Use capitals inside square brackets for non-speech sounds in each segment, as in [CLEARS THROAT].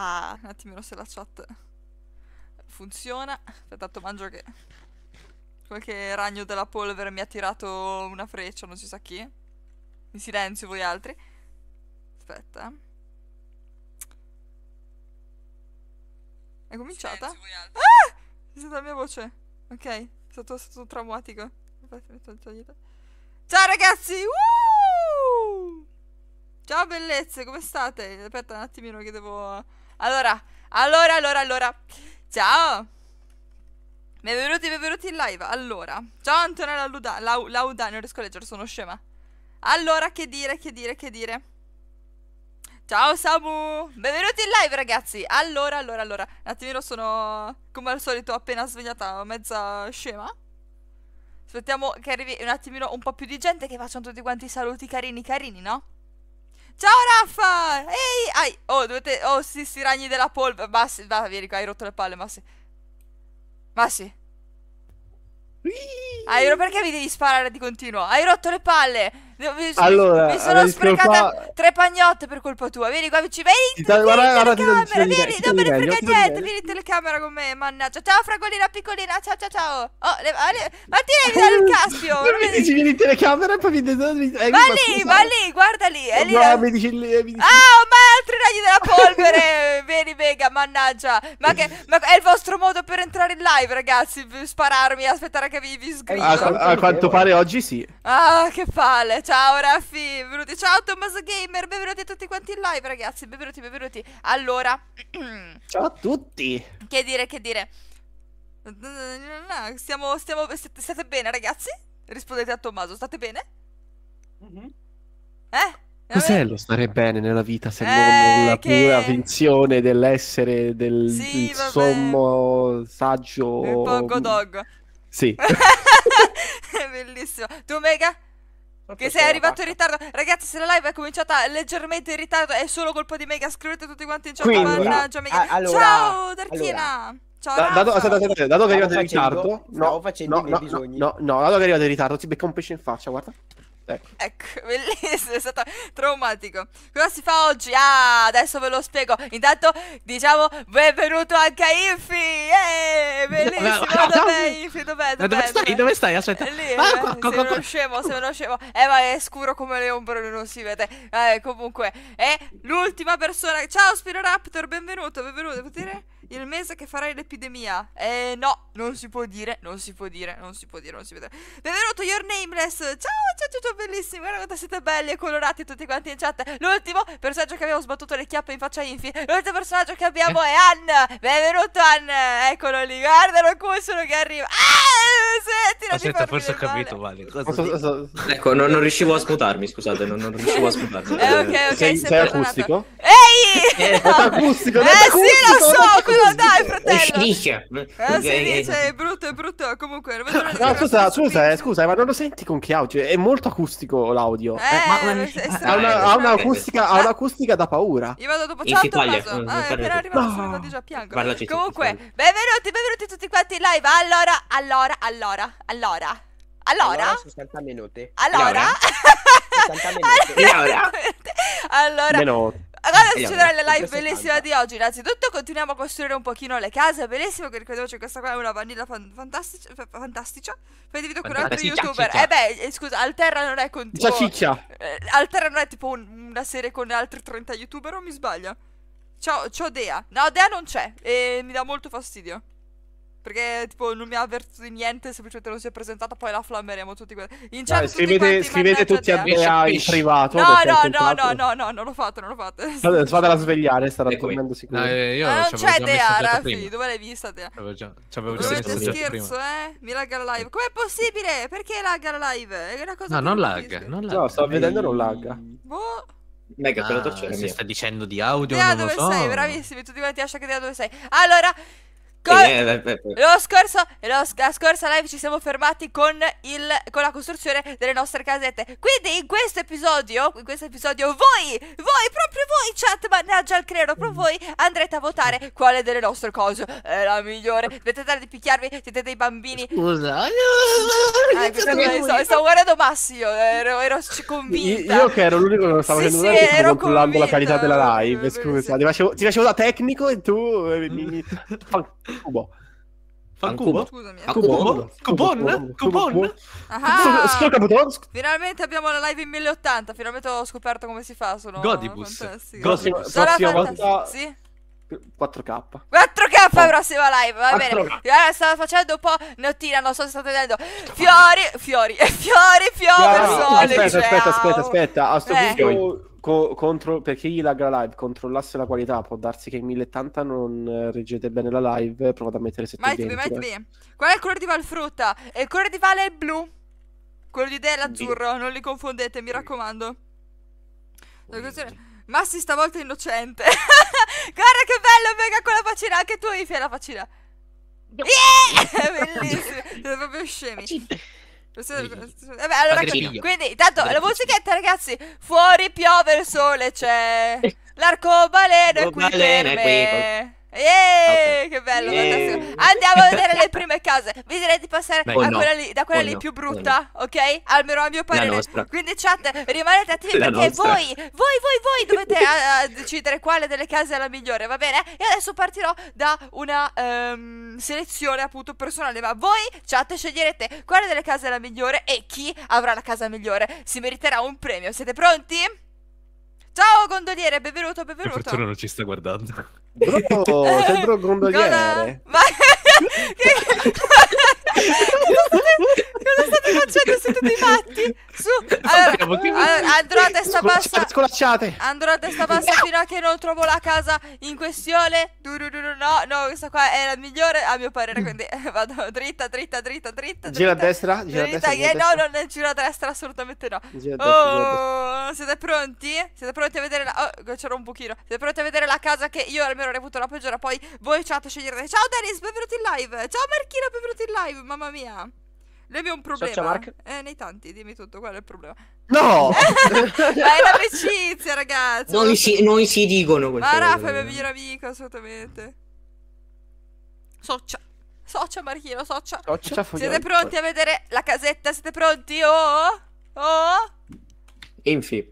Ah, un attimino se la chat funziona. Aspetta, mangio che qualche ragno della polvere mi ha tirato una freccia, non si sa chi. In silenzio voi altri. Aspetta. È cominciata? ah! È stata la mia voce. Ok, è stato, è stato traumatico. Ciao ragazzi! Woo! Ciao bellezze, come state? Aspetta un attimino che devo allora, allora, allora, allora. Ciao. Benvenuti, benvenuti in live. Allora, ciao Antonella Lauda, Lau, Lauda, non riesco a leggere, sono scema. Allora, che dire, che dire, che dire. Ciao Samu, benvenuti in live ragazzi. Allora, allora, allora, un attimino sono come al solito appena svegliata, mezza scema. Aspettiamo che arrivi un attimino un po' più di gente che facciano tutti quanti i saluti carini, carini, no? Ciao Raffa! Ehi! Ai! Oh, dovete... Oh, sì, sì, ragni della polvere. Massi, va, vieni qua, hai rotto le palle, Massi. Massi. Airo, perché mi devi sparare di continuo? Hai rotto le palle! mi, allora, mi sono sprecata fa... tre pagnotte per colpa tua. Vieni qua, ci vedi? Guarda, guarda, telecamera, vieni, non me ne frega niente. Vieni in telecamera con me, mannaggia. Ciao, fragolina piccolina. Ciao, ciao, ciao. Oh, le, le... Martina, devi dare il [LAUGHS] caspio. mi dici, vieni in telecamera e poi mi devi dare eh, Va lì, va lì, guarda lì. È lì no, la... mi dici lì. Eh, mi dici... Ah, ma altri ragni della polvere. [LAUGHS] vieni, Vega, mannaggia. Ma, che, ma è il vostro modo per entrare in live, ragazzi. Spararmi, aspettare che vi, vi sgrido. A, a, a quanto pare oggi sì. Ah, che palle. Ciao Raffi, benvenuti. Ciao Tommaso Gamer, benvenuti a tutti quanti in live ragazzi, benvenuti, benvenuti. Allora, [CLEARS THROAT] ciao a tutti. Che dire, che dire. Stiamo, stiamo, state bene ragazzi? Rispondete a Tommaso, state bene? Mm-hmm. Eh? Cos'è lo stare bene nella vita se eh, non la che... pura finzione dell'essere del, sì, sommo saggio? Il poco mm. dog. Sì. [LAUGHS] [LAUGHS] Bellissimo. Tu Mega? Che sei arrivato in ritardo. Ragazzi, se la live è cominciata leggermente in ritardo, è solo colpa di Mega. Scrivete tutti quanti in chat. Quindi, mannaggia, Mega. Allora, Ciao, Darchina. Allora. Ciao, da, dato, aspetta, aspetta, dato che arrivate in ritardo, no, no, no, no, dato che arrivate in ritardo, ti becca un pesce in faccia, guarda. Ecco. ecco. [LAUGHS] bellissimo, è stato traumatico. Cosa si fa oggi? Ah, adesso ve lo spiego. Intanto diciamo benvenuto anche a Infi. Eeeh, [LAUGHS] bellissimo. dov'è Infi? Dov'è? Dov'è? Dove stai? Dove stai? Aspetta. Lì, ah, qua, qua, qua, qua. scemo, sei uno scemo. Eh, ma è scuro come le ombre, non si vede. Eh, comunque, è l'ultima persona. Ciao Spiro Raptor, benvenuto, benvenuto. Potete dire? il mese che farai l'epidemia. Eh no, non si può dire, non si può dire, non si può dire, non si può dire. Benvenuto, Your Nameless. Ciao, ciao, ciao, ciao bellissimi. Guarda quanto siete belli e colorati tutti quanti in chat. L'ultimo personaggio che abbiamo sbattuto le chiappe in faccia a Infi. L'ultimo personaggio che abbiamo è Ann. Benvenuto, Ann. Eccolo lì, guardalo come sono che arriva. Ah, senti, Aspetta, forse ho capito, male. Vale. ecco, non, non, riuscivo a sputarmi, scusate, non, non riuscivo a sputarmi. eh, ok, ok. Sei, sei acustico? Tornato. Eh, acustico, eh sì, lo so, quello dai, fratello. Dice. Eh, si cioè, dice, è brutto, è brutto. Comunque, no, scusa, scusa, eh, scusa, ma non lo senti con che audio? È molto acustico l'audio. Eh, eh, ha, un'acustica, ha un'acustica ah. da paura. Io vado dopo ciao, Tommaso. Mm, ah, appena arrivato già Comunque, benvenuti, benvenuti tutti quanti in live. Allora, allora, allora, allora. Allora, 60 minuti. Allora, 60 [LAUGHS] minuti. Allora, allora. Cosa succederà nella live bellissima di oggi. Innanzitutto continuiamo a costruire un pochino le case, bellissimo che ricordiamoci questa qua è una vanilla fan- fantastica, fantastica. Poi divido con un altro youtuber. Eh beh, eh, scusa, Alterra non è con tipo ciccia. Eh, Alterra non è tipo un, una serie con altri 30 youtuber o mi sbaglio? Ciao, ciao Dea. No, Dea non c'è e mi dà molto fastidio. Perché, tipo, non mi ha avvertito di niente, semplicemente non si è presentata, poi la flammeremo tutti quanti. In chat, Dai, scrivete tutti, scrivete tutti a Dea in privato. No, no, no, no, no, no, non lo fate, non lo fate. No, fatela svegliare, starà dormendo sicuro. Eh, io ah, non c'è cioè, Dea, Raffi, dove l'hai vista Dea? Ci avevo già messo scherzo, prima. eh? Mi lagga la live. Com'è possibile? Perché lagga la live? È una cosa No, non lagga, non lagga. No, sto vedendo non lagga. Boh. Mega, ah, però c'è. sta dicendo di audio, Dea, non lo so. sei? Bravissimi, tutti quanti, lascia che Dea dove sei. Allora... Con... Eh, eh, eh, scorso, lo, la scorsa live ci siamo fermati con, il, con, la costruzione delle nostre casette. Quindi in questo episodio, in questo episodio voi, voi, proprio voi chat, mannaggia il credo, proprio voi andrete a votare quale delle nostre cose è la migliore. Vedete di picchiarvi, siete dei bambini. Scusa. Ah, no, ah, stavo, stavo guardando Massi, io ero, ero convinta. Io, io che ero l'unico che non stavo sì, facendo sì, stavo controllando la qualità della live, scusa. Sì. Ti, facevo, ti facevo da tecnico e tu... Eh, mi, mi... [LAUGHS] Fancubo. Fancubo? Scusami. Cubon? Cubon? Cubon? Finalmente abbiamo la live in 1080, finalmente ho scoperto come si fa, sono Godibus. Prossima, volta... Sì? 4K 4K oh. prossima live va bene allora, stavo facendo un po' nottina non so se state vedendo [LAUGHS] fiori fiori fiori fiori piove no, no, no. aspetta, aspetta aspetta aspetta a sto Beh. punto co- contro- perché gli lagga la live controllasse la qualità può darsi che in 1080 non eh, reggete bene la live eh, provate a mettere 720 vai tu, vai tu. qual è il colore di Valfrutta? E il colore di Vale è il blu quello di Dea è l'azzurro non li confondete mi raccomando Massi stavolta è innocente [LAUGHS] guarda che bello mega con la faccina anche tu Ifi hai la faccina yeah! [LAUGHS] bellissimo siete proprio scemi Vabbè, eh allora, quindi intanto la musichetta ragazzi fuori piove il sole c'è cioè, [LAUGHS] l'arcobaleno è qui per me Eeeh, okay. che bello, Eeeh. Andiamo a vedere le prime case. Vi direi di passare oh no. quella lì, da quella oh lì no. più brutta, oh no. ok? Almeno a mio parere. Quindi chat, rimanete attivi la perché voi, voi, voi, voi dovete [LAUGHS] a, a decidere quale delle case è la migliore, va bene? E adesso partirò da una um, selezione appunto personale, ma voi chat sceglierete quale delle case è la migliore e chi avrà la casa migliore si meriterà un premio. Siete pronti? Ciao gondoliere, benvenuto, benvenuto. Per fortuna non ci sta guardando. Bro, sei bro [LAUGHS] gondoliere. Ma... [LAUGHS] [LAUGHS] Cosa state facendo? Siete dei matti? Su, allora, andrò a testa bassa. Scolacciate. Andrò a testa bassa fino a che non trovo la casa in questione. no, no, questa qua è la migliore a mio parere. Quindi [LAUGHS] vado dritta, dritta, dritta, dritta. Gira a destra. Gira a destra. Eh, no, non giro a destra, assolutamente no. Gira a destra, oh, siete pronti? Siete pronti a vedere la. Oh, c'era un buchino Siete pronti a vedere la casa che io almeno reputo la peggiore. Poi voi chat sceglierete. Ciao Denis benvenuti in live. Ciao Marchino, benvenuti in live mamma mia. Noi aveva un problema. Mark... Eh, nei tanti, dimmi tutto, qual è il problema? No! è [LAUGHS] l'amicizia, ragazzi. Non, non, si, non si, dicono queste Ma Rafa è mia eh. migliore amica, assolutamente. Soccia. Soccia, Marchino, soccia. socia Siete pronti a vedere la casetta? Siete pronti? Oh! Oh! Infi.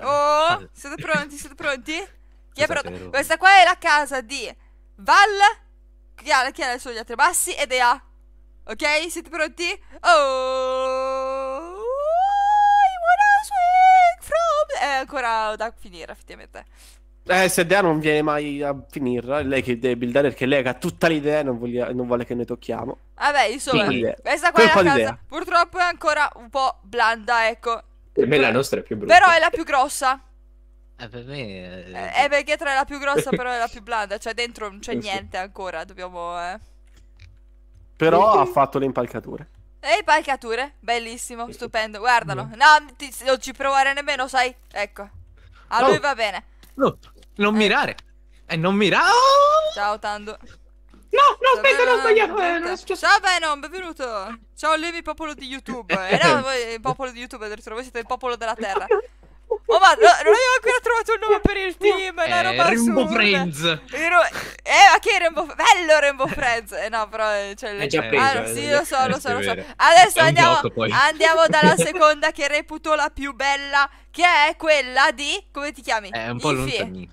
Oh! Siete pronti? Siete pronti? [LAUGHS] Chi è pronto? Questa qua è la casa di Val, chi ha, chi ha i suoi altri bassi, ed è A ok? Siete pronti? Oh, I wanna swing from... È eh, ancora da finire, effettivamente. Eh, se Dea non viene mai a finire. Lei che deve buildare perché lei ha tutta l'idea e non, voglia... non, vuole che noi tocchiamo. Vabbè, insomma, Quindi, questa qua è la casa. Idea. Purtroppo è ancora un po' blanda, ecco. Per me la nostra è più brutta. Però è la più grossa. Eh, per me... È... Eh, eh perché tra è la più grossa però è la più blanda, cioè dentro non c'è eh, niente ancora, dobbiamo... Eh. Però ha mhm. fatto le impalcature. Le impalcature, bellissimo, stupendo, guardalo. No, ti, non ci provare nemmeno, sai? Ecco. A no. lui va bene. No, non eh. mirare. E eh, non mirare. Oh! Ciao, Tando. No, no, aspetta, non ho sbagliato. Eh, Ciao Venom, benvenuto. Ciao Levi, popolo di YouTube. Eh no, [LAUGHS] voi, popolo di YouTube, addirittura voi siete il popolo della terra. [LAUGHS] Oh ma no, non avevo ancora trovato un nome per il team, la eh, roba Rainbow Friends. Ro... Eh, ma che è Rainbow Bello Rainbow Friends. Eh, no, però eh, cioè, è già ah, preso. Ah, sì, eh, lo so, lo so, lo so. Adesso andiamo, blocco, andiamo [LAUGHS] dalla seconda che reputo la più bella, che è quella di come ti chiami? È un po' Infi. lontanino.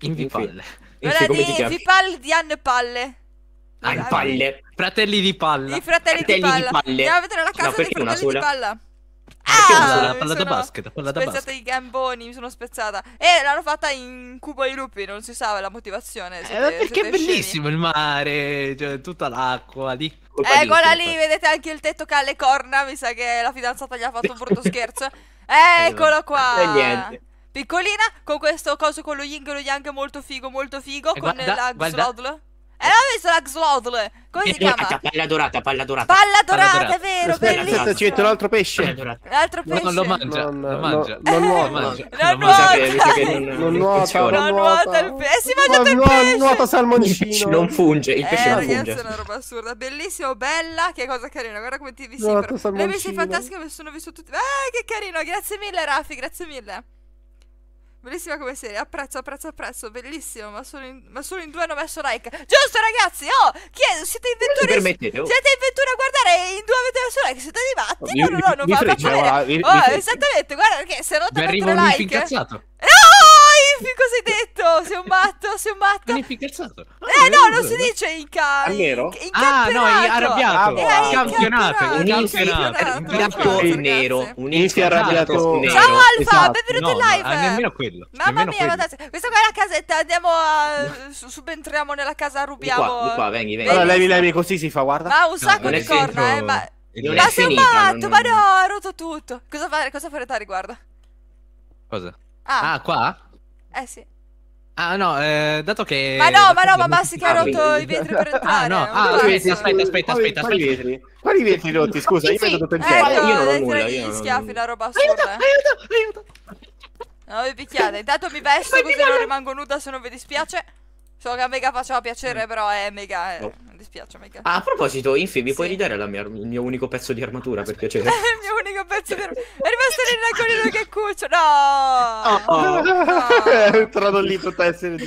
Invipalle. Quella di Invipalle di Annepalle. Annepalle. Fratelli di palla. I fratelli, fratelli di palla. palle. Andiamo a vedere la casa no, dei fratelli di palla. Ah, la palla da basket, palla da basket. i gamboni, mi sono spezzata. E l'hanno fatta in cubo ai lupi, non si sa la motivazione. Eh, siete, eh, perché è bellissimo scemi. il mare, cioè, tutta l'acqua lì. Colpa eh, quella lì, vedete anche il tetto che ha le corna, mi sa che la fidanzata gli ha fatto un brutto [LAUGHS] scherzo. Eh, eh, eccolo qua. E niente. Piccolina, con questo coso con lo yin e lo yang molto figo, molto figo, eh, con guarda, la guarda. E eh, l'ha messo la Xlotl. Come eh, si chiama? Eh, palla dorata, palla dorata. Palla dorata, è vero, aspetta, bellissimo. ci metto l'altro pesce. L'altro pesce. non lo mangia, non, lo mangia. Non [LAUGHS] nuota. Non nuota. Non nuota, il pesce. si mangia il pesce. nuota salmoncino. Non funge, il pesce non funge. Ragazzi, è una roba assurda. Bellissimo, bella, che cosa carina. Guarda come ti vi si. Le messe fantastiche, mi sono vissuto tutti. Ah, che carino. Grazie mille, Rafi, grazie mille. Bellissima come serie, apprezzo, apprezzo, apprezzo, bellissimo, ma solo in, ma solo in due hanno messo like. Giusto ragazzi, oh, chiedo, siete vettura, siete in vettura a guardare in due avete messo like, siete arrivati? No, no, no, non va, va bene. Oh, esattamente, guarda perché se no ti metto like. Mi arrivo un like. incazzato. No! Eh, Magnifico sei detto! Sei un matto, sei un matto. Magnificazzato. Ah, eh no, non si dice in ca... All'ero? In, in ah, no, è arrabbiato. Ah, campionato. Campionato. Un esatto, esatto. nero. Un esatto. arrabbiato nero. Ciao Alfa, benvenuto in live. Nemmeno quello. Mamma mia, questa qua è la casetta, andiamo a... Subentriamo nella casa, rubiamo. Di qua, qua, venghi, venghi. Allora levi, levi così si fa, guarda. Ma un sacco di corna, eh, ma... Non ma sei finita, matto, non... ma no, ha rotto tutto. Cosa, fare, cosa farete a riguardo? Cosa? Ah, ah qua? Eh sì. Ah no, eh, dato che... Ma no, ma no, ma basta che ha rotto i vetri per entrare. Ah no, ah, quindi, aspetta, aspetta, aspetta. Quali vetri? Quali vetri rotti? Scusa, io mi ho dato pensiero. Ecco, io non ho nulla. Io schiaffi la roba assurda. Aiuto, eh. aiuto, aiuto. No, vi picchiate, intanto mi vesto così non rimango nuda se non vi dispiace. So che a Mega faceva piacere, eh. però è mega... Eh. Oh dispiace mica. Ah, a proposito, Infi, mi sì. puoi ridare mia, il mio unico pezzo di armatura, per piacere? [LAUGHS] il mio unico pezzo di armatura. È rimasto lì nel racconto che cuccio, no! Oh, no! Oh. [LAUGHS] È entrato lì tutta essere di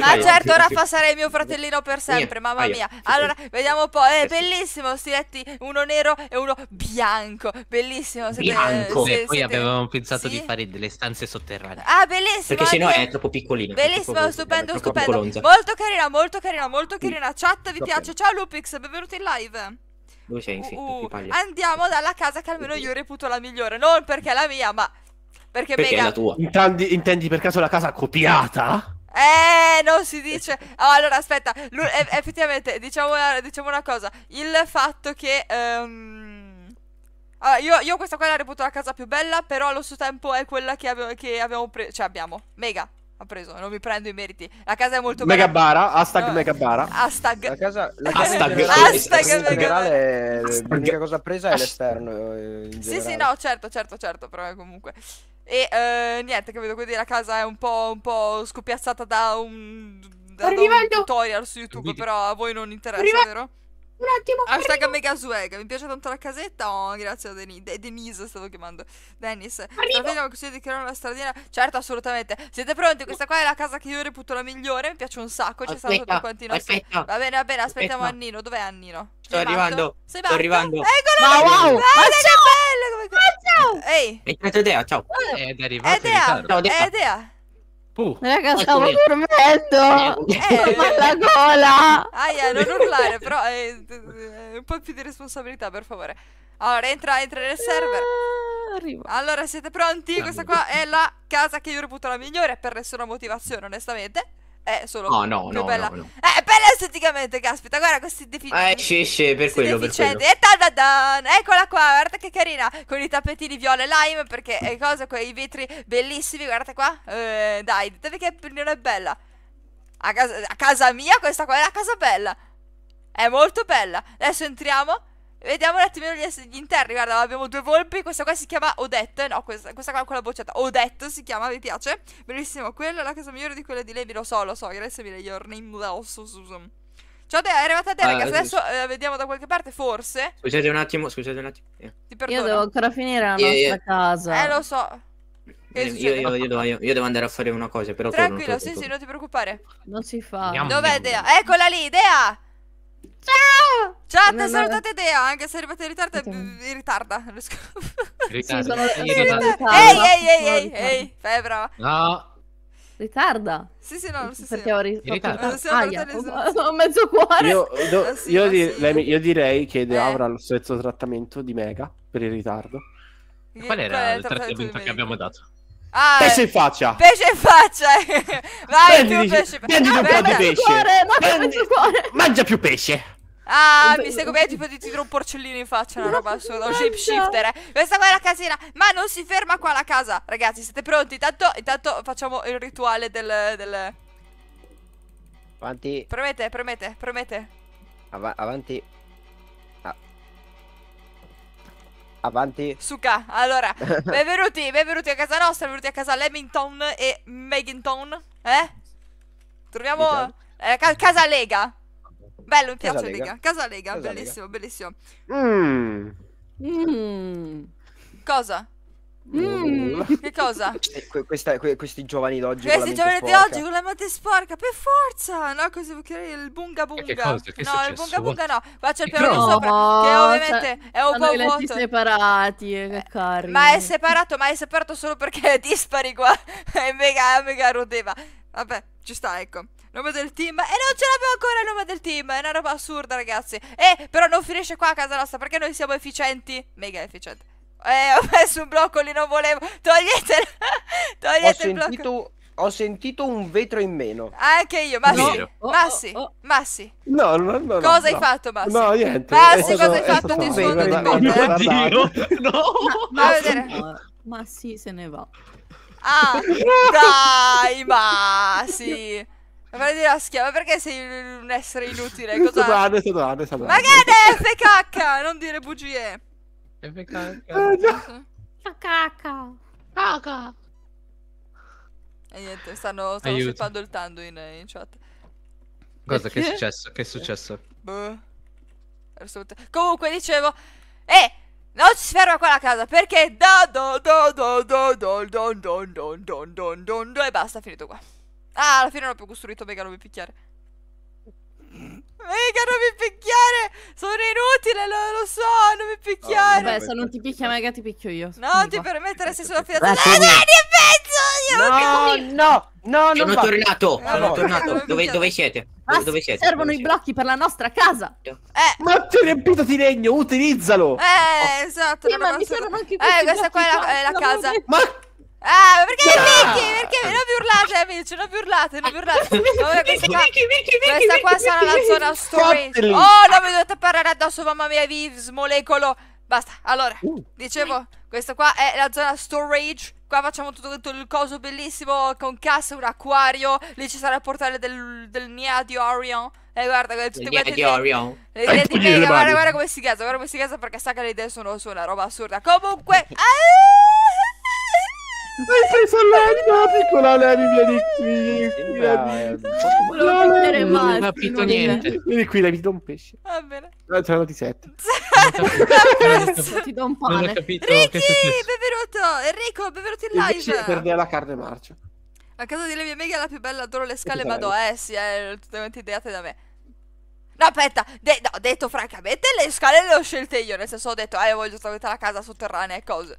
Ah certo, Raffa sarei mio fratellino per sempre, mamma mia. Allora, vediamo un po'. È eh, eh bellissimo, stiletti, uno nero e uno bianco. Bellissimo. Siete, bianco. Se, e poi siete... avevamo pensato sì? di fare delle stanze sotterranee. Ah, bellissimo. Perché sennò eh, è troppo piccolino. Bellissimo, troppo, stupendo, stupendo. Molto carina, molto carina, molto carina. Chat, vi piace? Ciao ciao Lupix, benvenuti in live. Dove sei infitto? Uh, uh. andiamo dalla casa che almeno io reputo la migliore. Non perché è la mia, ma perché, perché mega... è la tua. Intendi, intendi per caso la casa copiata? Eh, non si dice. Oh, allora, aspetta. Lui, effettivamente, diciamo, diciamo, una cosa. Il fatto che... Um... Ehm, allora, ah, io, io, questa qua la reputo la casa più bella, però allo stesso tempo è quella che, abbiamo, che abbiamo preso. Cioè, abbiamo. Mega ha preso, non mi prendo i meriti. La casa è molto mega bella. Megabara, hashtag no. Megabara. Hashtag. La casa, la casa hashtag. hashtag. In generale, l'unica cosa presa è l'esterno. Eh, sì, sì, no, certo, certo, certo, però comunque. E uh, niente, capito? Quindi la casa è un po', un po scoppiazzata da un, da, da un tutorial su YouTube, però a voi non interessa, vero? Un attimo. Hashtag arrivo. mega swag. Mi piace tanto la casetta. Oh, grazie a Deni- De- Denise. Stavo chiamando Dennis. Sapete che di creare una stradina? Certo, assolutamente. Siete pronti? Questa qua è la casa che io reputo la migliore. Mi piace un sacco. Ci stanno tutti quanti nostri. va bene, va bene. Aspettiamo aspetta. Annino. Dov'è Annino? Sto Sei arrivando. Sei Sto arrivando. Eccolo. Ma wow. Guarda che bello. Come... Ma ciao. Ehi. È entrato Dea. Ciao. è arrivato. È Dea. Ciao, Dea. Uh, Raga, stavo ecco dormendo! Eh, ma la gola! Aia, non urlare, però eh, eh, un po' più di responsabilità, per favore. Allora, entra, entra nel server. Ah, arrivo. Allora, siete pronti? Questa qua è la casa che io reputo la migliore per nessuna motivazione, onestamente. È eh, solo no, no, più no, bella. No, no. Eh, è bella esteticamente, caspita. Guarda questi deficienti. Eh, sì, sì, per quello, per quello. E tadadan! Eccola qua, guarda che carina. Con i tappetini viola e lime, perché è cosa, quei vetri bellissimi, guarda qua. Eh, dai, ditemi che non è bella. A casa, a casa mia questa qua è la casa bella. È molto bella. Adesso entriamo. Vediamo un attimino gli, gli interni. Guarda, abbiamo due volpi. Questa qua si chiama Odette. No, questa, questa qua è quella bocciata. Odette si chiama, mi piace. Bellissimo. Quella è la casa migliore di quella di Levi. Lo so, lo so. Grazie mille. Your name also Susan. Ciao, è arrivata a te, ah, ragazzi. Adesso eh, vediamo da qualche parte, forse. Scusate un attimo, scusate un attimo. Ti perdono. Io devo ancora finire la nostra io, io... casa. Eh, lo so. Eh, io, io, io, devo, io, devo, andare a fare una cosa, però. Tranquillo, torno, torno, torno. sì, sì, non ti preoccupare. Non si fa. Dov'è Dea? Eccola lì, Dea! Ciao! Chat, no, no, salutate no. Ah, Dea, anche se arrivate in ritardo, okay. ritarda. Ritarda. Sì, [LAUGHS] sì, ritarda. Ehi, ehi, ehi, ehi, ehi, fai brava. No. Ritarda? Sì, sì, no, non si Perché sì. ho ri- ritardato. Ah, yeah. ho mezzo cuore. Io, do, sì, io, di- lei, io direi che Dea eh. avrà lo stesso trattamento di Mega per il ritardo. Che, Qual era qual cioè, il trattamento che abbiamo dato? Ah, pesce in ah, eh, faccia! Pesce in faccia! [LAUGHS] Vai, prendi, più ah, pesce! Prendi un po' di pesce! Mangia più pesce! Ah, mi stai come tipo ti tiro un porcellino in faccia, una roba assurda, un [LAUGHS] shapeshifter. Eh. Questa qua è la casina, ma non si ferma qua la casa. Ragazzi, siete pronti? Intanto, intanto facciamo il rituale del... del... Avanti. Premete, premete, premete. Av avanti. Ah. Avanti. Suka, allora, [LAUGHS] benvenuti, benvenuti a casa nostra, benvenuti a casa Lemington e Meginton, eh? Troviamo... Eh, ca casa Lega, Bello, mi piace Casalega. Lega. Casalega, Casalega. bellissimo, bellissimo. Mm. Mm. Cosa? Mm. [LAUGHS] Che cosa? Eh, que- questa, que- questi giovani d'oggi Questi giovani di oggi con la mente sporca Per forza No così vuol dire il bunga eh, bunga che cosa? Che No il bunga bunga no Qua c'è il piano no, sopra Che ovviamente cioè, è un po' vuoto separati eh, eh, Ma è separato Ma è separato solo perché [LAUGHS] è dispari qua [LAUGHS] È mega mega rodeva Vabbè ci sta ecco Nome del team E non ce l'abbiamo ancora il nome del team È una roba assurda ragazzi Eh però non finisce qua a casa nostra Perché noi siamo efficienti Mega efficienti Eh ho messo un blocco lì non volevo Toglietelo Togliete ho il [LAUGHS] sentito... blocco ho sentito un vetro in meno. Anche io, Massi. No. Oh, oh, Massi, oh. Massi. No, no, no. Cosa no, hai fatto, Massi? No, niente. Massi, cosa hai fatto? Ti sfondo di meno. Oddio, [LAUGHS] no. Ma, ma vedere. Massi se ne va. Ah, dai, Massi. Ma vedi la schiava, perché sei un essere inutile? Cosa... sto dando, sto dando, sto dando. Ma che è FKH? Non dire bugie. FKH. FKH. FKH. E niente, stanno, stanno scippando il tando in, in chat. Cosa? Che è successo? Che è successo? Boh. Comunque dicevo... Eh! Non ci ferma qua la casa perché... Do do do do do do do do do do do do do do e basta, finito qua. Ah, alla fine l'ho più costruito Mega, non mi picchiare. Mega, non mi picchiare! Sono inutile, lo, lo so, non mi picchiare! Oh, vabbè, se non ti picchia Mega ti picchio io. No, ti permettere se sono affidata... Dai, dai, pezzo! Io no, no, no, Sono va. tornato, eh, sono no, tornato. dove, dove, siete? Ah, dove, dove siete? Servono dove i siete? blocchi per la nostra casa. Eh. eh. Ma ti riempito di legno, utilizzalo. Eh, esatto. Sì, ma mi servono anche Eh, questa qua è la, è la casa. Ma Ah, ma perché no! Vicky? Perché non vi urlate, amici? Non vi urlate, non vi urlate. [LAUGHS] Vabbè, questa qua, questa qua sarà la zona storage. Oh, no, mi dovete parlare addosso, mamma mia, Vives, molecolo. Basta, allora, uh. dicevo, questa qua è la zona storage. Qua facciamo tutto, tutto il coso bellissimo con cassa, un acquario. Lì ci sarà il portale del, del Nia di Orion. E eh, guarda, tutte queste di Orion. Le di mega, guarda, guarda come si casa, guarda come si casa perché sa che le idee sono, sono una roba assurda. Comunque... [LAUGHS] Ah! sei sola piccola Levi, eh. vieni qui. Non ho mai capito niente. Vieni qui, Levi, ti do un pesce. Va bene. No, ah, te lo ti sette. [LAUGHS] Ti do un pane. Non Ricky, benvenuto. Enrico, benvenuto in live. Invece perdere la carne marcia. La casa di Levi e Mega è la più bella, adoro le scale, ma do, eh sì, eh, totalmente ideate da me. No, aspetta, de no, detto francamente, le scale le ho scelte io, nel senso ho detto, eh, voglio trovare la casa sotterranea e cose.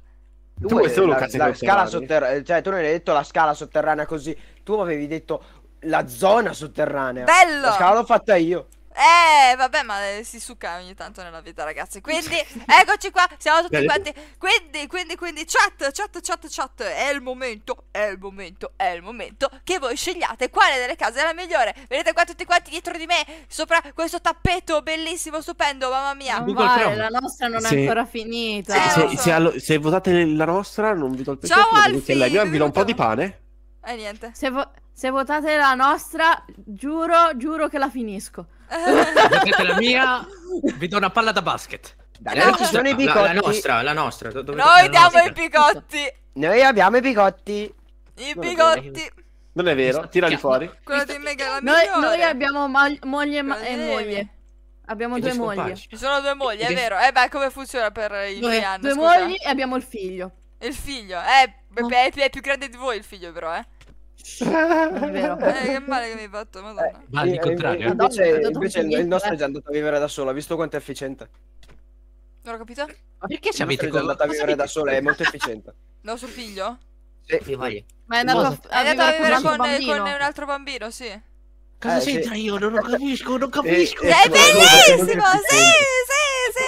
Due, tu la, la scala sotterranea, eh, cioè tu non hai detto la scala sotterranea così, tu avevi detto la zona sotterranea. Bello! La scala l'ho fatta io. Eh, vabbè, ma eh, si succa ogni tanto nella vita, ragazzi. Quindi, [LAUGHS] eccoci qua, siamo tutti quanti. Quindi, quindi, quindi, chat, chat, chat, chat. È il momento, è il momento, è il momento che voi scegliate quale delle case è la migliore. Vedete qua tutti quanti dietro di me, sopra questo tappeto bellissimo, stupendo, mamma mia. Non vale, la nostra non se, è ancora finita. Se, eh, se, so. se, votate la nostra, non vi do il pezzo. Ciao, Alfie, vi do un po' di pane. E eh, niente. Se, vo se, votate la nostra, giuro, giuro che la finisco. [LAUGHS] votate la mia, vi do una palla da basket. Da noi eh, ci sono i picotti. La, la nostra, la nostra. Dove, noi la diamo nostra. i picotti. Noi abbiamo i picotti. I non picotti. Non è vero, tirali fuori. Quello di Mega è la noi, Noi abbiamo moglie Cosa e moglie. Abbiamo due mogli. Ci sono due mogli, è vero. Eh beh, come funziona per i il Brian? Due mogli e abbiamo il figlio. Il figlio, eh, Beh, è, è più grande di voi il figlio, però, eh. è vero. Eh, che male che mi hai fatto, madonna. Ma al contrario. invece, invece il nostro è già andato a vivere da solo, ha visto quanto è efficiente. Non ho capito? Ma perché ci avete con... andato a vivere da sola? È molto efficiente. Il nostro figlio? Sì, sì vai. Ma è andato, a, è andato a vivere con, con, un altro bambino, sì. Cosa eh, c'entra sì. io? Non lo capisco, non capisco. Eh, è bellissimo, sì, sì, sì.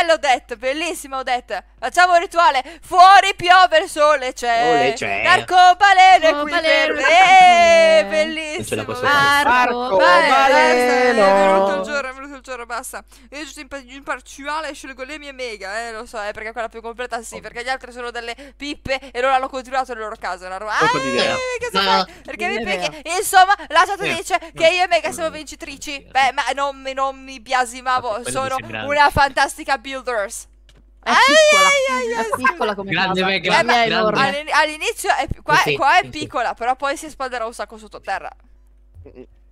Bello Odette, bellissima Odette. Facciamo un rituale. Fuori piove, sole c'è. Sole c'è. L'arcobaleno è qui per me. Esatto. Eh, bellissimo. Arcobaleno. È venuto il giorno, è venuto il giorno, basta. Io giusto in parziale scelgo le mie mega, eh, lo so, eh, è perché quella più completa sì, perché gli altri sono delle pippe e loro hanno continuato le loro case. Una roba. Ah, Perché mi picchi. Insomma, la chat dice che io e Mega siamo vincitrici. Beh, ma non, mi biasimavo, sono una fantastica bianca Builders. È piccola, ai, ai, ai, è piccola come grande, casa. Grande, eh, grande. all'inizio è, qua, sì, qua è sì, piccola, sì. però poi si espanderà un sacco sottoterra.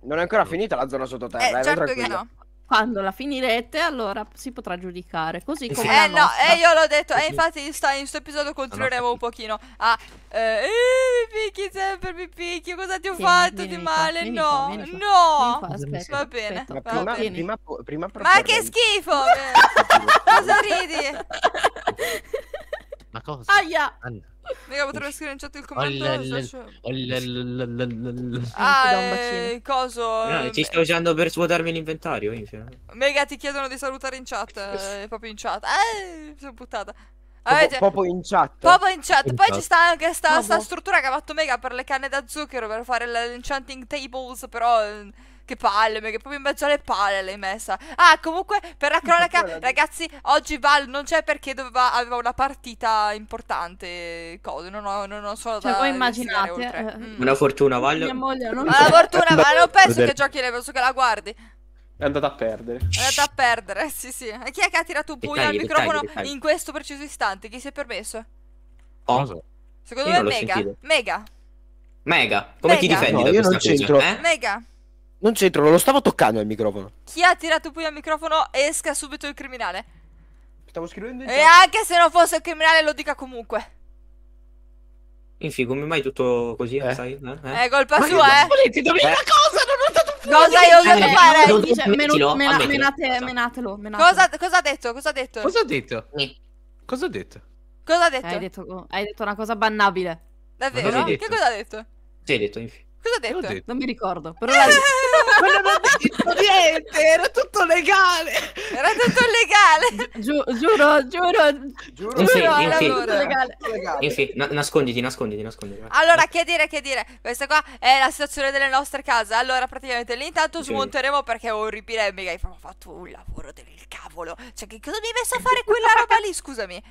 Non è ancora finita la zona sottoterra. Eh, eh certo che no quando la finirete, allora si potrà giudicare. Così eh come. Sì. Eh no, e eh, io l'ho detto. E eh, infatti in questo episodio continueremo ah, no, un pochino. a ah, eh, eh, mi picchi sempre, mi picchi. Cosa ti ho sì, fatto di male? Qua, no, qua, no. Qua, aspetta, va bene. Aspetta, va prima, bene. Prima, prima Ma che schifo! Eh. [LAUGHS] Cosa ridi? Ma cosa? Aia! Anna. Raga, potrebbe scrivere il commento. Ah, eh, coso. No, ci eh, sto usando per svuotarmi l'inventario. Eh. Mega ti chiedono di salutare in chat. Eh, [LAUGHS] proprio in chat. Eh, sono buttata. Avete... in chat. Popo in chat. Poi chat. ci sta anche sta, struttura che ha fatto Mega per le canne da zucchero per fare l'enchanting tables. Però. Che palme, che proprio in mezzo alle palle l'hai messa. Ah, comunque, per la cronaca, [LAUGHS] ragazzi, oggi Val non c'è perché doveva, aveva una partita importante. Cosa, non ho, non ho solo cioè, da voi immaginate. Eh, mm. Una fortuna, Val. Mia moglie, non... Una fortuna, Val, non penso che giochi lei, penso che la guardi. È andata a perdere. È andata a perdere, sì, sì. E chi è che ha tirato un pugno al microfono dettagli. in questo preciso istante? Chi si è permesso? Oh. Cosa? Secondo io me è mega. mega. Mega. Mega. Come ti difendi no, da questa cosa? Eh? Mega. Non c'entro, non lo stavo toccando il microfono. Chi ha tirato poi al microfono esca subito il criminale. Stavo scrivendo in E anche se non fosse il criminale lo dica comunque. Infi, come mai tutto così, eh. sai? Eh, eh. È colpa Ma sua, eh. Volete, dove eh. una cosa, non ho dato più. Cosa hai osato eh, fare? Non dice, mettilo, mena, ammettilo. menate, menatelo, menatelo. Cosa, cosa ha detto? Cosa ha detto? Cosa ha detto? Mm. Cosa ha detto? Cosa ha detto? Hai detto, hai detto una cosa bannabile. Davvero? Cosa che cosa ha detto? Sì, hai detto, Infi. Cosa ha detto? detto? Non mi ricordo, però [LAUGHS] la... non ho detto niente, era tutto legale. Era tutto legale. [LAUGHS] Gi- giuro, giuro. Giuro, giuro, giuro sì, tutto legale. Infi, na- nasconditi, nasconditi, nasconditi. Allora, che dire, che dire? Questa qua è la situazione delle nostre case. Allora, praticamente lì intanto sì. smonteremo perché è orribile, mica hai fatto un lavoro del cavolo. Cioè, che cosa mi hai messo a fare quella roba lì, scusami?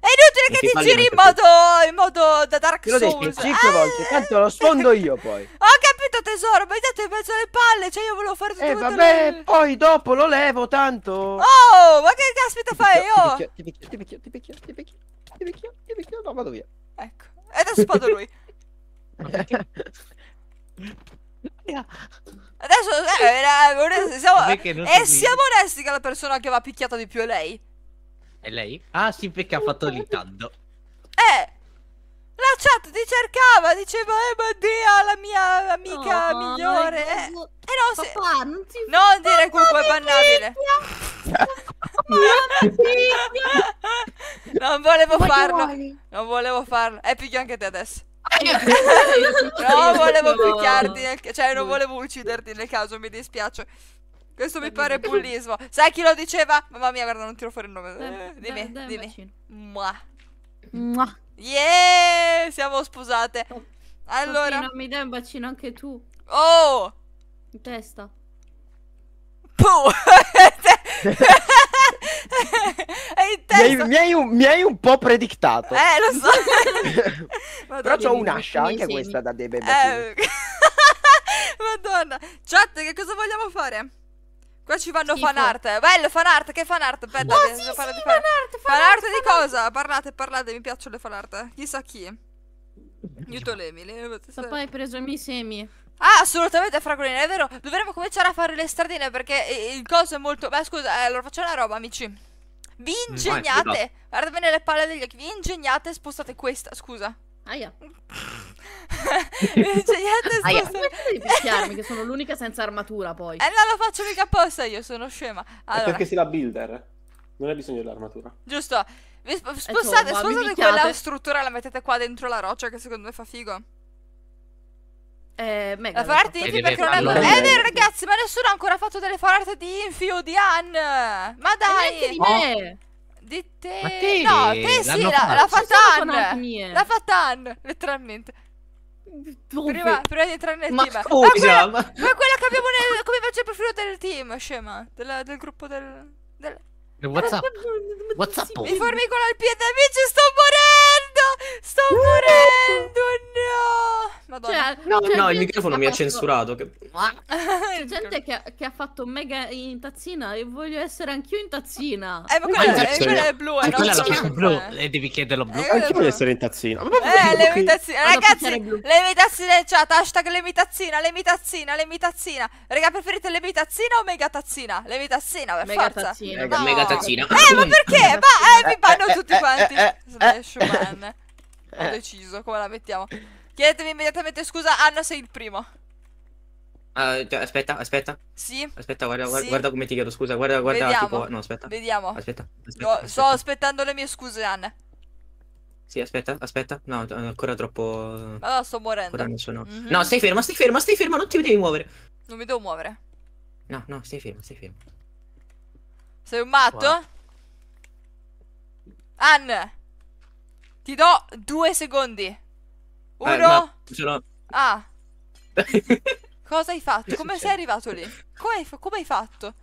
È inutile che ti giri in modo, in modo da Dark Souls. Te l'ho detto 5 ah. volte, tanto lo sfondo io poi. [LAUGHS] Ho capito tesoro, ma hai dato in mezzo alle palle, cioè io volevo fare tutto eh, vabbè, le... poi dopo lo levo tanto. Oh, ma che caspita fai io? Oh! Ti picchio, ti picchio, ti picchio, ti picchio, ti picchio, ti picchio, no, vado via. Ecco, e adesso spado lui. [LAUGHS] Adesso eh, eh siamo, e eh, siamo onesti che la persona che va picchiata di più è lei. È lei? Ah sì, perché ha fatto l'itando. Eh! La chat ti cercava, diceva Eh ma Dea, la mia amica oh, migliore eh. E non si... Papà, non ti... Non dire comunque [LAUGHS] bannabile Non volevo farlo Non volevo farlo E eh, piglio anche te adesso [LAUGHS] Non volevo picchiarti nel... Cioè non volevo ucciderti nel caso, mi dispiace questo mi pare bullismo. Sai chi lo diceva? Mamma mia, guarda, non tiro fuori il nome. Eh, eh, dai, dimmi, dai, dimmi. Mua. Yeah, siamo sposate. Oh. Allora... Così non mi dai un bacino anche tu. Oh! In testa. Puh! [LAUGHS] mi, hai, mi, hai, un po' predictato. Eh, lo so. [LAUGHS] Però c'ho un'ascia, anche questa da Debe. Eh. [LAUGHS] Madonna. Chat, che cosa vogliamo fare? Qua ci vanno Schifo. fan eh. Bello, fan che fan art? Bella, oh, sì, sì, fan, art, fan, fan art, di cosa? Parlate, parlate, mi piacciono le fan Chissà chi. Aiuto Newtolemile. Papà hai preso i miei semi. Ah, assolutamente, Fragolina, è vero. Dovremmo cominciare a fare le stradine perché il coso è molto... Beh, scusa, eh, allora faccio una roba, amici. Vi ingegnate. Guardate bene le palle degli occhi. Vi ingegnate e spostate questa, scusa. Aia. [LAUGHS] Cioè, Aia. Sto... di picchiarmi che sono l'unica senza armatura poi. Eh non lo faccio mica apposta io, sono scema. Allora. È perché sei la builder. Non hai bisogno dell'armatura. Giusto. Vi sp- eh, spostate, tomba, spostate quella struttura e la mettete qua dentro la roccia che secondo me fa figo. Eh, mega. La fare di infi perché non è... Allora, eh, vero ragazzi, ma nessuno ha ancora fatto delle fare arti di infi o di Anne. Ma dai! E neanche di me! Oh di te. Ma te no, te sì, la, fatto. la Fatan. La Fatan, letteralmente. Prima, prima di entrare nel ma team. Scusa, ma, quella, ma... ma quella che abbiamo nel, come faccio il profilo del team, scema. Della, del gruppo del... del... WhatsApp. WhatsApp. Mi formicola il piede, amici, sto morendo! Sto no! morendo, cioè, no! Cioè, no, no, il microfono mi ha censurato. Che... Cioè, C'è gente che, che, ha fatto mega in tazzina e voglio essere anch'io in tazzina. Eh, ma quella, eh, è, quella è blu, eh, quella è blu, eh. eh, devi chiederlo blu. Eh, anch'io voglio essere in tazzina. Eh, le imitazzine, ragazzi, le imitazzine in chat, hashtag le imitazzina, le imitazzina, le Raga, preferite le imitazzina o mega tazzina? Le imitazzina, per mega forza. Tazzina. Mega, no. mega tazzina. Eh, ma perché? Ma [LAUGHS] eh, mi vanno eh, eh, tutti quanti. Eh, eh, ho eh. deciso come la mettiamo. Chiedetemi immediatamente scusa, Anna sei il primo. Uh, aspetta, aspetta. Sì. Aspetta, guarda, guarda, sì. guarda come ti chiedo scusa. Guarda, guarda, Vediamo. tipo. No, aspetta. Vediamo. Aspetta. aspetta, no, aspetta. Sto aspettando le mie scuse, Anne. Sì, aspetta, aspetta. No, ancora troppo. no, sto morendo. Mm -hmm. No, stai ferma, stai ferma, stai ferma. Non ti devi muovere. Non mi devo muovere. No, no, stai ferma, stai ferma. Sei un matto? Wow. Anne. Ti do due secondi. Eh, Uno. Eh, ma... Ah. [LAUGHS] Cosa hai fatto? Come sei arrivato lì? Come hai, come hai fatto?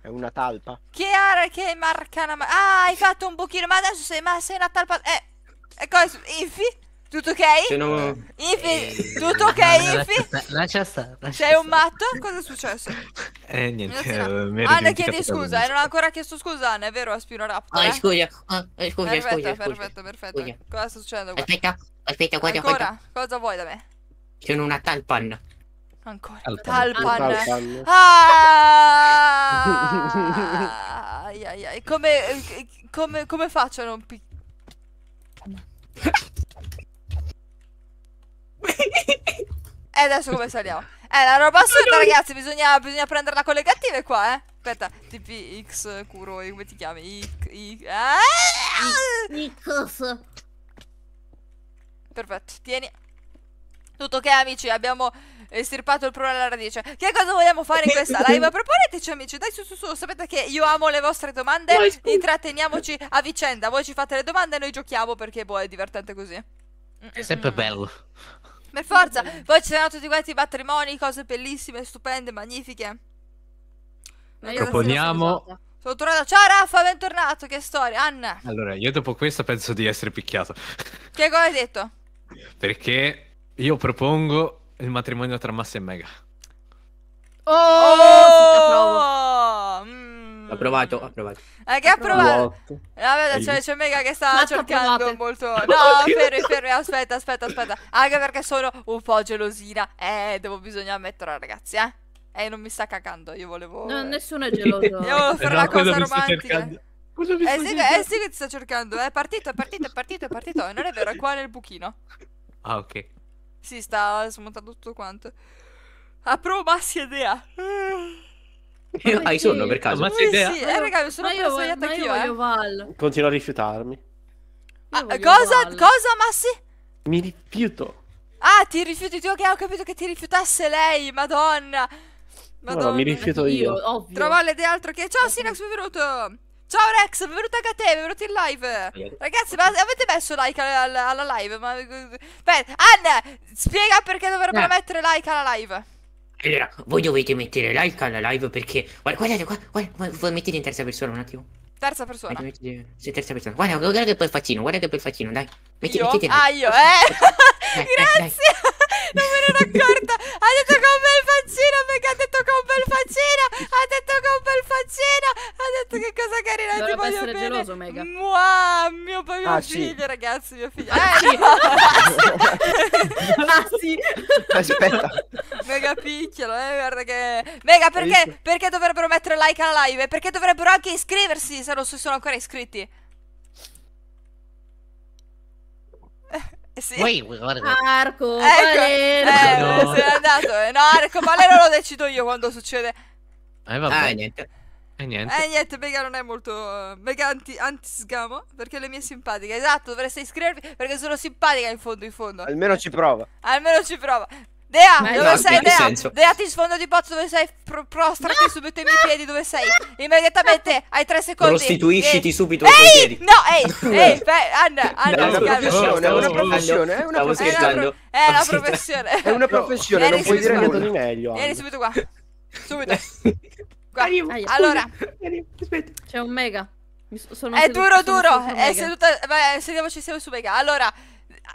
È una talpa. Che ara che marca Ah, hai fatto un buchino. ma adesso sei, ma sei una talpa... Eh, cosa? infi... Eh, tutto ok? No... Infi, tutto ok, Infi? Lascia stare. Sei un matto? Cosa è successo? [LAUGHS] Eh, niente. Eh, Anna chiede scusa, e eh, non ho ancora chiesto scusa, Anna, è vero, Aspinoraptor? Ah, eh? scusa, ah, scusa, perfetto, Perfetto, perfetto, Cosa sta succedendo qua? Aspetta, aspetta, guarda, ancora? guarda. Cosa vuoi da me? Sono una talpan. Ancora. Talpan. talpan. Ah! [LAUGHS] ai, ai, ai. Come, come, come faccio a non piccare? E adesso come saliamo? Eh, la roba assurda, ragazzi, bisogna, bisogna prenderla con le cattive qua, eh. Aspetta, TPX Kuro, come ti chiami? I, I, I, Perfetto, tieni. Tutto che amici, abbiamo estirpato il problema alla radice. Che cosa vogliamo fare in questa live? [LAUGHS] Proponeteci amici, dai su su su, sapete che io amo le vostre domande, intratteniamoci a vicenda. Voi ci fate le domande e noi giochiamo perché boh, è divertente così. È sempre bello. Per forza, poi ci saranno tutti questi matrimoni, cose bellissime, stupende, magnifiche. Proponiamo. Sono tornato. Ciao Raffa, bentornato. Che storia, Anna. Allora, io dopo questo penso di essere picchiato. [LAUGHS] Che cosa hai detto? Perché io propongo il matrimonio tra Massa e Mega. Oh! oh! Sì, provo. Mm. L'ha provato, ha provato. Eh, che ha provato? Eh, vabbè, c'è, c'è Mega che sta cercando molto... [LAUGHS] No, fermi, fermi, aspetta, aspetta, aspetta. Anche perché sono un po' gelosina. Eh, devo bisogna ammetterlo, ragazzi, eh. Eh, non mi sta cacando, io volevo... No, eh. nessuno è geloso. [LAUGHS] io volevo fare eh, una cosa romantica. Cosa mi eh, sì, eh sì che ti sta cercando, è partito, è partito, è partito, è partito. Non è vero, è qua nel buchino. Ah, ok. Si, sta smontando tutto quanto. Approvo massi idea. Perché... Hai sonno per caso? Ma, sì, eh, raga, sono io, voglio, ma io io, eh. Val. Continuo a rifiutarmi. Ah, cosa, Val. cosa, Massi? Mi rifiuto. Ah, ti rifiuti tu? Ok, ho capito che ti rifiutasse lei, madonna. Madonna. No, no mi rifiuto io. io Trovalete altro che... Ciao, Sinax, benvenuto. Ciao Rex, benvenuto anche a te, benvenuto in live. Ragazzi, ma avete messo like alla, alla live? Ma... Eh, beh, Anna, spiega perché dovrebbero eh. mettere like alla live. Allora, voi dovete mettere like alla live perché... Guardate qua, guarda, mettete in terza persona un attimo. Terza persona. Sì, metti, terza persona. Guarda, guarda che bel faccino, guarda che bel faccino, dai. Metti, io? Mettete, ah, io, eh! eh [LAUGHS] Grazie! Eh, non me ne ero accorta. Ha detto con bel faccino perché ha detto con bel faccino. Ha detto con bel faccino. Ha detto che cosa carina. Dovrebbe ti voglio essere bene. geloso, Mega. Mua, mio, mio ah, figlio, sì. ragazzi, mio figlio. Ah, eh, sì. [LAUGHS] ah, sì. Aspetta. Mega picchiolo, eh, guarda che... Mega, perché, perché dovrebbero mettere like alla live? Perché dovrebbero anche iscriversi se non si sono ancora iscritti? Eh, sì. Poi, Marco, ecco, eh, eh, no. se andato. No, ecco, Valero lo decido io quando succede. Eh, vabbè. Ah, niente. E niente. Eh, niente, Mega non è molto. Mega anti, anti-sgamo Perché le mie simpatiche. Esatto, dovreste iscrivervi. Perché sono simpatica in fondo, in fondo. Almeno ci prova. Almeno ci prova. Dea, Ma dove no, sei? Dea? Dea, ti sfondo di bozzo dove sei? Pro prostrati no, subito i miei piedi dove sei? Immediatamente, hai tre secondi. Prostituisciti e... subito ai miei piedi. No, ehi, [LAUGHS] ehi, beh, Anna, Anna, no, è una professione, è una professione. È una professione. È una professione, non puoi dire niente di meglio. Vieni subito qua. Subito. [LAUGHS] Qua. Allora. Aspetta. C'è un mega. è duro, duro. È seduta. Beh, sediamoci su mega. Allora,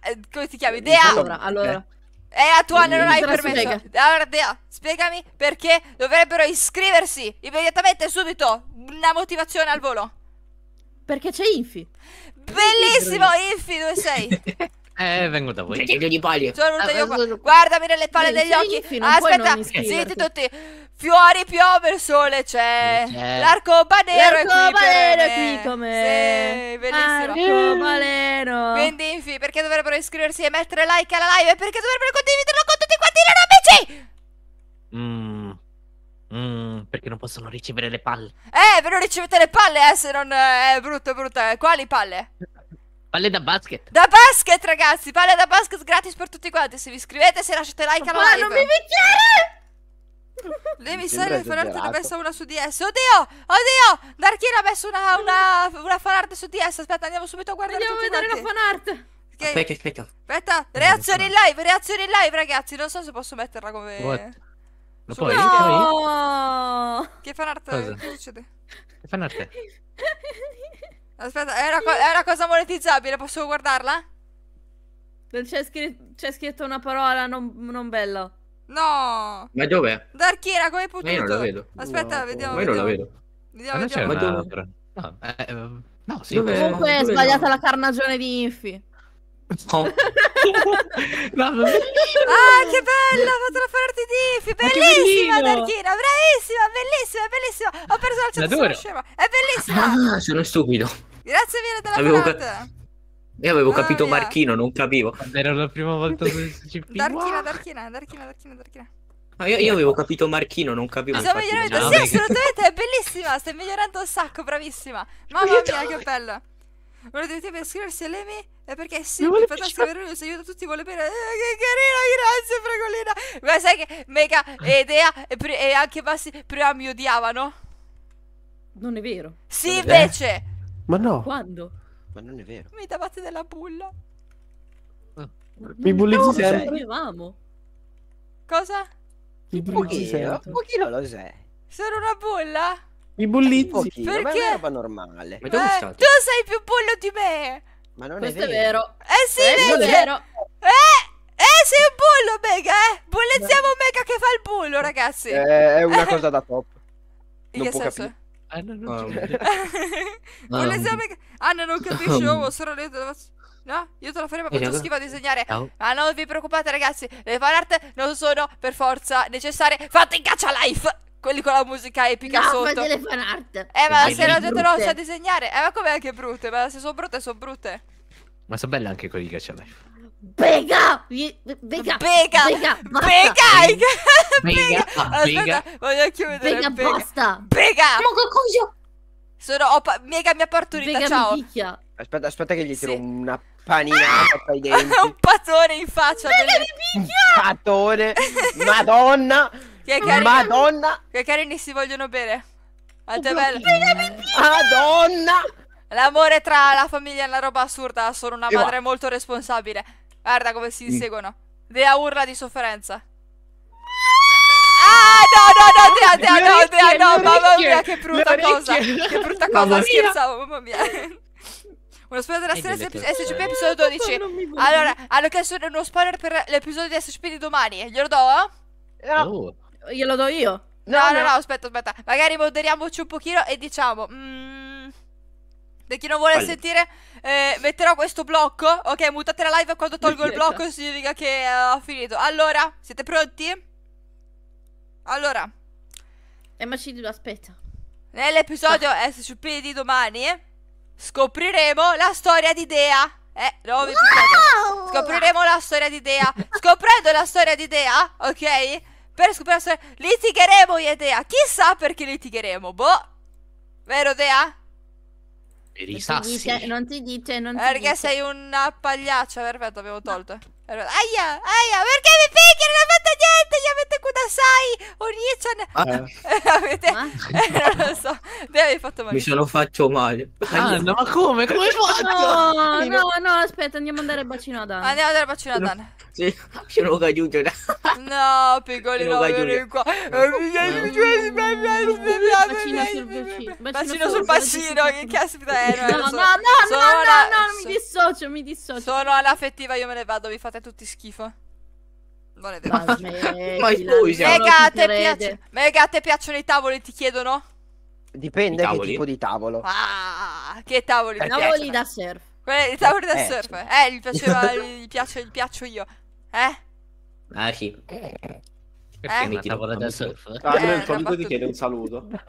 eh, come ti chiami? Eh, Dea. Allora, allora. Eh. Eh, tu non hai permesso. Allora, Dea, spiegami perché dovrebbero iscriversi immediatamente, subito. Una motivazione al volo. Perché c'è Infi. Bellissimo, Infi, dove sei? [LAUGHS] Eh, vengo da voi. Genio di paglia. Sono venuta ah, io qua. Guardami nelle palle degli occhi. Aspetta, zitti tutti. Fiori, piove, il sole c'è. L'arcobaleno è qui. L'arcobaleno me. qui come. Sì, bellissimo. L'arcobaleno. Quindi, infi, perché dovrebbero iscriversi e mettere like alla live? E perché dovrebbero condividerlo con tutti quanti i loro amici? Mmm. Mm, perché non possono ricevere le palle. Eh, ve lo ricevete le palle, eh, se non... Eh, è brutto, brutto. Eh, quali palle? Palle da basket. Da basket, ragazzi. Palle da basket gratis per tutti quanti. Se vi iscrivete, se lasciate like alla live. Ma non mi picchiare! Devi mi sa che Fanart ha messo una su DS. Oddio! Oddio! Darkina ha messo una, una, una fanart su DS. Aspetta, andiamo subito a guardare. Andiamo a vedere quanti. la fanart. Okay. Aspetta, aspetta. Aspetta, reazioni in live, reazioni in live, ragazzi. Non so se posso metterla come. What? Lo puoi? No! Poi? Che fanart? Cosa? Che succede? Che fanart? [LAUGHS] Aspetta, è una, co è una cosa monetizzabile, posso guardarla? Non c'è scritto, scritto, una parola non, non bella. No! Ma dov'è? Darkira, come potuto? Ma io non la vedo. Aspetta, wow. vediamo. Ma io non la vedo. Vediamo, vediamo. Ma una... No, eh, no sì, Comunque è sbagliata la carnagione di Infi. No. [LAUGHS] no, ah, che bello! Ho fatto la di Diff! Bellissima, Darkina! Bravissima, bellissima, bellissima! Ho perso la certa scema! È bellissima! Ah, sono stupido! Grazie mille della avevo ca... Io avevo Mamma capito mia. Marchino, non capivo. Era la prima volta che si [LAUGHS] Darkina, Darkina, Darkina, Darkina, Darkina. Ah, no, io, io, avevo capito Marchino, non capivo. Sto migliorando, no, sì, assolutamente, è bellissima, stai migliorando un sacco, bravissima. Mamma mia, che bello. Lo dovete iscriversi alle me? È perché sì, mi fantastico Veronese, aiuta tutti, vuole bene. Eh, che carina, grazie Fragolina. Ma sai che Mega e ah. Dea e, pre, e anche Bassi prima mi odiavano? Non è vero. Sì, è eh. invece. Vero. Ma no. Quando? Ma non è vero. Mi davate della bulla. Ah. Mi bullizzi no, sempre. Cosa? Mi bullizzi sempre. Un pochino lo sei. Sono una bulla? Mi bullizzi. Pochino, Perché? Ma è una roba normale. Ma eh, tu sei più bullo di me. Ma non Questo è vero. Eh sì, eh, è vero. Eh! Eh, sei un bullo, Mega, eh! Bullezziamo no. Mega che fa il bullo, ragazzi! Eh, è una eh. cosa da top. In non che senso? capire. Ah, non oh. um. [LAUGHS] Bullezziamo Anna, non capisce, uomo, solo le... No, io te la farei ma faccio schifo a disegnare. No. Ma non vi preoccupate, ragazzi, le fan art non sono per forza necessarie. Fate in caccia life! quelli con la musica epica no, sotto. Ma delle fan art. Eh, ma se la gente non sa disegnare, eh, ma come anche brutte? Ma se sono brutte, sono brutte. Ma sono belle anche quelli che c'è live. Bega! Bega! Bega! Bega! Bega! Aspetta, voglio chiudere. Bega, basta! Bega! Ma cosa? Sono Opa, mega mi ha partorita, Bega ciao. Aspetta, aspetta che gli tiro sì. una paninata ah! tra i [LAUGHS] un patone in faccia. Bega mi picchia! Un patone! Madonna! Che Karen, Madonna! Che carini si vogliono bene. Quanto è bello. Madonna! L'amore tra la famiglia è una roba assurda, sono una madre molto responsabile. Guarda come si mm. inseguono. Dea urla di sofferenza. Ah, ah no, no, no, ah! Dea, Dea, no, Dea, no, mamma mia, che brutta cosa. Che brutta cosa, scherzavo, mamma mia. [LAUGHS] Uno spoiler della serie SCP episodio 12. Allora, hanno chiesto uno spoiler per l'episodio di SCP di domani. Glielo do? Eh, no. Oh. Glielo do io. No, ah, no, no, no, aspetta, aspetta. Magari moderiamoci un pochino e diciamo... Mm, per chi non vuole All... sentire, eh, metterò questo blocco. Ok, mutate la live quando tolgo il blocco significa che eh, ho finito. Allora, siete pronti? Allora. Eh, ma ci aspetta. Nell'episodio ah. SCP di domani scopriremo la storia di Dea. Eh, nuovo wow! Scopriremo la storia di Dea. Scoprendo la storia di Dea, ok? per scoprire se litigheremo io e Dea. Chissà perché litigheremo, boh. Vero Dea? Per i sassi. Dice, non ti dice, non perché ti dice. sei una pagliaccia, perfetto, avevo tolto. No aia, aia, perché mi picchi? Non ho fatto niente, gli avete kudasai, Onichan. Oh, ah. [LAUGHS] avete... Eh, [LAUGHS] non lo so, Beh, fatto male. Mi sono fatto male. Ah, no, ma come? [LAUGHS] Come faccio? No, no, no, aspetta, andiamo a dare bacino a Dan. Andiamo a dare bacino a Dan. Sì, sono caduto. No, piccoli, no, vieni qua. Bacino sul bacino, che caspita è? No, no, no, no, no, mi dissocio, mi dissocio. Sono all'affettiva, io me ne vado, vi faccio fate tutti schifo. [LAUGHS] Non è vero. Ma Megate, piace... te piacciono i tavoli, ti chiedono? Dipende che tipo di tavolo. Ah, che tavoli? Eh, tavoli da surf. I tavoli da eh, surf. Eh, gli piaceva, [LAUGHS] gli, piace, gli piaccio io. Eh? Ah, sì. Eh? Perché eh? mi tavola da surf? Ah, eh, il compito ti chiede un saluto. Dai.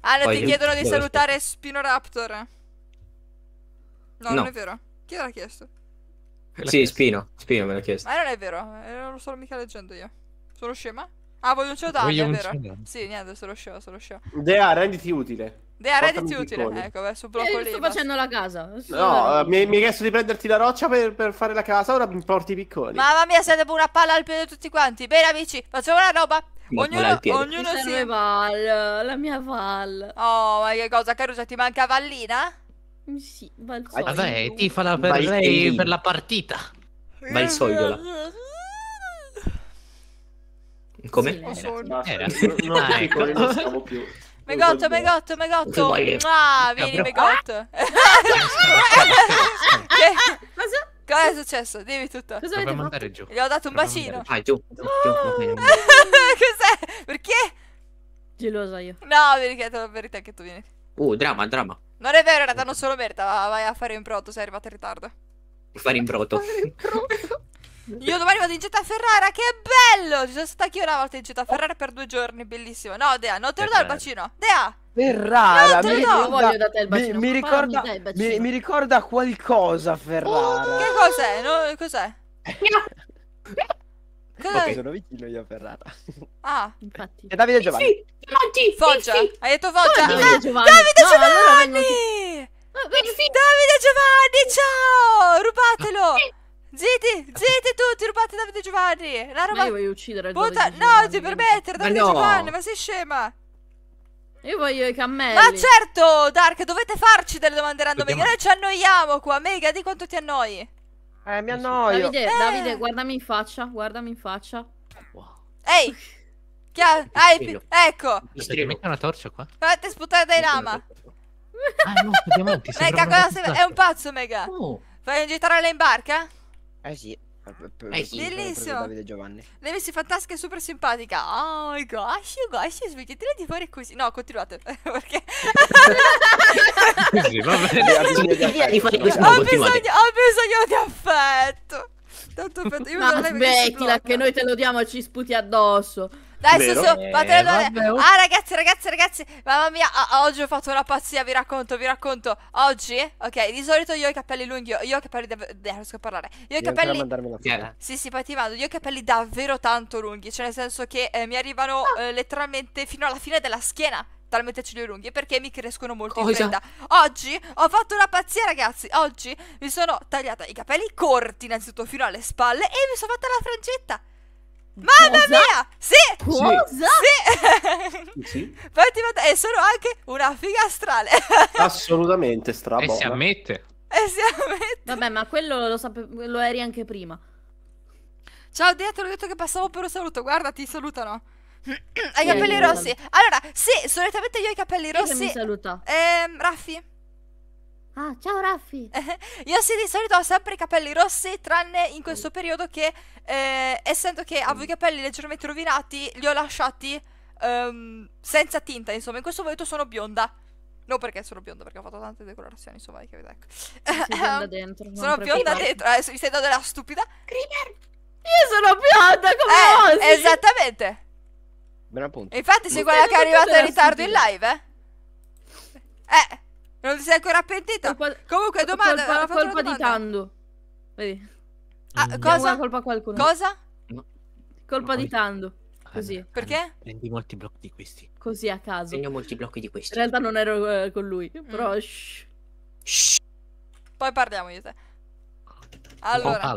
Allora, ah, Poi ti chiedono di salutare Spinoraptor. No, no, non è vero. Chi l'ha chiesto? Sì, chiesto. Spino, Spino me l'ha chiesto. Ma non è vero, non lo sto mica leggendo io. Sono scema? Ah, voglio un ciodato, è vero. Ciodato. Sì, niente, sono scema, sono scema. Dea, renditi utile. Dea, renditi utile. Piccoli. Ecco, beh, sul blocco lì. sto facendo la casa. no, eh, mi, hai chiesto di prenderti la roccia per, per, fare la casa, ora mi porti i piccoli. Mamma mia, siete una palla al piede di tutti quanti. Bene, amici, facciamo una roba. Ma ognuno, ognuno si... Sì. Val, la mia Val. Oh, ma che cosa, Caruso, ti manca Vallina? Sì, Valzoglio. Vabbè, la per Vai lei, lì. per la partita. il Valzogliola. Come? Sì, Era. Era. No, [LAUGHS] Ah, ecco. non siamo più. Megotto, Megotto, Megotto. Vuoi- Ah, vieni, Capro- Megotto. Ah, [LAUGHS] che- Cosa? Cosa è successo? Dimmi tutto. Cosa avete Dobbiamo fatto? andare giù. Gli ho dato un Dobbiamo bacino. Vai, giù, giù, giù, ah. va bene. [LAUGHS] Cos'è? Perché? Gelosa io. No, vieni che te la verità che tu vieni. Uh, dramma, dramma. Non è vero, era realtà non solo merita, vai a fare in proto, sei arrivato in ritardo. Fare in proto. [LAUGHS] Io domani vado in gita a Ferrara, che bello! Ci sono stata anch'io una volta in gita a Ferrara per due giorni, bellissimo. No, Dea, non te lo do il eh. bacino. Dea! Ferrara, no, mi, ricorda, mi, mi, ricorda, mi, mi, ricorda qualcosa Ferrara. Oh, che cos'è? No, cos'è? [LAUGHS] Ok, sono vicino io a Ferrara. Ah, infatti. E Davide Giovanni. Sì, Giovanni. Foggia. Hai detto Foggia. Davide ah, Giovanni. Davide Giovanni. Eh, Davide Giovanni, ciao! Rubatelo! Eh. Zitti, zitti tutti, rubate Davide Giovanni! La roba... Ma io voglio uccidere Puta... Davide No, ti permettere, Davide ma no. Giovanni, ma sei scema! Io voglio i cammelli. Ma certo, Dark, dovete farci delle domande random, Dobbiamo... noi ci annoiamo qua. Mega, di quanto ti annoi? Eh, mi annoio. Davide, eh. Davide, guardami in faccia, guardami in faccia. Wow. Ehi! [LAUGHS] Chia... Ah, Ecco! Stai metti una torcia qua? Fate sputare dai lama! Ah, no, diamanti, [LAUGHS] Mega, cosa sei... È un pazzo, Mega! Oh. Fai un girare in barca? Eh sì. Eh, bellissimo. Davide Giovanni. Lei si fantastica e super simpatica. Oh my gosh, oh, gosh, smettetela di fare così. No, continuate. [LAUGHS] Perché... così, va bene. Ho bisogno, Ho, bisogno, di affetto. Tanto affetto. [LAUGHS] Io ma smettila, che noi te lo diamo e ci sputi addosso. Dai, su, su, eh, vabbè, oh. Ah, ragazzi, ragazzi, ragazzi, mamma mia, ah, oggi ho fatto una pazzia, vi racconto, vi racconto. Oggi, ok, di solito io ho i capelli lunghi, io ho i capelli davvero... Eh, riesco a parlare. Io ho i capelli... Sì, sì, poi ti mando. Io ho i capelli davvero tanto lunghi, cioè nel senso che eh, mi arrivano ah. eh, letteralmente fino alla fine della schiena talmente ce li ho lunghi perché mi crescono molto Cosa? in fretta. Oggi ho fatto una pazzia, ragazzi. Oggi mi sono tagliata i capelli corti, innanzitutto fino alle spalle, e mi sono fatta la frangetta. Mamma Cosa? mia! Sì! Cosa? Sì! sì. sì. Praticamente e sono anche una figa astrale. [LAUGHS] Assolutamente strabona. E si ammette. E si ammette. Vabbè, ma quello lo, sape- lo eri anche prima. Ciao Dea, te l'ho detto che passavo per un saluto. Guarda, ti salutano. [CLEARS THROAT] Hai i capelli rossi. Allora, sì, solitamente io ho i capelli rossi. Chi mi saluta? Ehm, Raffi. Ah, ciao Raffi! [LAUGHS] Io sì, di solito ho sempre i capelli rossi, tranne in questo periodo che, eh, essendo che avevo i capelli leggermente rovinati, li ho lasciati um, senza tinta, insomma. In questo momento sono bionda. Non perché sono bionda, perché ho fatto tante decorazioni, insomma, che vedete. [LAUGHS] Ecco. bionda ehm, dentro. sono bionda dentro, adesso eh, mi sento della stupida. Creeper! Io sono bionda, come eh, osi? Esattamente. Bene appunto. Infatti sei quella che è arrivata in ritardo stupida. in live, eh? Eh. Non ti sei ancora pentito? Colpa... Comunque, domanda. Colpa, colpa domanda. di Tando. Vedi. Ah, ah cosa? Colpa a qualcuno. Cosa? No. Colpa no, di Tando. Ah, Così. Anna, Perché? Ah, prendi molti blocchi di questi. Così a caso. Prendi molti blocchi di questi. In realtà non ero eh, con lui. Mm. Shh. Shh. Poi parliamo di te. Allora.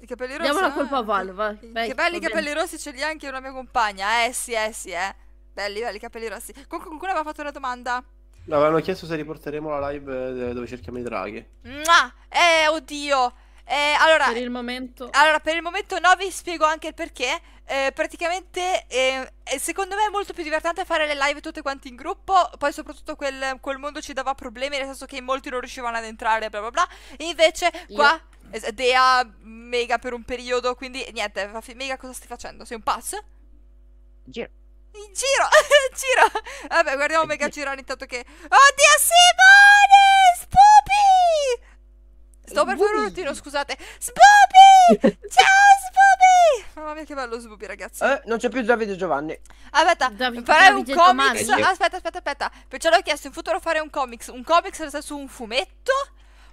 I capelli rossi. Diamo la eh, colpa a Val. Vai. Che belli i capelli rossi ce li ha anche una mia compagna. Eh sì, eh sì, eh. Belli, belli i capelli rossi. Qualcuno aveva fatto una domanda. No, avevano chiesto se riporteremo la live eh, dove cerchiamo i draghi. Ma, Eh, oddio! Eh, allora, per il momento... Allora, per il momento no, vi spiego anche il perché. Eh, praticamente, eh, eh, secondo me è molto più divertente fare le live tutte quante in gruppo. Poi, soprattutto, quel, quel mondo ci dava problemi, nel senso che molti non riuscivano ad entrare, bla bla bla. invece, Io... qua, Dea, mega per un periodo, quindi niente, mega cosa stai facendo? Sei un pass? Giro. In giro, [LAUGHS] giro. Vabbè, guardiamo Mega Girone intanto che... Oddio, Simone! Spoopy! Sto per fare un rottino, scusate. Spoopy! [LAUGHS] Ciao Spoopy! Mamma mia che bello Spoopy, ragazzi. Eh, non c'è più Davide Giovanni. Aspetta, Dav farei Davide un comics. Eh, aspetta, aspetta, aspetta. Perciò l'ho chiesto in futuro fare un comics. Un comics su un fumetto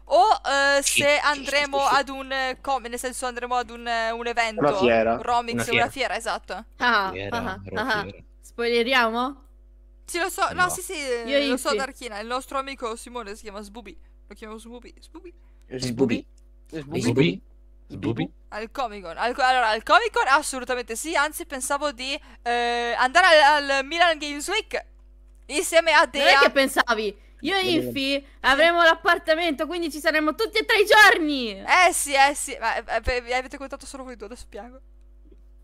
o eh, se andremo ad un eh, come nel senso andremo ad un, eh, un evento una fiera Romix una fiera, una fiera esatto ah, fiera, ah, ah, ah. spoileriamo? Sì, lo so, no, no sì, sì, Io lo so, sì. Darchina. Il nostro amico Simone si chiama Sbubi. Lo chiamo Sbubi. Sbubi. Sbubi. Sbubi. Sbubi. Sbubi. Al Comic Con. Al, allora, al Comic Con assolutamente sì. Anzi, pensavo di eh, andare al, al, Milan Games Week insieme a Dea. Non è che pensavi, io e Infi avremo l'appartamento, quindi ci saremo tutti e tre i giorni. Eh sì, eh sì, ma eh, eh, eh avete contato solo voi due, adesso piango.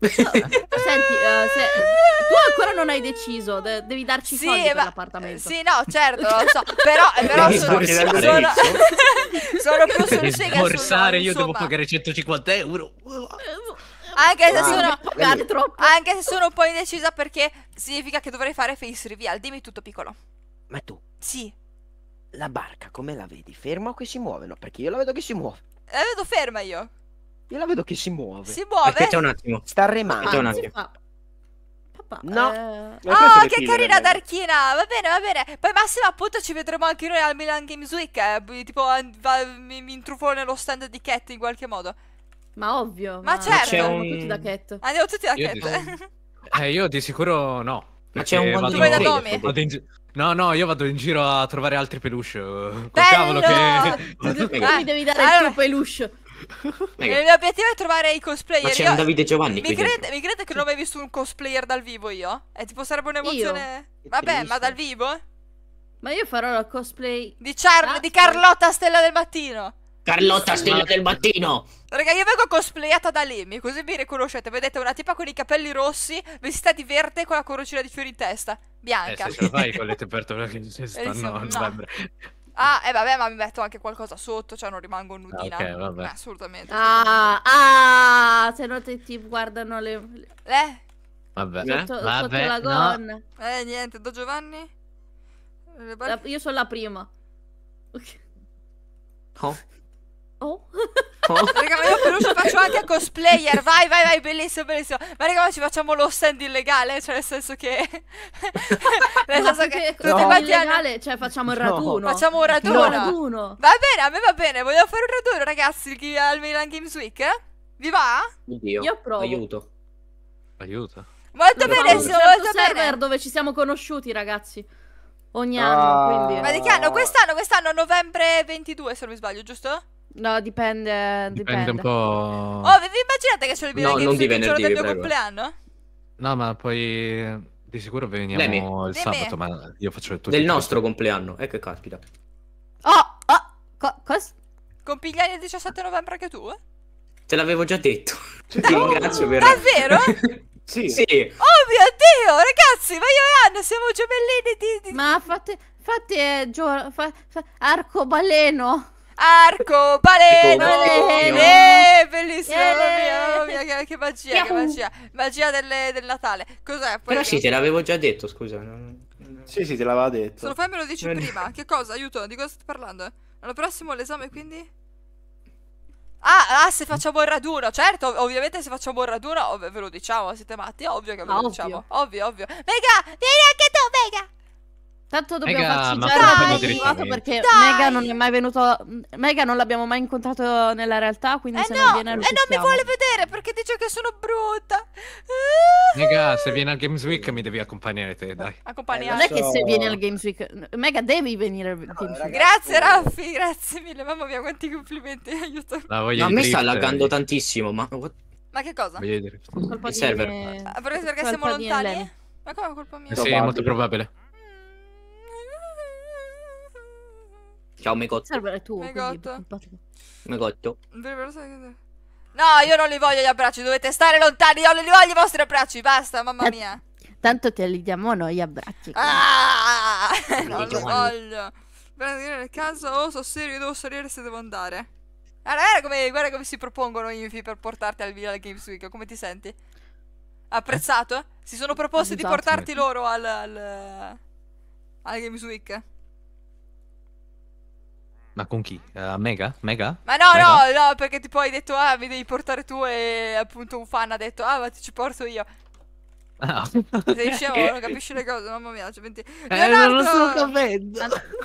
No, senti, uh, se... tu ancora non hai deciso, de devi darci sì, soldi ma... per l'appartamento. Sì, no, certo, lo so, [LAUGHS] però, però sono, sono... [LAUGHS] sono più sul sega. Borsare, io devo pagare 150 euro. Anche se, wow. sono, anche se sono un po' indecisa perché significa che dovrei fare face reveal. Dimmi tutto, piccolo. Ma tu? Sì. La barca come la vedi? Ferma o che si muove? No, perché io la vedo che si muove. La vedo ferma io. Io la vedo che si muove. Si muove. Aspetta un attimo. Sta remando. un attimo. Papà. No. Eh... Oh, che carina Darchina. Va bene, va bene. Poi Massimo appunto ci vedremo anche noi al Milan Games Week. Eh. Tipo va, mi, mi intrufo nello stand di Cat in qualche modo. Ma ovvio. Ma, ma certo. Andiamo un... tutti da Cat. Andiamo tutti da io Cat. Di... [LAUGHS] eh, io di sicuro no. Ma c'è un mondo di... Ad, No, no, io vado in giro a trovare altri peluche. Eh, col cavolo che... Tu, tu mi devi dare allora... il tuo peluche. Il mio obiettivo è trovare i cosplayer. Ma c'è un Davide Giovanni. Mi crede, mi crede, che non ho visto un cosplayer dal vivo io? E tipo sarebbe un'emozione. Vabbè, ma dal vivo? Ma io farò la cosplay di, Char ah, di Carlotta Stella del Mattino. Carlotta, stella del mattino! Raga, io vengo cosplayata da Lemmy, così mi riconoscete. Vedete, una tipa con i capelli rossi, vestita di verde con la corocina di fiori in testa. Bianca. Eh, se ce la fai con le [LAUGHS] temperature che ci eh, stanno, no. Vabbè. Ah, e eh, vabbè, ma mi metto anche qualcosa sotto, cioè non rimango ah, nudina. Ah, ok, vabbè. Eh, assolutamente. Ah, ah, se no ti, guardano le... Eh? Vabbè. Eh? Sotto, eh? vabbè, sotto la gonna. No. Eh, niente, do Giovanni? La, io sono la prima. Ok. [LAUGHS] Oh. Oh. oh. Raga, ma io per ci faccio anche a cosplayer. Vai, vai, vai, bellissimo, bellissimo. Ma raga, ma ci facciamo lo stand illegale, cioè nel senso che [LAUGHS] nel senso che no. illegale, hanno... cioè facciamo il raduno. No. Facciamo un raduno. No. raduno. Va bene, a me va bene. Voglio fare un raduno, ragazzi, chi al Milan Games Week? Vi va? Io, io provo. Aiuto. Aiuto. Molto no, bene, no, molto certo bene. server dove ci siamo conosciuti, ragazzi. Ogni ah. anno, quindi. Ma di che anno? Quest'anno, quest'anno novembre 22, se non mi sbaglio, giusto? No, dipende. Dipende, dipende un po'. Oh, vi immaginate che c'è il video no, di il giorno del mio compleanno? No, ma poi di sicuro veniamo Lemi. il Lemi. sabato, ma io faccio tutto. Del nostro tutto. compleanno, ecco eh, che caspita. Oh, oh, co- cos- Compigliare il 17 novembre anche tu? Te l'avevo già detto. Ti [LAUGHS] oh, ringrazio per... Davvero? [LAUGHS] sì. sì. Oh mio Dio, ragazzi, ma io e Anna siamo gemellini di... di... Ma fate... fate gio- fa, fa, arcobaleno. Arco, Arcobaleno! Eh, bellissimo, yeah. mamma mia, che, che magia, yeah. che magia. Magia delle, del Natale. Cos'è? Però che... sì, te l'avevo già detto, scusa. Sì, sì, te l'aveva detto. Solo fai me lo dici prima. [LAUGHS] Che cosa? Aiuto, di cosa stai parlando? L'anno prossimo l'esame, quindi? Ah, ah, se facciamo il raduno, certo, ovviamente se facciamo il raduno, ve lo diciamo, siete matti, ovvio che ve lo ah, diciamo, ovvio, ovvio. Vega, vieni anche tu, Vega! Tanto dobbiamo Mega, farci ma già privato perché Dai. Mega non è mai venuto. Mega non l'abbiamo mai incontrato nella realtà, quindi eh se no, non viene a lui. E eh non mi vuole vedere perché dice che sono brutta. Mega, se viene al Games Week mi devi accompagnare te, dai. Accompagnare. non è che se viene al Games Week. Mega devi venire al Games no, Week. Grazie Raffi, grazie mille. Mamma mia, quanti complimenti. [LAUGHS] Aiuto. No, no, a me sta laggando eh. tantissimo, ma. Ma che cosa? Voglio dire. Colpa Il di server. Di... Ah, perché, perché siamo lontani? Ma come colpa mia? Eh sì, è molto probabile. Ciao Megotto. Server è tuo. Megotto. Megotto. No, io non li voglio gli abbracci, dovete stare lontani, io non li voglio i vostri abbracci, basta, mamma mia. Tanto te li diamo noi gli abbracci. Ah, non li voglio. Prendere nel caso, oh, so serio, devo salire se devo andare. Guarda, ah, guarda, come, guarda come si propongono i Infi per portarti al Villa Games Week, come ti senti? Apprezzato? Si sono eh, proposti di esatto. portarti loro al, al, al Games Week. Ma con chi? Uh, Mega? Mega? Ma no, Mega? no, no, perché tipo hai detto, ah, mi devi portare tu e appunto un fan ha detto, ah, ma ti ci porto io. Sei [LAUGHS] scemo, non capisci le cose, mamma mia. Cioè, Leonardo! Eh, non lo sto Mi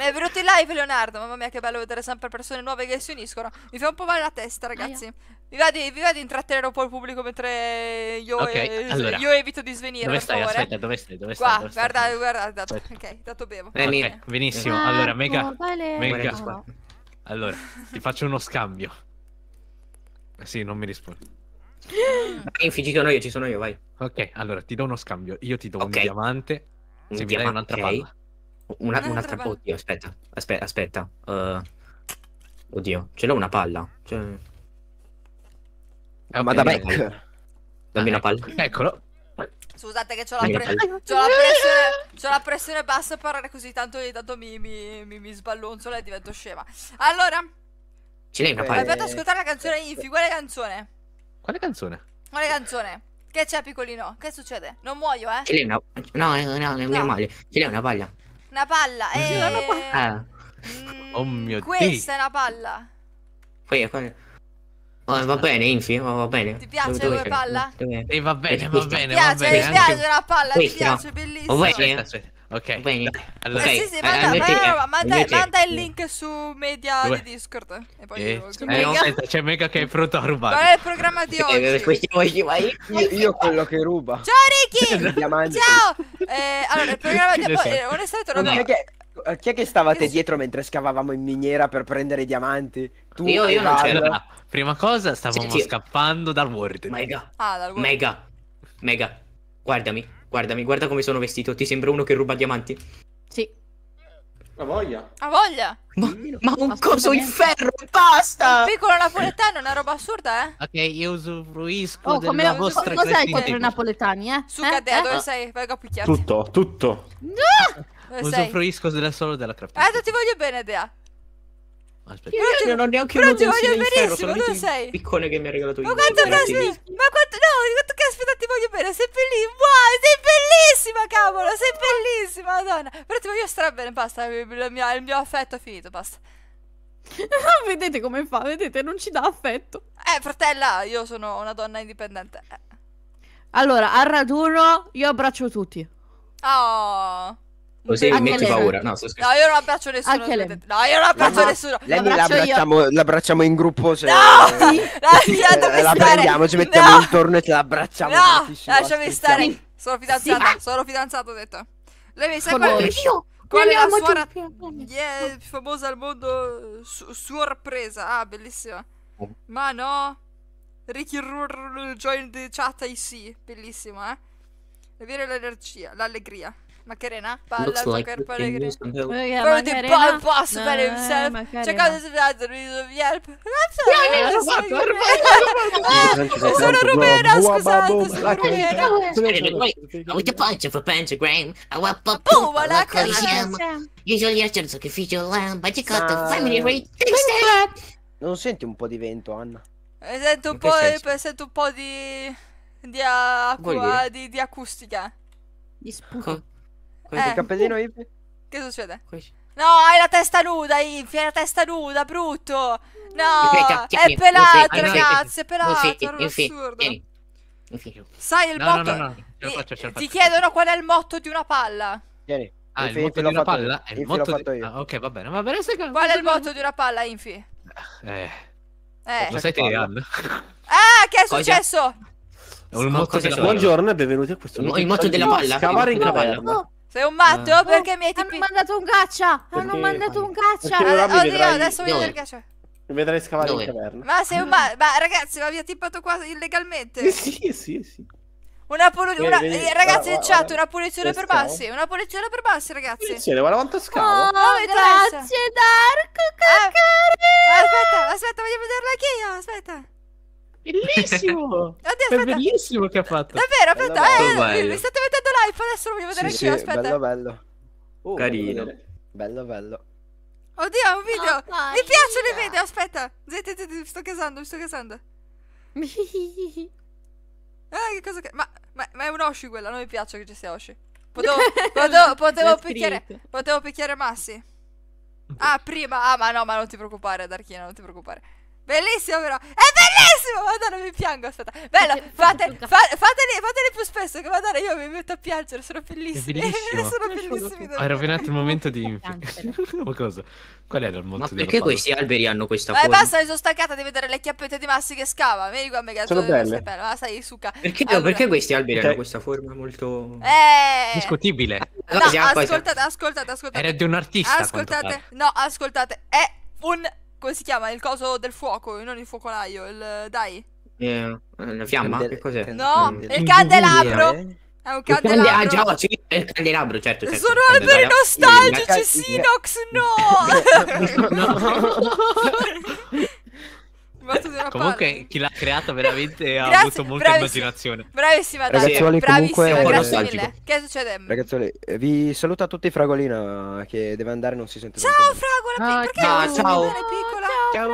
è venuto in live Leonardo, mamma mia che bello vedere sempre persone nuove che si uniscono. Mi fa un po' male la testa, ragazzi. Vi va, di, vi va di intrattenere un po' il pubblico mentre io, okay, e... allora. io evito di svenire, dove stai? Favore. Aspetta, dove stai? Dove Qua, dove guarda, stai? guarda, dato. ok, dato bevo. Vieni. Okay, benissimo, ah, allora, mega, mega. Allora, ti faccio uno scambio. Sì, non mi rispondi. Ah. Vai, ci sono io, ci sono io, vai. Ok, allora ti do uno scambio. Io ti do okay. un diamante. Un se diamante, mi dai un'altra palla. Una, un'altra, palla. Oddio, aspetta, aspetta, aspetta. Uh, oddio, ce l'ho una palla. Cioè... Okay, ma da back. Dammi una eh, palla. Eccolo. Scusate che ho la, pre- c'ho la, pressione, c'ho la pressione bassa a parlare così tanto ogni tanto mi, mi, mi, mi sbalonzola e divento scema. Allora... Ce l'hai una palla? Aspetta, ascoltare la canzone Infi, quale canzone? Quale canzone? Quale canzone? Che c'è piccolino? Che succede? Non muoio, eh? Ce l'hai una... No, eh, no, no, no. meno male. Ce l'hai una palla. Una palla, eh. Una palla. Mm, oh mio questa Dio. Questa è una palla. Poi, poi... Oh, va bene, Infi, oh, va bene. Ti piace come palla? Dove? E eh, va bene, va bene, va bene. Mi piace, mi piace la palla, mi piace, bellissimo. Oh, aspetta, aspetta. Ok, bene. Allora, eh, sì, sì, manda, eh, manda, eh, manda, eh, manda il mm. link su media Dove? di Discord. E poi eh, c'è mega. c'è mega che è pronto a rubare. Qual è il programma di oggi? io, io quello che ruba. Ciao Ricky! [LAUGHS] Ciao! Eh, allora, il programma di oggi. Onestamente non ho. Chi è che stavate dietro mentre scavavamo in miniera per prendere diamanti? Tu io, io non c'era. Ah, prima cosa, stavamo sì, sì. scappando dal World. Mega. Ah, dal World. Mega. Mega. Guardami, guardami, guarda come sono vestito. Ti sembra uno che ruba diamanti? Sì. Ha voglia. Ha voglia. Ma, ma un coso in ferro, basta! Un piccolo napoletano, una roba assurda, eh? Ok, io usufruisco oh, della come, vostra co- Cos'è i napoletani, eh? Su, eh? Cadea, eh? dove sei? Vengo a picchiarti. Tutto, tutto. No! usufruisco della solo della crafting. Eh, ti voglio bene, Dea. Aspetta, io, io non ho neanche uno Però ti voglio benissimo, ferro, dove sei? piccone che mi ha regalato io. Ma quanto caspita, ma quanto, no, quanto caspita ti voglio bene, sei bellissima, wow, sei bellissima, cavolo, sei bellissima, madonna. Però ti voglio bene, basta, il mio, il mio affetto è finito, basta. [LAUGHS] Ah, vedete come fa, vedete, non ci dà affetto. Eh, fratella, io sono una donna indipendente. Eh. Allora, al raduno io abbraccio tutti. Oh... Così Anche metti lei. paura. No, sto scherzando. No, io non abbraccio nessuno. Anche lei. No, io non abbraccio no, nessuno. Lei la abbracciamo, l'abbracciamo in gruppo. Se... No! Sì. [LAUGHS] Eh, lasciatemi la prendiamo, ci mettiamo no! intorno e te l'abbracciamo. No, lasciami stare. Sono fidanzato, sì. Ah! sono fidanzato, ho detto. Lei mi sa quale, qual è la suora yeah, più famosa al mondo su sorpresa. Ah, bellissima. Oh. Ma no. Ricky Rur join the chat IC, bellissima, eh. Avere l'energia, l'allegria. Macarena, balla il tuo corpo allegro. Però ti palpa, spell himself. C'è cosa si vede, riso vierp. Sono Romero, scusate, sono Romero. rumena. Avete pancia, fa pancia, Graham. Puma, la cosa. Usually after the sacrificial lamb, but you got the family rate. Non senti un po' di vento, Anna? Eh, sento un po', eh, sento un po' di... di acqua, di, di acustica. Di sputo. Questo eh. il cappellino uh. Ipi? Che succede? Questo. No, hai la testa nuda, Ipi, hai la testa nuda, brutto. No, è pelato, ragazzi, è pelato, è assurdo. Sai il no, motto? No, no, no. Faccio, Ti chiedono qual è il motto di una palla. Vieni. Ah, Infi, il motto di una palla? È il Infi motto di... ah, ok, va bene, va bene. Se... Qual è il motto di una palla, Infi? Eh. eh. Eh. Lo stai tirando? Ah, che è successo? Cosa? Il motto della Buongiorno e benvenuti a questo nuovo Il motto della palla. Scavare in caverna. Sei un matto ah. perché oh, mi hai tipi... Hanno mandato un gaccia! Perché... Hanno mandato un caccia! oddio, vedrai... adesso voglio il gaccia. Mi vedrai scavare Dove? in caverna. Ma sei un matto! Ma ragazzi, ma vi ha tippato qua illegalmente! sì, sì, sì. Una punizione, eh, una... Eh, ragazzi, guarda, chat, guarda, una punizione per bassi. Una punizione per bassi, ragazzi. Punizione, guarda quanto scavo. Oh, no, oh, grazie, Dark. Ah, aspetta, aspetta, voglio vederla anch'io. Aspetta. Bellissimo! [LAUGHS] Oddio, è bellissimo che ha fatto. davvero vero, aspetta, bello, eh, bello. mi state mettendo l'iPhone, adesso lo voglio vedere sì, anch'io, sì, aspetta. Bello, bello. Oh, Carino. Bello, bello. Oddio, un video! Oh, mi piacciono i video, aspetta. Zitti, zitti, sto casando, mi sto casando. [LAUGHS] ah, che cosa che... Ma, ma, ma, è un Oshi quella, non mi piace che ci sia Oshi. Potevo, [LAUGHS] potevo, potevo picchiare, potevo picchiare Massi. Ah, prima. Ah, ma no, ma non ti preoccupare, Darchina, non ti preoccupare. Bellissimo però! È bellissimo! Madonna mi piango, aspetta. Bello, fate, fa, fateli, fateli, più spesso che madonna io mi metto a piangere, sono bellissimi. [LAUGHS] sono bellissimi. Hai rovinato il momento di... Ma [LAUGHS] cosa? Qual era il motivo? Ma perché questi alberi hanno questa Ma forma? basta, mi sono staccata di vedere le chiappette di massi che scava. Vieni qua, mega. Sono belle. Ma ah, sai, suca. Perché, allora. perché questi alberi hanno questa forma molto... Eh... Discutibile. No, ascoltate, ascoltate, ascoltate. Era di un artista. Ascoltate, no, ascoltate. È un come si chiama? Il coso del fuoco, non il fuocolaio, il... dai. Eh, una eh, fiamma? Candel- che cos'è? No, Candel- il candelabro! È un candelabro. Ah, già, sì, il candelabro, certo. certo Sono alberi nostalgici, Sinox, no! [LAUGHS] [LAUGHS] [LAUGHS] no! Comunque chi l'ha creata veramente ha avuto molta immaginazione. Bravissima Dario, Ragazzoli, bravissima, comunque... grazie mille. Che succede? Ragazzoli, eh, vi saluta tutti Fragolina che deve andare non si sente. Ciao Fragola, ah, perché ah, ciao. piccola? Ciao.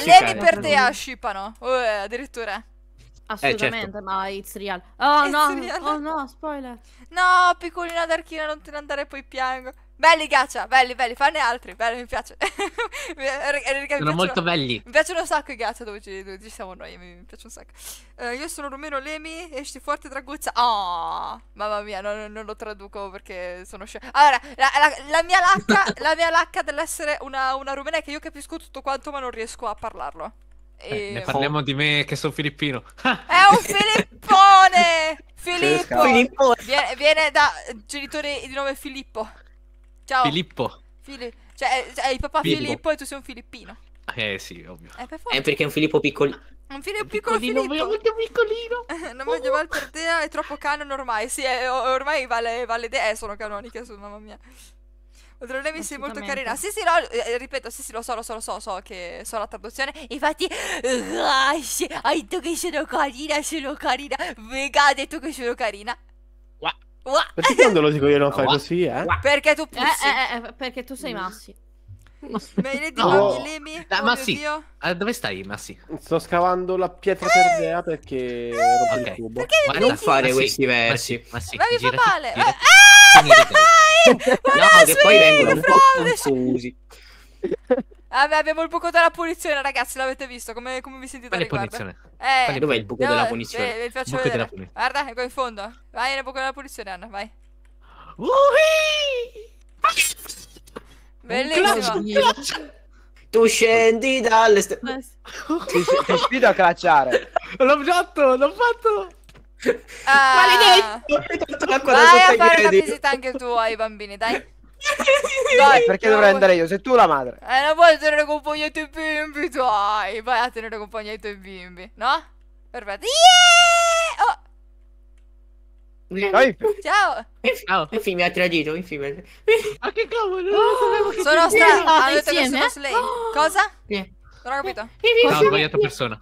Lemi, lemi per te a scippano, eh, addirittura. Assolutamente, eh, certo. ma it's real. Oh it's no, real. oh no, spoiler. No, piccolina d'archina, non te ne andare poi piango. Belli Gacha, belli, belli, fanne altri, belli, mi piace. mi, [LAUGHS] mi, mi sono molto belli. Mi piacciono un sacco i Gacha dove ci, dove ci siamo noi, mi, piacciono un sacco. Uh, io sono Romeno Lemi, esci forte draguzza. Oh, mamma mia, non, non lo traduco perché sono scemo. Allora, la, la, la, mia lacca, [LAUGHS] la mia lacca dell'essere una, una rumena è che io capisco tutto quanto ma non riesco a parlarlo. E... Eh, ne parliamo di me che sono filippino. [LAUGHS] È un filippone! Filippo! Filippo. Viene, viene da genitore di nome Filippo. Ciao. Filippo. Fili- cioè, eh, è, cioè, è il papà Filippo. Filippo e tu sei un filippino. Eh sì, ovvio. Eh, per è eh, perché è un Filippo piccolino. Un filo piccolo piccolino, Filippo. Molto piccolino. [LAUGHS] non voglio mal per te, è troppo canon ormai. Sì, è, ormai vale, vale de- eh, sono canoniche su, mamma mia. Oltre Levi sei molto carina. Sì, sì, no, ripeto, sì, sì, lo so, lo so, lo so, so che so la traduzione. Infatti, hai detto che sono carina, sono carina. Vega ha detto che sono carina. Wow. Perché quando lo dico io non fai così, eh? Perché tu eh, pussi. Eh, eh, eh, perché tu sei Massi. Lady [LAUGHS] no. Lemi, da, oh Massi, uh, dove stai Massi? Sto scavando la pietra terrea perché rompo okay. Perché Ma non fare questi versi. Massi, Massi, Ma mi fa male. Gira, Ah, ah, ah, no, che poi vengono un po' confusi. Vabbè, abbiamo il buco della punizione, ragazzi, l'avete visto? Come, come vi sentite Quale punizione? Eh, Dov'è il buco no, della punizione? Eh, vi faccio buco vedere. Punizione. Guarda, è ecco qua in fondo. Vai nel buco della punizione, Anna, vai. Uh Bellissimo. Clutch, tu scendi dalle stelle. Ti, ti sfido a calciare. L'ho fatto, l'ho fatto. Ah. Maledetto! Vai a fare una visita anche tu ai bambini, dai. Dai, perché dovrei andare io? Sei tu la madre. Eh, non puoi tenere compagnia ai tuoi bimbi, dai. Vai a tenere compagnia ai tuoi bimbi, no? Perfetto. Yeah! Oh. Dai. Ciao. Ciao. Infine mi ha tradito, infine. Ma che cavolo? Oh, sono sta... Ah, detto che sono Slay. Oh. Cosa? Yeah. Non ho capito. No, ho sbagliato persona.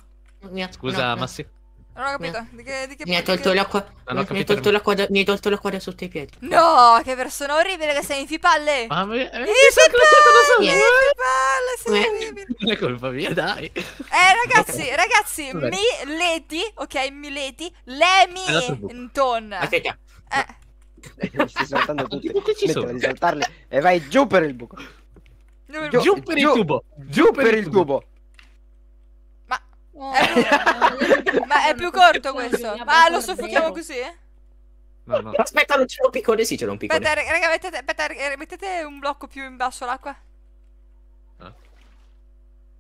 Scusa, no, no. Massi. Non ho capito. Di che, di che, mi ha tolto l'acqua. Mi, mi hai tolto l'acqua da, sotto i piedi. No, che persona orribile che sei in fipalle. Ma mi, eh, mi sono classificato da solo. In fipalle, sei eh. orribile. Non è colpa mia, dai. Eh, ragazzi, ragazzi, mi leti, ok, Mileti, Lemington. Aspetta. Eh. eh Stai saltando tutti. Smettila di e vai giù per il buco. Giù, giù per il tubo. Giù per il tubo. Eh. [LAUGHS] Ma è più corto questo. Ma ah, lo soffochiamo così? No, no. Aspetta, non c'è un piccone? Sì, c'è un piccone. Aspetta, raga, mettete, aspetta, mettete un blocco più in basso l'acqua. Eh.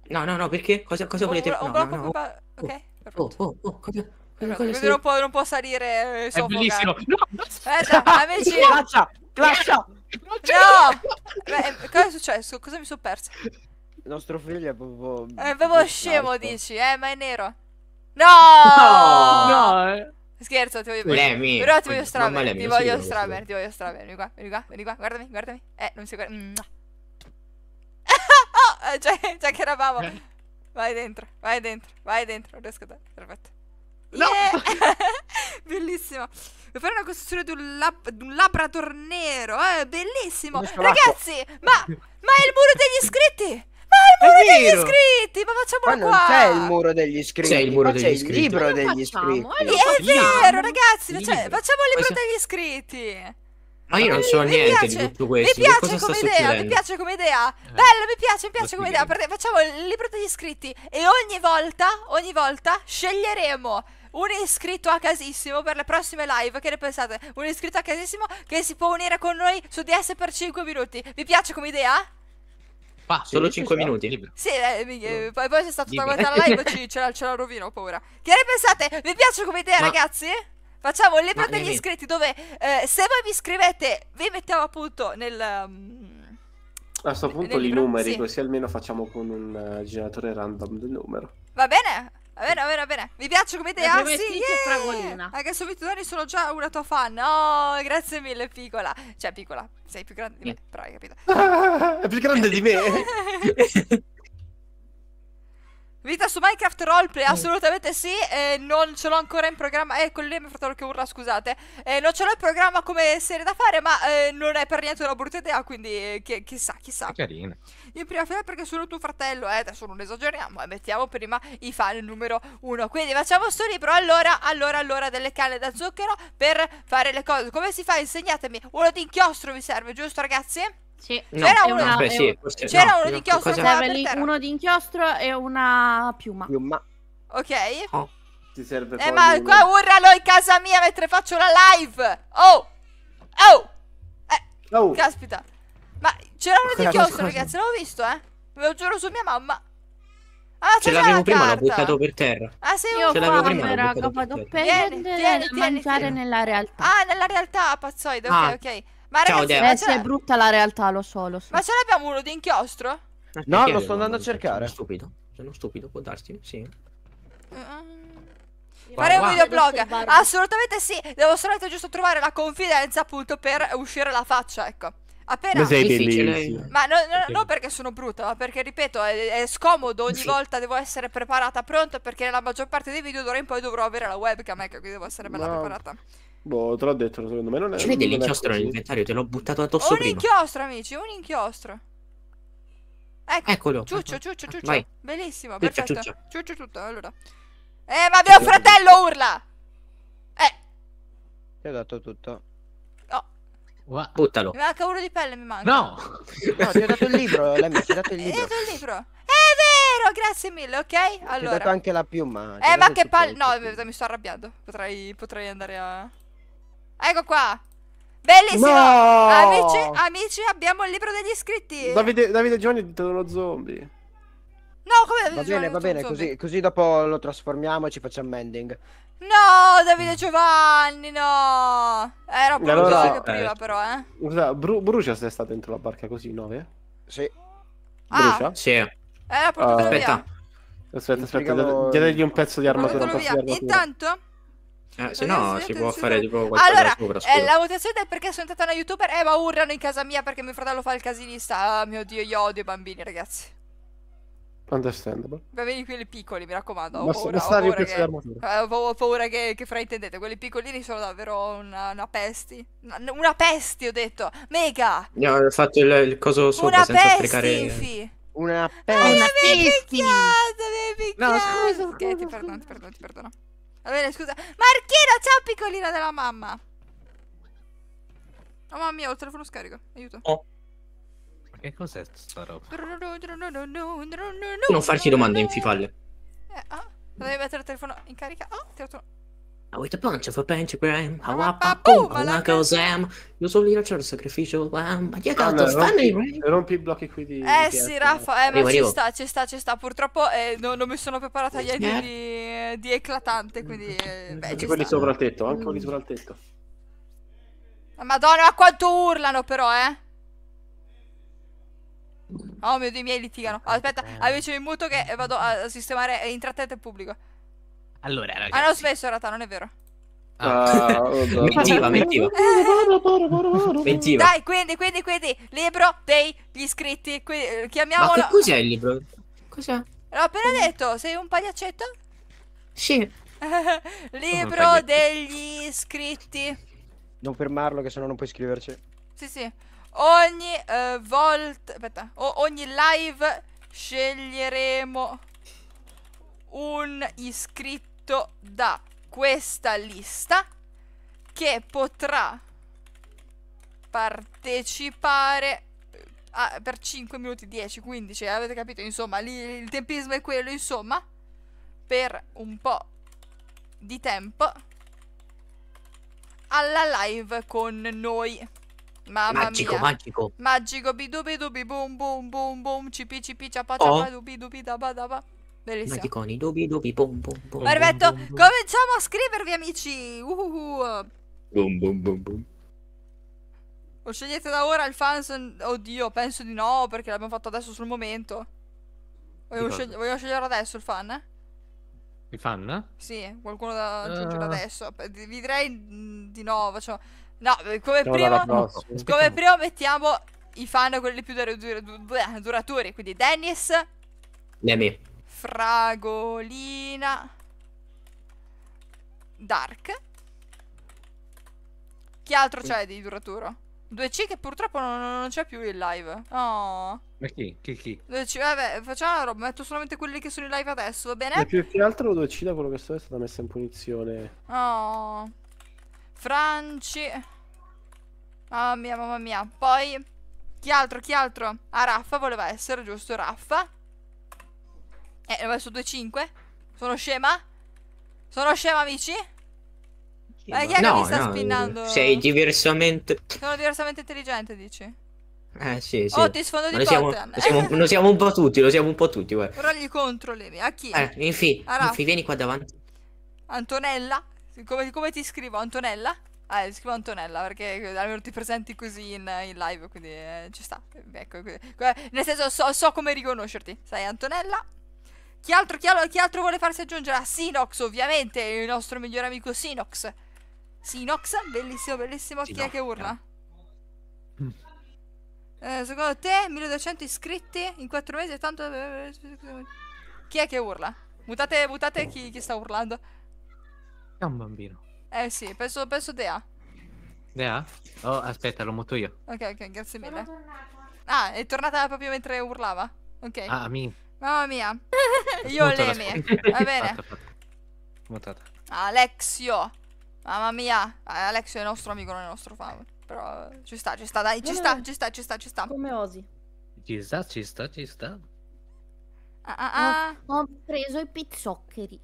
No, no, no, perché? Cosa, cosa un, volete? Un no, blocco no, più ba... Oh, ok, oh, oh, oh, cosa... Cosa non, può, non può salire eh, È bellissimo. No. Aspetta, amici. Lascia, lascia. No! Beh, eh, cosa è successo? Cosa mi sono persa? nostro figlio è proprio... È proprio scemo, alto. dici, eh, ma è nero. No! No, eh. Scherzo, ti voglio bene. Però ti voglio strabene, ti voglio strabene, ti voglio strabene. Vieni qua, vieni qua, vieni qua, guardami, guardami. Eh, non si guarda... Mm. [LAUGHS] oh, eh, già, già che eravamo. Eh. Vai dentro, vai dentro, vai dentro. Non riesco a perfetto. No! Yeah. [LAUGHS] Bellissimo. Devo fare una costruzione di un, lab di un labrador nero. Eh, bellissimo. Ragazzi, ma, ma è il muro degli iscritti! Ma il muro degli iscritti, ma facciamolo qua! Ma non c'è il muro degli iscritti, c'è il muro degli iscritti. il libro degli iscritti. È vero, ragazzi, facciamo il libro degli iscritti. Ma io non so mi, niente piace, di tutto questo. Mi piace come idea, mi piace come idea. Eh, Bello, mi piace, mi piace come idea. Perché facciamo il libro degli iscritti e ogni volta, ogni volta sceglieremo un iscritto a casissimo per le prossime live. Che ne pensate? Un iscritto a casissimo che si può unire con noi su DS per 5 minuti. Vi piace come idea? Qua, sì, solo 5 minuti. Sì, eh, eh, eh poi, poi c'è stata tutta quanta la live, ci, ce, la, ce la rovino, ho paura. Che ne pensate? Vi piace come idea, Ma... ragazzi? Facciamo il libro degli iscritti dove eh, se voi vi iscrivete vi mettiamo appunto nel... Um... A questo punto i numeri, sì. così almeno facciamo con un uh, generatore random del numero. Va bene? A bene, a bene, a bene. Mi piace come idea? Ah, sì, yeah! fragolina. Anche su Vittori sono già una tua fan. Oh, grazie mille, piccola. Cioè, piccola, sei più grande di me, però hai capito. [LAUGHS] è più grande di me. [LAUGHS] [LAUGHS] Vita su Minecraft Roleplay, eh. assolutamente sì, eh, non ce l'ho ancora in programma, eh, eh, lì mio fratello che urla, scusate, eh, non ce l'ho in programma come serie da fare, ma eh, non è per niente una brutta idea, quindi eh, chi chissà, chissà. È carina. In prima fila perché sono tuo fratello, eh, adesso non esageriamo, e mettiamo prima i fan numero uno, quindi facciamo sto libro, allora, allora, allora, delle canne da zucchero per fare le cose, come si fa? Insegnatemi, uno di inchiostro mi serve, giusto ragazzi? Sì. No, c'era uno, una... beh, sì, forse... c'era no, uno di inchiostro cosa... uno di inchiostro e una piuma. piuma. Ok. Oh. Ti serve Eh, ma uno. qua urlalo in casa mia mentre faccio la live. Oh! Oh! Eh. Oh. Caspita. Ma c'era uno di inchiostro, ragazzi, l'ho visto, eh. Ve lo giuro su mia mamma. Ah, ce l'avevo la prima, l'ho buttato per terra. Ah, sì, io ce l'avevo prima. Era capato per terra. Tieni, tieni, tieni, mangiare tieni. nella realtà. Ah, nella realtà, pazzoide, ok, ah. ok. Ma Ciao, ragazzi, Dea. ma, eh, ce... è brutta la realtà, lo so, lo so. Ma ce l'abbiamo uno di inchiostro? Eh, no, lo sto andando a cercare. Sono stupido, sono stupido, può darsi, sì. Eh, Fare un videoblog? Assolutamente sì, devo solamente giusto trovare la confidenza appunto per uscire la faccia, ecco. Appena... Ma sei bellissima. Ma non no, no, no perché sono brutta, ma perché, ripeto, è, è scomodo, ogni sì. volta devo essere preparata, pronta, perché nella maggior parte dei video d'ora in poi dovrò avere la webcam, ecco, quindi devo essere bella preparata. Boh, te l'ho detto, secondo me non è. Ci vedi l'inchiostro nell'inventario? Te l'ho buttato addosso. Un prima. inchiostro, amici, un inchiostro. Ecco, Eccolo. Ciuccio, ciuccio, ciuccio. Vai. Bellissimo, ciuccio, perfetto. Ciuccio. ciuccio tutto, allora. Eh, ma mio fratello urla! Eh. Ti ho dato tutto. No. Oh. Buttalo. Mi manca uno di pelle, mi manca. No! no, ti ho dato il libro, [LAUGHS] Lemmy, ti ho dato il eh, libro. Ho dato il libro. È vero, grazie mille, ok? Allora. Ti ho dato anche la piuma. Eh, ma che palle... No, mi sto arrabbiando. Potrei, potrei andare a... Ecco qua. Bellissimo! No! Amici, amici, abbiamo il libro degli iscritti. Davide, Davide Giovanni è uno zombie. No, come Davide Giovanni? Va bene, va bene, così, così, dopo lo trasformiamo e ci facciamo mending. No, Davide Giovanni, no! Era un allora, così che prima, eh. però, eh. Scusa, bru brucia se è sta dentro la barca così, 9? Sì. Ah. Brucia? Eh, ah, sì. Era proprio uh, Aspetta. Aspetta, aspetta, Intrigavo... un pezzo di armatura. Intanto... Eh, se no si può fare tipo qualcosa allora, sopra, eh, la votazione è perché sono entrata una youtuber Eh ma urlano in casa mia perché mio fratello fa il casinista Ah mio dio io odio i bambini ragazzi Understandable Bambini quelli piccoli mi raccomando Ho ma paura, ho paura, che, eh, ho paura che, che fraintendete Quelli piccolini sono davvero una, una pesti una, una, pesti ho detto Mega No ho fatto il, il coso sopra una senza pesti, sprecare infi. Una ah, pesti Una pesti No scusa, scusa, scusa. Ti perdono ti perdono ti perdono Va bene, scusa. Marchino, ciao piccolina della mamma. Oh mamma mia, ho il telefono scarico. Aiuto. Oh. Ma che cos'è sta roba? Non farci domande in infifalle. Eh, ah, devi mettere il telefono in carica. Oh, ti ho trovato. I With a punch of a pentagram, how a up, boom, malaco Sam. Io solo lasciare il sacrificio, Ma got allora, dato rompi, rompi i blocchi qui di. Eh di sì, Rafa, eh, ma ci sta, ci sta, ci sta. Purtroppo eh, no, non mi sono preparata agli anni di, di, eclatante, quindi. Eh, beh, anche quelli sta. sopra il tetto, anche quelli mm. sopra il tetto. Madonna, ma quanto urlano, però, eh. Oh mio dio, i miei litigano. Aspetta, eh. avevo in muto che eh, vado a sistemare. Eh, Intrattenete il pubblico. Allora, ragazzi. Ah, no, spesso in realtà, non è vero. Ah. Uh, [LAUGHS] mentiva, eh. mentiva. Dai, quindi, quindi, quindi, libro degli iscritti. Qui, eh, chiamiamolo. Ma che cos'è il libro? Cos'è? L'ho appena Cos'è? detto, sei un pagliaccetto? Sì. [LAUGHS] libro degli iscritti. Non fermarlo, che sennò non puoi scriverci. Sì, sì. Ogni uh, eh, volta. Aspetta. O- ogni live sceglieremo un iscritto tutto da questa lista che potrà partecipare eh, a, per 5 minuti 10, 15, eh, avete capito? Insomma, lì, il tempismo è quello, insomma, per un po' di tempo alla live con noi. Mamma magico, mia. magico. Magico, bidu bidu bi boom boom boom cipi cipi ciapa ciapa, oh. dubi dubi daba daba. Bellissimo. Nati con i dubbi dubbi pom pom pom. Perfetto, bom, bom, bom. cominciamo a scrivervi amici. Uhuhu. Bum bum bum bum. O scegliete da ora il fans? Oddio, penso di no, perché l'abbiamo fatto adesso sul momento. Vogliamo, scegli vogliamo scegliere adesso il fan? Eh? Il fan? Sì, qualcuno da aggiungere uh... adesso. Vi direi mm, di no, facciamo... No, eh, come primo, come primo mettiamo i fan quelli più duraturi, quindi Dennis. Nemi fragolina dark. Che altro c'è di duraturo? 2C che purtroppo non, non c'è più in live. Oh. Ma chi? Chi chi? 2C, vabbè, facciamo una roba, metto solamente quelli che sono in live adesso, va bene? E più che altro 2C da quello che so è stata messa in punizione. Oh. Franci. Mamma mia, mamma mia. Poi chi altro? Chi altro? Ah, Raffa voleva essere, giusto Raffa. Eh, adesso 2-5? Sono scema? Sono scema, amici? Ma eh, chi è no, che mi sta no, spinnando? Sei diversamente... Sono diversamente intelligente, dici? Eh, sì, sì. Oh, ti sfondo di siamo, lo siamo, lo siamo un po' tutti, lo siamo un po' tutti, guarda. Ora gli controlli. A chi? Eh, infi, infi, vieni qua davanti. Antonella? Come, come ti scrivo? Antonella? Ah, eh, scrivo Antonella perché almeno ti presenti così in, in live, quindi eh, ci sta. Ecco, Nel senso, so, so come riconoscerti. Sai, Antonella? Chi altro, chi, chi altro, vuole farsi aggiungere? A ah, Sinox, ovviamente, il nostro migliore amico Sinox. Sinox, bellissimo, bellissimo. Sinox. Chi è che urla? Mm. Eh, secondo te, 1200 iscritti in 4 mesi è tanto... Chi è che urla? Mutate, mutate chi, chi, sta urlando. È un bambino. Eh sì, penso, penso Dea. Ah. Dea? Ah? Oh, aspetta, lo muto io. Ok, ok, grazie mille. Ah, è tornata proprio mentre urlava? Ok. Ah, amico. Mamma mia. [LAUGHS] Io ho le mie. Va bene. Mutata. Alexio. Mamma mia. Alexio è il nostro amico, non è il nostro fan. Però eh, ci sta, ci sta, dai, ci sta, ci sta, ci sta, ci sta. Come osi? Ci sta, ci sta, ci sta. Ah, ah, ah. Ho, ho preso i pizzoccheri.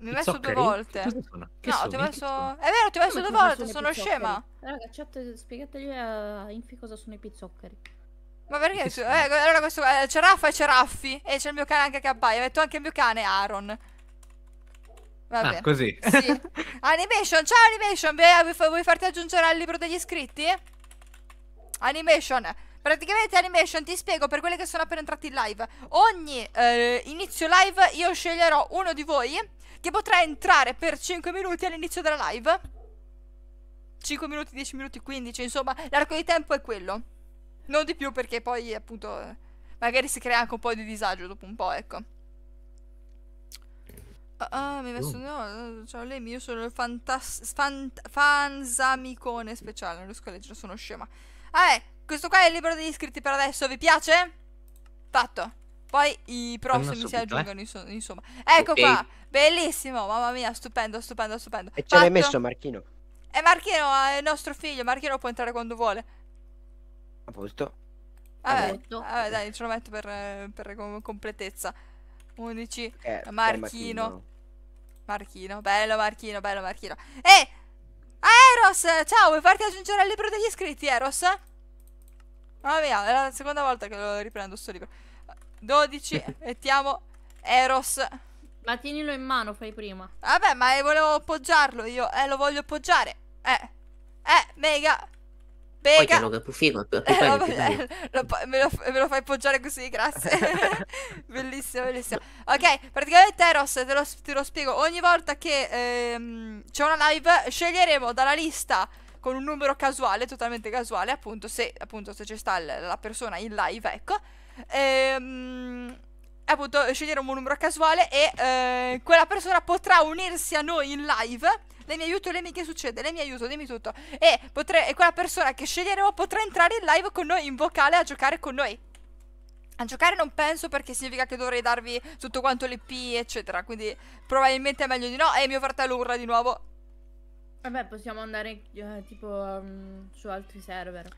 Mi ho messo due volte. no, ti ho messo. È vero, ti ho messo due volte, sono scema. Raga, chat, spiegategli a Infi cosa sono i pizzoccheri. Ma perché? Eh, allora questo qua, eh, c'è Raffa e c'è Raffi. E c'è il mio cane anche che appaia. Ho detto anche il mio cane Aaron. Vabbè. Ah, così. Sì. [LAUGHS] Animation, ciao Animation. Vuoi, vuoi farti aggiungere al libro degli iscritti? Animation. Praticamente Animation, ti spiego per quelli che sono appena entrati in live. Ogni eh, inizio live io sceglierò uno di voi che potrà entrare per 5 minuti all'inizio della live. 5 minuti, 10 minuti, 15, insomma, l'arco di tempo è quello. Non di più perché poi appunto magari si crea anche un po' di disagio dopo un po', ecco. Ah, ah mi hai messo... Oh. No, eh, ciao lei, io sono il fantas... Fant... fansamicone speciale, non riesco a leggere, sono scema. Ah, eh, questo qua è il libro degli iscritti per adesso, vi piace? Fatto. Poi i prossimi subito, si eh. aggiungono, eh? insomma. Ecco okay. qua, bellissimo, mamma mia, stupendo, stupendo, stupendo. E Fatto. ce l'hai messo Marchino? E eh, Marchino è il nostro figlio, Marchino può entrare quando vuole. A posto. Vabbè, eh, vabbè, dai, ce lo metto per, per completezza. 11. Eh, Marchino. Marchino, bello Marchino, bello Marchino. E eh, Eros, ciao, vuoi farti aggiungere al libro degli iscritti, Eros? Vabbè, è la seconda volta che lo riprendo sto libro. 12, [LAUGHS] mettiamo Eros. Ma tienilo in mano, fai prima. Vabbè, ma volevo appoggiarlo io. Eh, lo voglio appoggiare. Eh, eh, mega. Pega. Poi che è il più figo, più eh, bello, più Lo, me, lo, me, lo, fai poggiare così, grazie. [LAUGHS] bellissimo, bellissimo. Ok, praticamente Eros, te lo, te lo spiego, ogni volta che ehm, c'è una live sceglieremo dalla lista con un numero casuale, totalmente casuale, appunto se, appunto, se ci sta la persona in live, ecco. Ehm, appunto sceglieremo un numero casuale e eh, quella persona potrà unirsi a noi in live lei mi aiuto, lei mi che succede, lei mi aiuta, dimmi tutto. E, potrei, e quella persona che sceglieremo potrà entrare in live con noi, in vocale, a giocare con noi. A giocare non penso perché significa che dovrei darvi tutto quanto le P, eccetera. Quindi probabilmente è meglio di no. E mio fratello urla di nuovo. Vabbè, possiamo andare eh, tipo um, su altri server.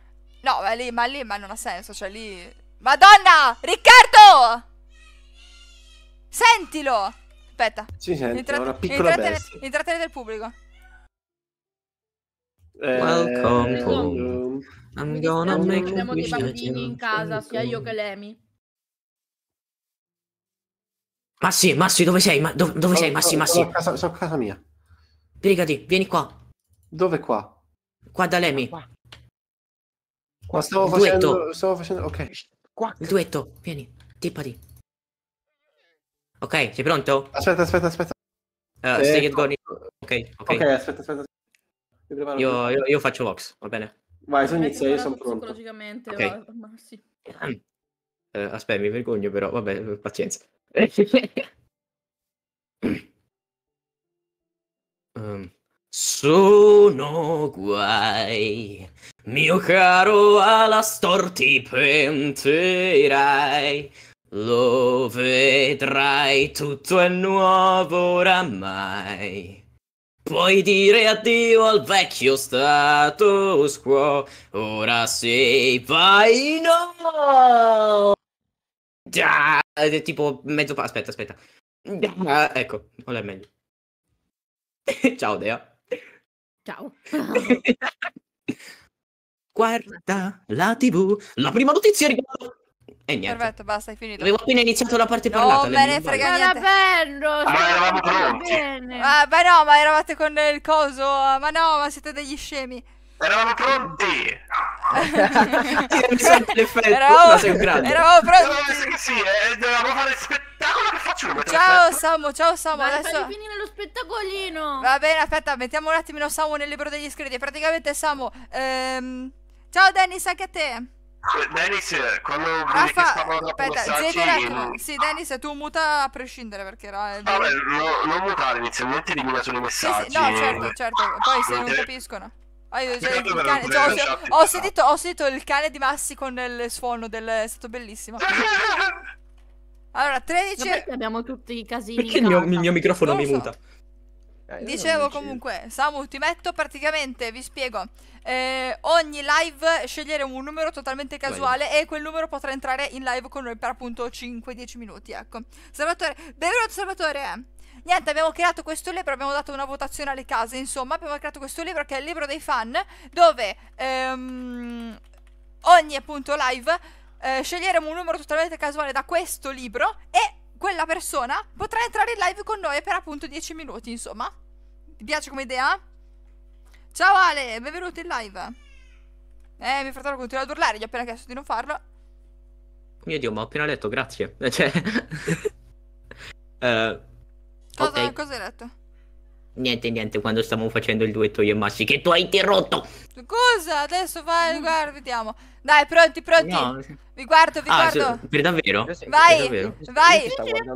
No, ma lì, ma lì ma non ha senso. Cioè lì... Madonna! Riccardo! Sentilo! Aspetta. Si sente, Intrate... una piccola Intrate... bestia. Intratenete il pubblico. Welcome eh, home. I'm gonna make Abbiamo dei bambini in casa, sia io che Lemi. Massi, Massi, dove sei? Ma, do, dove oh, sei, Massi, Massi? Sono a casa, sono a casa mia. Piegati, vieni qua. Dove qua? Qua da Lemi. Qua. qua stavo, facendo, duetto. stavo facendo... Ok. Qua. Il duetto, vieni, tippati. Ok, sei pronto? Aspetta, aspetta, aspetta. Uh, eh, eh stay it going. Ok, ok. Ok, aspetta, aspetta. aspetta. Io, io, io, faccio Vox, va bene? Vai, eh, inizio, io sono pronto. Psicologicamente, okay. ma sì. [CLEARS THROAT] Eh, aspetta, mi vergogno però, vabbè, pazienza. um, [LAUGHS] sono guai, mio caro Alastor ti penterai, lo vedrai tutto è nuovo oramai. Puoi dire addio al vecchio status quo, ora sei paino! Già, è tipo mezzo pa- aspetta, aspetta. Ah, ecco, ora è meglio. [LAUGHS] Ciao Dea. Ciao. [LAUGHS] Guarda la tv, la prima notizia riguarda e niente. Perfetto, basta, è finito. Avevo appena iniziato la parte no, parlata. No, me ne frega male. niente. Bello, ma eravamo pronti. Bene. Ah, ma no, ma eravate con il coso. Ma no, ma siete degli scemi. Eravamo pronti! [LAUGHS] eravamo, eravamo pronti! Sì, eh, dovevamo fare il spettacolo che faccio Ciao Samu, ciao Samu. Vai, Adesso... Fai finire lo spettacolino. Va bene, aspetta, mettiamo un attimino Samu nel libro degli iscritti. Praticamente Samu... Ehm... Ciao Dennis, anche a te. Dennis, quando vedi Rafa, che stavano aspetta, Zederac, non... sì, Dennis, tu muta a prescindere perché era... Vabbè, no, non mutare inizialmente, elimina solo i messaggi. Sì, sì, no, certo, certo, poi se non capiscono. Cioè, ho, sentito, il cane di Massi con il suono del... è stato bellissimo. [LAUGHS] Allora, 13... Ma abbiamo tutti i casini. Perché il mio, il mio microfono non mi so. muta? Eh, Dicevo comunque, Samu, ti metto praticamente, vi spiego. Eh, ogni live sceglieremo un numero totalmente casuale Vai. e quel numero potrà entrare in live con noi per appunto 5-10 minuti, ecco. Salvatore, benvenuto Salvatore! Niente, abbiamo creato questo libro, abbiamo dato una votazione alle case, insomma, abbiamo creato questo libro che è il libro dei fan, dove ehm, ogni appunto live eh, sceglieremo un numero totalmente casuale da questo libro e quella persona potrà entrare in live con noi per appunto 10 minuti, insomma. Ti piace come idea? Ciao Ale, benvenuto in live. Eh, mio fratello continua ad urlare, gli ho appena chiesto di non farlo. Mio Dio, ma ho appena letto, grazie. Cioè... [LAUGHS] uh, cosa, okay. cosa hai letto? Niente, niente, quando stavamo facendo il duetto io e Massi, che tu hai interrotto! Scusa, adesso vai, mm. guarda, vediamo. Dai, pronti, pronti? No. Vi guardo, vi ah, guardo. Se, per davvero? Vai, per davvero. vai.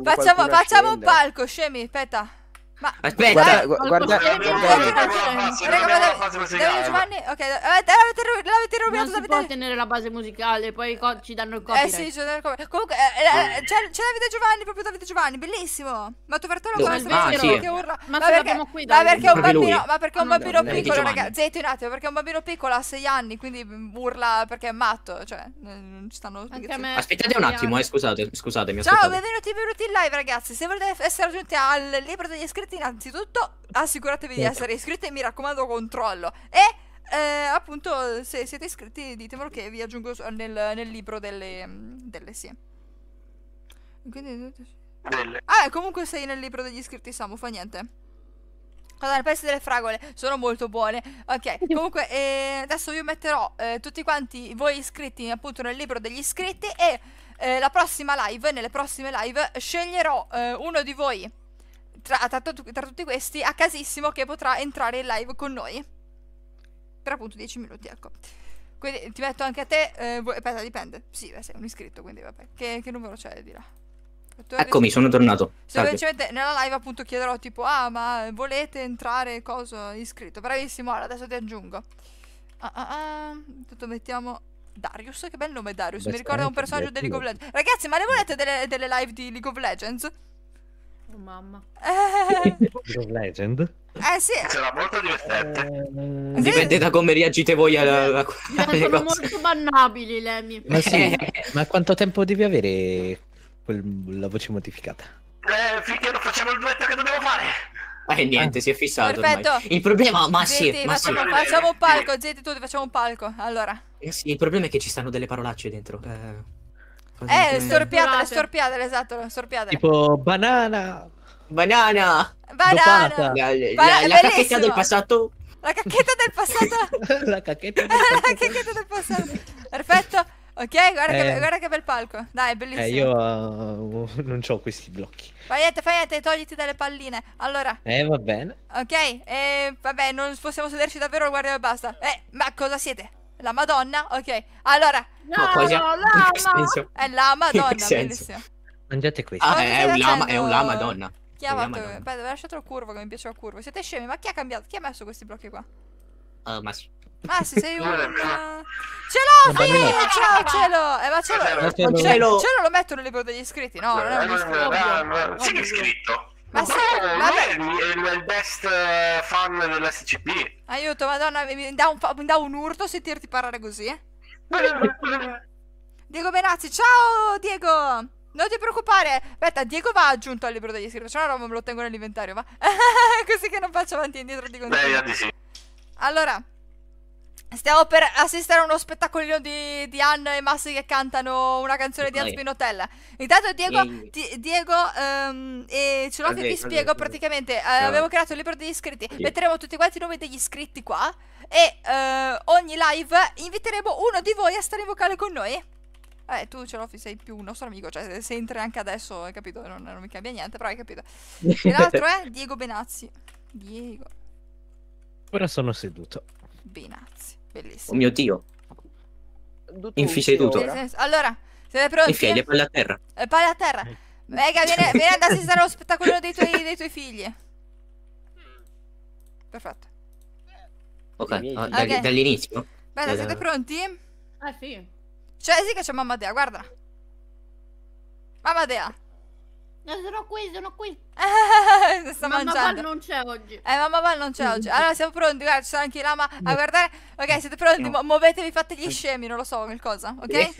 Facciamo, facciamo un palco, scemi, aspetta. Ma aspetta, guarda, guarda, Giovanni, ok, eh, l'avete rovinato. Non si può tenere la base musicale, poi ci danno il copyright. Eh sì, ci danno il copyright. Comunque, eh, eh, c'è Davide Giovanni, proprio Davide Giovanni, bellissimo. Ma tu per te lo conosci, che urla. Ma perché qui, Ma perché è un bambino, ma perché è un bambino piccolo, ragazzi. Zetti un attimo, perché è un bambino piccolo ha 6 anni, quindi mm, urla perché è matto, cioè non ci stanno Aspettate un attimo, eh, scusate, scusatemi, Ciao, benvenuti, benvenuti in live, ragazzi. Se volete essere aggiunti al libro degli iscritti iscritti, innanzitutto assicuratevi di essere iscritti mi raccomando controllo. E... Eh, appunto, se siete iscritti, ditemelo che vi aggiungo nel, nel libro delle, delle sì. Quindi... Ah, comunque sei nel libro degli iscritti, Samu, fa niente. Cosa ne pensi delle fragole? Sono molto buone. Ok, [LAUGHS] comunque eh, adesso io metterò eh, tutti quanti voi iscritti appunto nel libro degli iscritti e eh, la prossima live, nelle prossime live, sceglierò eh, uno di voi tra, tra, tra, tutti questi a casissimo che potrà entrare in live con noi. Per appunto 10 minuti, ecco. Quindi ti metto anche a te. Eh, aspetta, dipende. Sì, beh, sei un iscritto, quindi vabbè. Che, che numero c'è di là? Eccomi, sono tornato. Semplicemente nella live appunto chiederò tipo, ah ma volete entrare, cosa, iscritto. Bravissimo, allora adesso ti aggiungo. Ah, ah, ah. Intanto mettiamo Darius, che bel nome Darius, Bastante, mi ricorda un personaggio bello. di League of Legends. Ragazzi, ma le volete delle, delle live di League of Legends? Oh mamma. Eh... Legend? Eh sì. Sarà molto divertente. Eh... Dipende da come reagite voi alla, alla... Sono molto bannabili Lemmy. Ma sì, [LAUGHS] ma quanto tempo devi avere quel... la voce modificata? Eh, finché non facciamo il duetto che dobbiamo fare. Eh niente, si è fissato Perfetto. Ormai. Il problema, ma Zeti, sì, ma facciamo, sì. facciamo un palco, Zetti tu facciamo un palco. Allora. Eh sì, il problema è che ci stanno delle parolacce dentro. Eh eh, storpiatele, storpiatele, esatto, storpiatele. Tipo banana. Banana. Banana. La, la, la cacchetta del passato. La cacchetta del passato. [LAUGHS] la cacchetta del [LAUGHS] passato. la cacchetta del passato. Perfetto. Ok, guarda, eh, che, guarda, che, bel palco. Dai, eh, bellissimo. Eh, io uh, non ho questi blocchi. Fai niente, fai niente, togliti dalle palline. Allora. Eh, va bene. Ok, eh, vabbè, non possiamo sederci davvero, guarda e basta. Eh, ma cosa siete? La Madonna? Ok, allora. No, no cosa? Lama. [LAUGHS] senso? È la Madonna, bellissima. Mangiate questo. Ah, è, è, un lama, è un lama, donna. Chi ha fatto? Beh, dove lasciato il curvo che mi piaceva il curvo. Siete scemi, ma chi ha cambiato? Chi ha messo questi blocchi qua? Uh, [LAUGHS] ma sì. Ah, se sei uno. Ce l'ho, sì! Ciao, cielo! Eh, ma cielo, cielo. cielo. cielo lo metto nel libro degli iscritti, no? Non è un iscritto. Eh, sì, è iscritto. Ma no, sei, vabbè. È il best eh, fan dell'SCP. Aiuto, madonna, mi dà un, mi dà un urto sentirti parlare così, eh? [LAUGHS] Diego Benazzi, ciao Diego! Non ti preoccupare, aspetta, Diego va aggiunto al libro degli iscritti, se no me lo tengo nell'inventario, va. [LAUGHS] Così che non faccio avanti e indietro di continuo. Beh, di sì. Allora, stiamo per assistere a uno spettacolino di, di Anna e Massi che cantano una canzone di Hans Binotella. Intanto Diego, di, Diego um, e ce l'ho che vi spiego praticamente, eh, avevo creato il libro degli iscritti, sì. metteremo tutti quanti i nomi degli iscritti qua. E eh, ogni live inviteremo uno di voi a stare in vocale con noi. Eh, tu ce l'ho, sei più un nostro amico, cioè se entri anche adesso, hai capito, non, non mi cambia niente, però hai capito. E l'altro è [LAUGHS] Diego Benazzi. Diego. Ora sono seduto. Benazzi, bellissimo. Oh mio Dio. Infisseduto. Allora, siete pronti? Infia, le palle a terra. Le eh, palle a terra. Mega, vieni, vieni ad assistere allo spettacolo dei tuoi, dei tuoi figli. [LAUGHS] Perfetto. Ok, ah, da, okay. dall'inizio? Bella, siete eh, pronti? Ah sì. Cioè sì che c'è mamma Dea, guarda. Mamma Dea. No, sono qui, sono qui. Eh, [LAUGHS] sta mamma mangiando. Val non c'è oggi. Eh, mamma Val non c'è [LAUGHS] oggi. Allora siamo pronti, guarda, c'è anche lama a guardare. Ok, siete pronti? Mo muovetevi, fate gli scemi, non lo so che cosa, ok?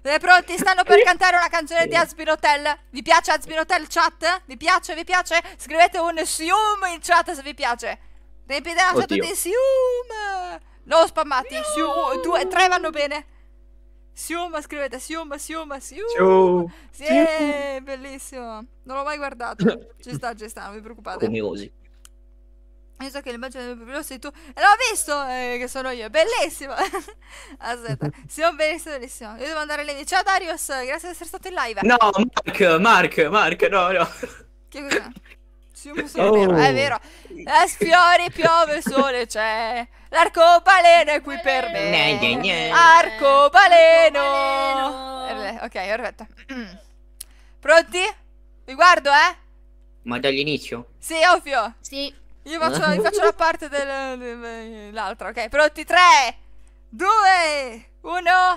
[LAUGHS] siete pronti? Stanno per cantare una canzone di Asbin Hotel. Vi piace Asbin Hotel chat? Vi piace? Vi piace? Scrivete un sium in chat se vi piace. Devi pedalare tutti Sium! Non spammati, Sium! Due, tre vanno bene! Sium, scrivete Sium, Sium, Sium! Sì, bellissimo! Non l'ho mai guardato. [COUGHS] Ci sta, ci sta, non vi preoccupate. Come osi. Io so che l'immagine del profilo sei tu. E l'ho visto! Eh, che sono io. Bellissimo! [LAUGHS] Aspetta. Siamo benissimo, benissimo. Io devo andare lì. Ciao Darius, grazie di essere stato in live. No, Mark, Mark, Mark, no, no. Che cos'è? [LAUGHS] Sì, un museo oh. è vero. Oh. Eh, sfiori, piove, sole c'è. L'arcobaleno è qui per me. Arcobaleno. Eh, ok, perfetto. [CLEARS THROAT] Pronti? Vi guardo, eh? Ma dall'inizio? Sì, ovvio. Sì. Io faccio, io faccio la parte dell'altra, ok? Pronti? 3, 2, 1,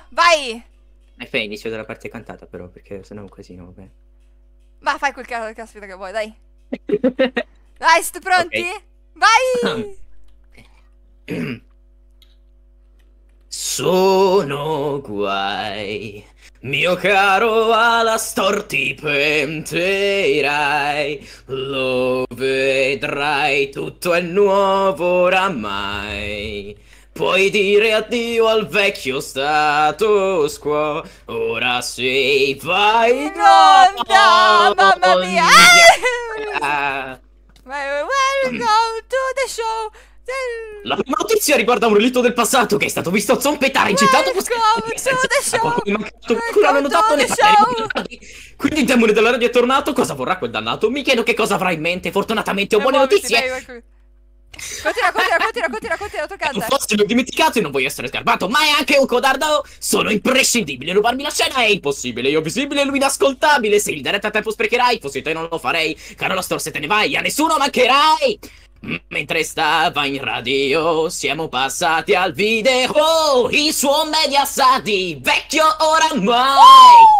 vai! E eh, fai inizio della parte cantata però, perché sennò è un casino, vabbè. Ma fai quel caso, caspita che vuoi, dai. [LAUGHS] Vai, siete pronti? Okay. Vai! [CLEARS THROAT] Sono guai, mio caro alla storti penterai, lo vedrai tutto è nuovo oramai. Puoi dire addio al vecchio status quo. Ora sei vai. no, mamma mia! [LAUGHS] Welcome to the show. La prima notizia riguarda un relitto del passato che è stato visto zompetare in città dopo Qualcuno non notato ne Quindi il demone della radio è tornato. Cosa vorrà quel dannato? Mi chiedo che cosa avrà in mente. Fortunatamente ho buone notizie. Continua, continua, continua, continua, continua, tocca a ecco, te. Fossi l'ho dimenticato e non voglio essere scarpato, ma è anche un codardo. Sono imprescindibile, rubarmi la scena è impossibile. Io visibile, lui inascoltabile. Se il diretto a tempo sprecherai, fossi te non lo farei. Caro la store, se te ne vai, a nessuno mancherai. Mentre stava in radio, siamo passati al video. Il suo media di vecchio oramai.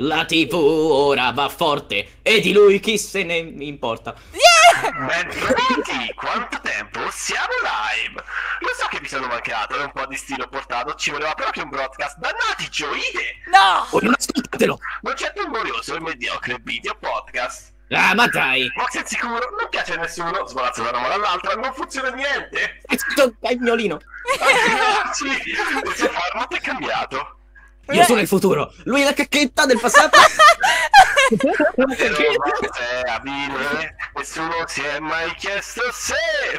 La tv ora va forte e di lui chi se ne importa. Yeah! Benvenuti, quanto tempo? Siamo live! Lo so che mi sono mancato, è un po' di stile portato, ci voleva proprio un broadcast. Dannati, gioite! No! Oh, non ascoltatelo! Non c'è più un glorioso e mediocre video podcast. Ah, ma dai! Mox è sicuro, non piace a nessuno, svolazza da una mano all'altra, non funziona niente! È tutto cagnolino! sì, il suo format è cambiato. Io eh. sono il futuro, lui è la cacchetta del passato. Nessuno si è mai chiesto se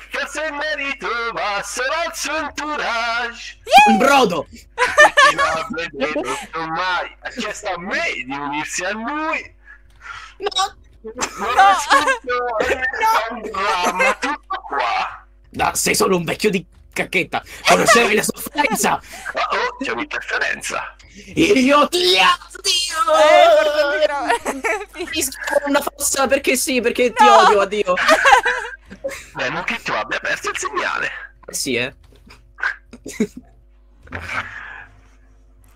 fosse il merito, ma sarà il suo entourage. Un brodo. Non mai ha chiesto a me di unirsi a lui. No. Non no. ho scritto eh, no. ma tutto qua. No, sei solo un vecchio di cacchetta. Conoscevi la [LAUGHS] sofferenza. Oh, oh, c'è un'interferenza. Io Idiotia! Dio! Eh, Finisco una fossa perché sì, perché no! ti odio, addio. Beh, non che tu abbia perso il segnale. Sì, eh.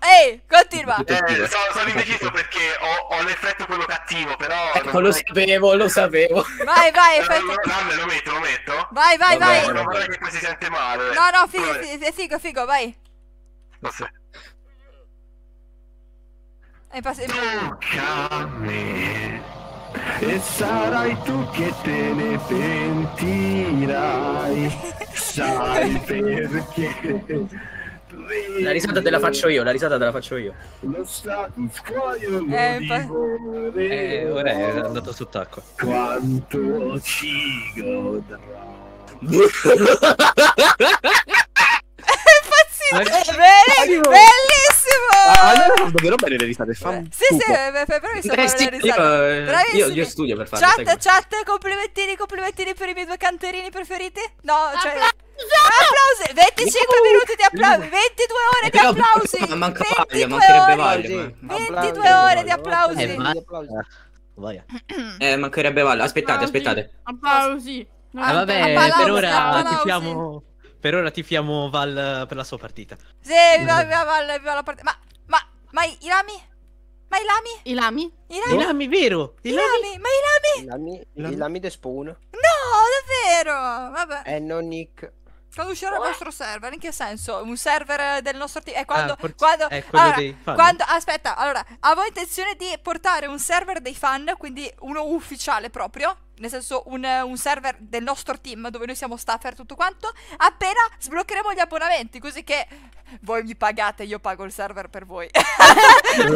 Ehi, continua! Eh, sono, sono indeciso perché ho, ho l'effetto quello cattivo, però... Ecco, non... lo sapevo, lo sapevo. Vai, vai, eh, effetto... Allora, lo metto, lo metto? Vai, vai, Vabbè, vai! Non vorrei che poi si sente male. No, no, figo, figo, figo, vai! Non so. È passato. Tocca me. E sarai tu che te ne pentirai. Sai [LAUGHS] perché. La risata te la faccio io, la risata te la faccio io. Lo status quo io lo eh, eh, ora è andato sott'acqua. Quanto ci godrò. [LAUGHS] [LAUGHS] Bene, bellissimo! Eh, allora fanno davvero bene le risate. Fan eh, sì, sì, però mi sono eh, sì, le risate. Io, io, studio per farlo. Chat, chat, complimentini, complimentini per i miei due canterini preferiti. No, cioè... Applausi! 25 uh, minuti di applausi! 22 ore di applausi! Ma manca paglia, mancherebbe vaglia. 22 ore di applausi! Eh, ma... eh mancherebbe vaglia. Aspettate, aspettate. Applausi! ah, vabbè, applausi, per ora applausi. siamo... Per ora tifiamo Val eh, per la sua partita. Sì, viva, viva Val, viva la partita. Ma, ma, ma i lami? Ma i lami? I lami? I lami, I lami vero? I, I lami? lami? Ma i lami? I lami, I lami de spawn. No, davvero? Vabbè. E eh, non Nick. Quando uscirà il nostro server? In che senso? Un server del nostro team? Eh, quando, ah, quando, è allora, dei fan. quando. Aspetta, allora, avevo intenzione di portare un server dei fan, quindi uno ufficiale proprio nel senso un, un, server del nostro team dove noi siamo staffer tutto quanto, appena sbloccheremo gli abbonamenti, così che voi mi pagate, io pago il server per voi. cattiva.